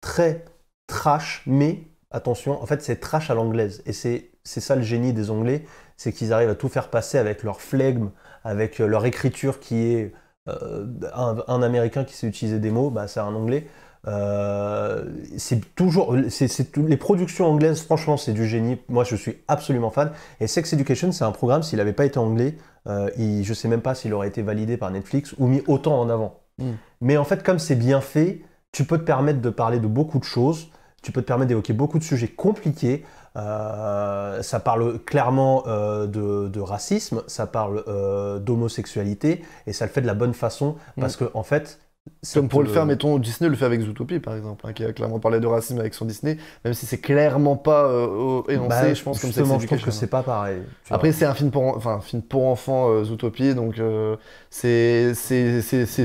très trash, mais attention, en fait, c'est trash à l'anglaise. Et c'est ça le génie des Anglais, c'est qu'ils arrivent à tout faire passer avec leur flegme, avec leur écriture qui est euh, un, Américain qui sait utiliser des mots, bah, c'est un Anglais. Euh, c'est toujours, c'est, les productions anglaises, franchement, c'est du génie. Moi, je suis absolument fan. Et Sex Education, c'est un programme. S'il n'avait pas été anglais, je euh, ne je sais même pas s'il aurait été validé par Netflix ou mis autant en avant. Mm. Mais en fait, comme c'est bien fait, tu peux te permettre de parler de beaucoup de choses. Tu peux te permettre d'évoquer beaucoup de sujets compliqués. Euh, ça parle clairement euh, de, racisme, ça parle euh, d'homosexualité, et ça le fait de la bonne façon, parce qu'en mm. que en fait, c'est pour le faire, mettons, Disney le fait avec Zootopie, par exemple, hein, qui a clairement parlé de racisme avec son Disney, même si c'est clairement pas euh, bah, énoncé, je pense, comme je que c'est pas pareil. Après, c'est un film pour, enfin, film pour enfants, euh, Zootopie, donc euh, c'est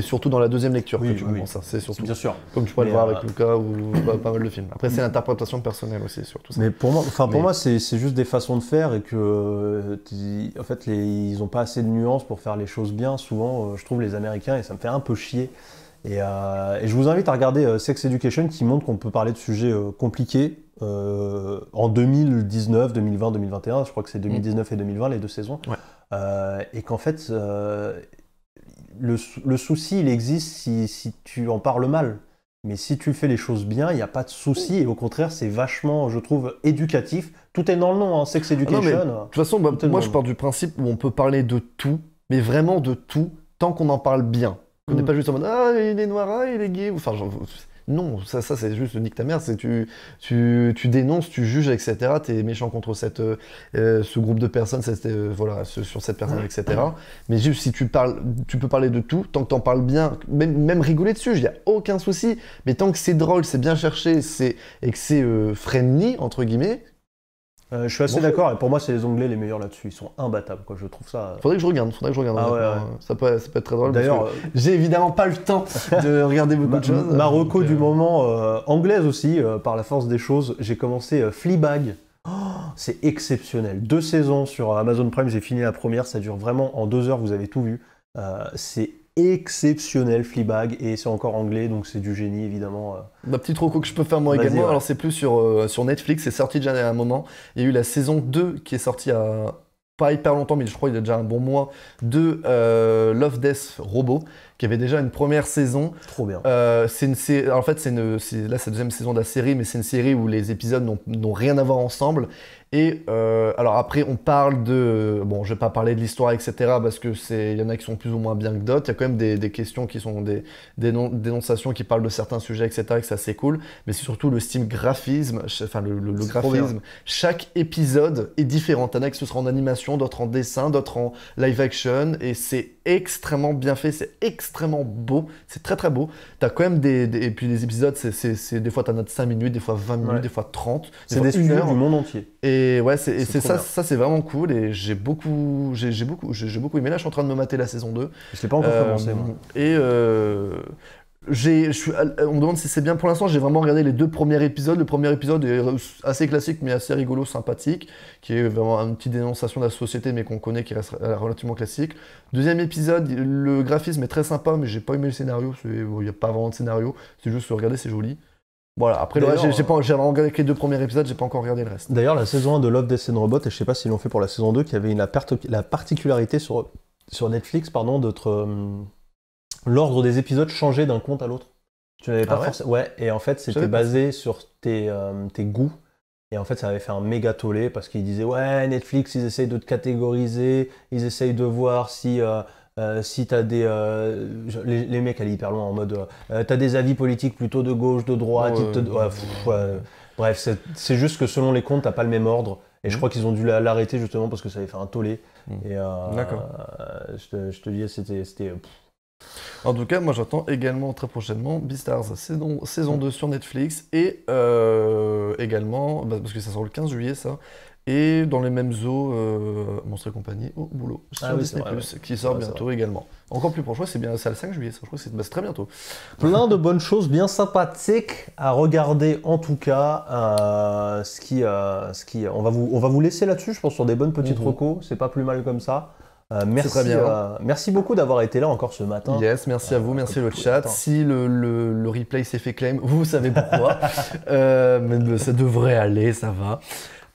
surtout dans la deuxième lecture que tu comprends ça. Hein, c'est surtout, bien sûr. comme tu pourrais le voir avec Lucas ou pas mal de films. Après, c'est l'interprétation personnelle aussi, surtout ça. Mais pour moi, enfin, pour moi, c'est juste des façons de faire et que, en fait, ils ont pas assez de nuances pour faire les choses bien. Souvent, je trouve les Américains, et ça me fait un peu chier. Euh, et, je vous invite à regarder euh, Sex Education qui montre qu'on peut parler de sujets euh, compliqués en 2019, 2020, 2021. Je crois que c'est 2019 et 2020, les deux saisons. et qu'en fait, le, souci, il existe si, tu en parles mal. Mais si tu fais les choses bien, il n'y a pas de souci. Et au contraire, c'est vachement, je trouve, éducatif. Tout est dans le nom, hein, Sex ah Education. de toute façon, bah, moi, je pars du principe où on peut parler de tout, mais vraiment de tout, tant qu'on en parle bien. On n'est mm. pas juste en mode Ah, il est noir, ah, il est gay. Enfin, non, ça, ça c'est juste nique ta mère », c'est tu, tu, tu, dénonces, tu juges, etc. T'es méchant contre cette, euh, euh, ce groupe de personnes, c'était euh, voilà, sur cette personne, etc. Mais juste si tu parles, tu peux parler de tout, tant que t'en parles bien, même, même rigoler dessus, il n'y a aucun souci. Mais tant que c'est drôle, c'est bien cherché, c'est et que c'est friendly entre guillemets, euh, je suis assez d'accord, et pour moi, c'est les Anglais les meilleurs là-dessus. Ils sont imbattables, quoi. Je trouve ça. Euh. Faudrait que je regarde, faudrait que je regarde. Ah ça, peut, ça, peut, être très drôle. D'ailleurs, euh, j'ai évidemment pas le temps de regarder beaucoup de choses. Marocco du moment, anglaise aussi, par la force des choses. J'ai commencé Fleabag. Oh, c'est exceptionnel. Deux saisons sur Amazon Prime, j'ai fini la première. Ça dure vraiment en deux heures, vous avez tout vu. c'est exceptionnel Fleabag et c'est encore anglais donc c'est du génie évidemment. Ma euh. bah, petite roco que je peux faire moi également, alors c'est plus sur, euh, sur Netflix, c'est sorti déjà à un moment, il y a eu la saison 2 qui est sortie à pas hyper longtemps, mais je crois il y a déjà un bon mois, de euh, Love Death Robot, qui avait déjà une première saison. Trop bien. en fait, c'est là, c'est la deuxième saison de la série, mais c'est une série où les épisodes n'ont rien à voir ensemble. Et euh, alors après, on parle de... Bon, je vais pas parler de l'histoire, etc., parce que c'est il y en a qui sont plus ou moins bien que d'autres. Il y a quand même des, questions qui sont des, des dénonciations qui parlent de certains sujets, etc., et que c'est cool. Mais c'est surtout le steam graphisme, enfin le, graphisme. Chaque épisode est différent. en a que ce sera en animation, d'autres en dessin, d'autres en live action. Et c'est extrêmement bien fait, c'est extrêmement beau, c'est très très beau. T'as quand même des, Et puis les épisodes, c'est des fois t'en as de 5 minutes, des fois 20 minutes, des fois 30. C'est des, des du monde entier. Et et ouais, c'est ça, ça c'est vraiment cool. Et j'ai beaucoup, j'ai beaucoup, j'ai beaucoup aimé. Là, je suis en train de me mater la saison 2. Je l'ai pas encore euh, commencé. Moi. Et euh, je euh, on me demande si c'est bien. Pour l'instant, j'ai vraiment regardé les deux premiers épisodes. Le premier épisode est assez classique, mais assez rigolo, sympathique, qui est vraiment une petite dénonciation de la société, mais qu'on connaît, qui reste relativement classique. Deuxième épisode, le graphisme est très sympa, mais j'ai pas aimé le scénario. Il n'y a pas vraiment de scénario. C'est juste regarder, c'est joli. Voilà, après j'ai euh, regardé les deux premiers épisodes, j'ai pas encore regardé le reste. D'ailleurs, la saison 1 de Love, Death and Robot, et je sais pas s'ils l'ont fait pour la saison 2, qui avait une, la, la particularité sur, sur Netflix, pardon, d'être. Euh, l'ordre des épisodes changeait d'un compte à l'autre. Tu n'avais ah pas forcément. Ouais, et en fait, c'était basé sur tes, euh, tes goûts. Et en fait, ça avait fait un méga tollé parce qu'ils disaient Ouais, Netflix, ils essayent de te catégoriser, ils essayent de voir si. Euh, si t'as des. Euh, les, mecs allaient hyper loin en mode. Euh, t'as des avis politiques plutôt de gauche, de droite. Bref, c'est juste que selon les comptes, t'as pas le même ordre. Et je mmh. crois qu'ils ont dû l'arrêter justement parce que ça avait fait un tollé. Mmh. Et D'accord. Je te, disais, c'était. En tout cas, moi j'attends également très prochainement Beastars saison, 2 mmh. sur Netflix et également, bah, parce que ça sort le 15 juillet ça, et dans les mêmes eaux, euh, Monstre et compagnie au boulot. Ah sur Disney qui sort bientôt également. Encore plus proche, c'est bien le 5 juillet, je crois que bah, c'est très bientôt. Plein de bonnes choses bien sympathiques à regarder en tout cas. Euh, ce qui, euh, ce qui, on, va vous, on va vous laisser là-dessus, je pense, sur des bonnes petites mhm. recos, c'est pas plus mal comme ça. Euh, merci, merci beaucoup d'avoir été là encore ce matin. Yes, merci à vous, merci le chat. Si le, le, le replay s'est fait claim, vous savez pourquoi. mais ça devrait aller, ça va.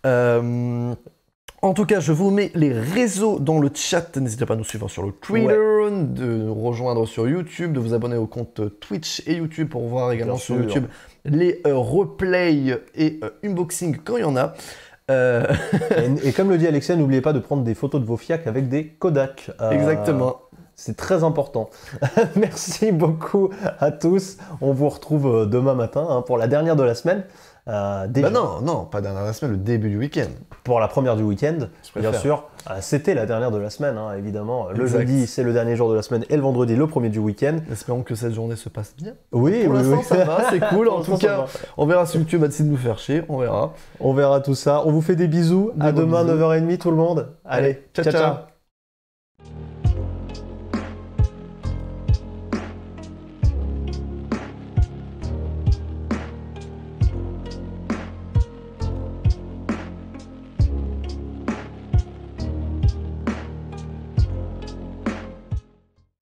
Euh, en tout cas, je vous mets les réseaux dans le chat. N'hésitez pas à nous suivre sur le Twitter, de nous rejoindre sur YouTube, de vous abonner au compte euh, Twitch et YouTube pour voir également sur YouTube les euh, replays et unboxings unboxing quand il y en a. et, comme le dit Alexia, n'oubliez pas de prendre des photos de vos fiacs avec des Kodak. Exactement. C'est très important. Merci beaucoup à tous. On vous retrouve demain matin hein, pour la dernière de la semaine. Euh, bah non, non, pas dernière la semaine, le début du week-end. Pour la première du week-end, bien sûr. Euh, c'était la dernière de la semaine, hein, évidemment. Le jeudi, c'est le dernier jour de la semaine, et le vendredi, le premier du week-end. Espérons que cette journée se passe bien. Oui, pour oui, ça va, c'est cool. en tout cas, on verra si YouTube a décidé de nous faire chier, on verra. On verra tout ça. On vous fait des bisous. à demain, 9h30, tout le monde. Allez, ciao. ciao.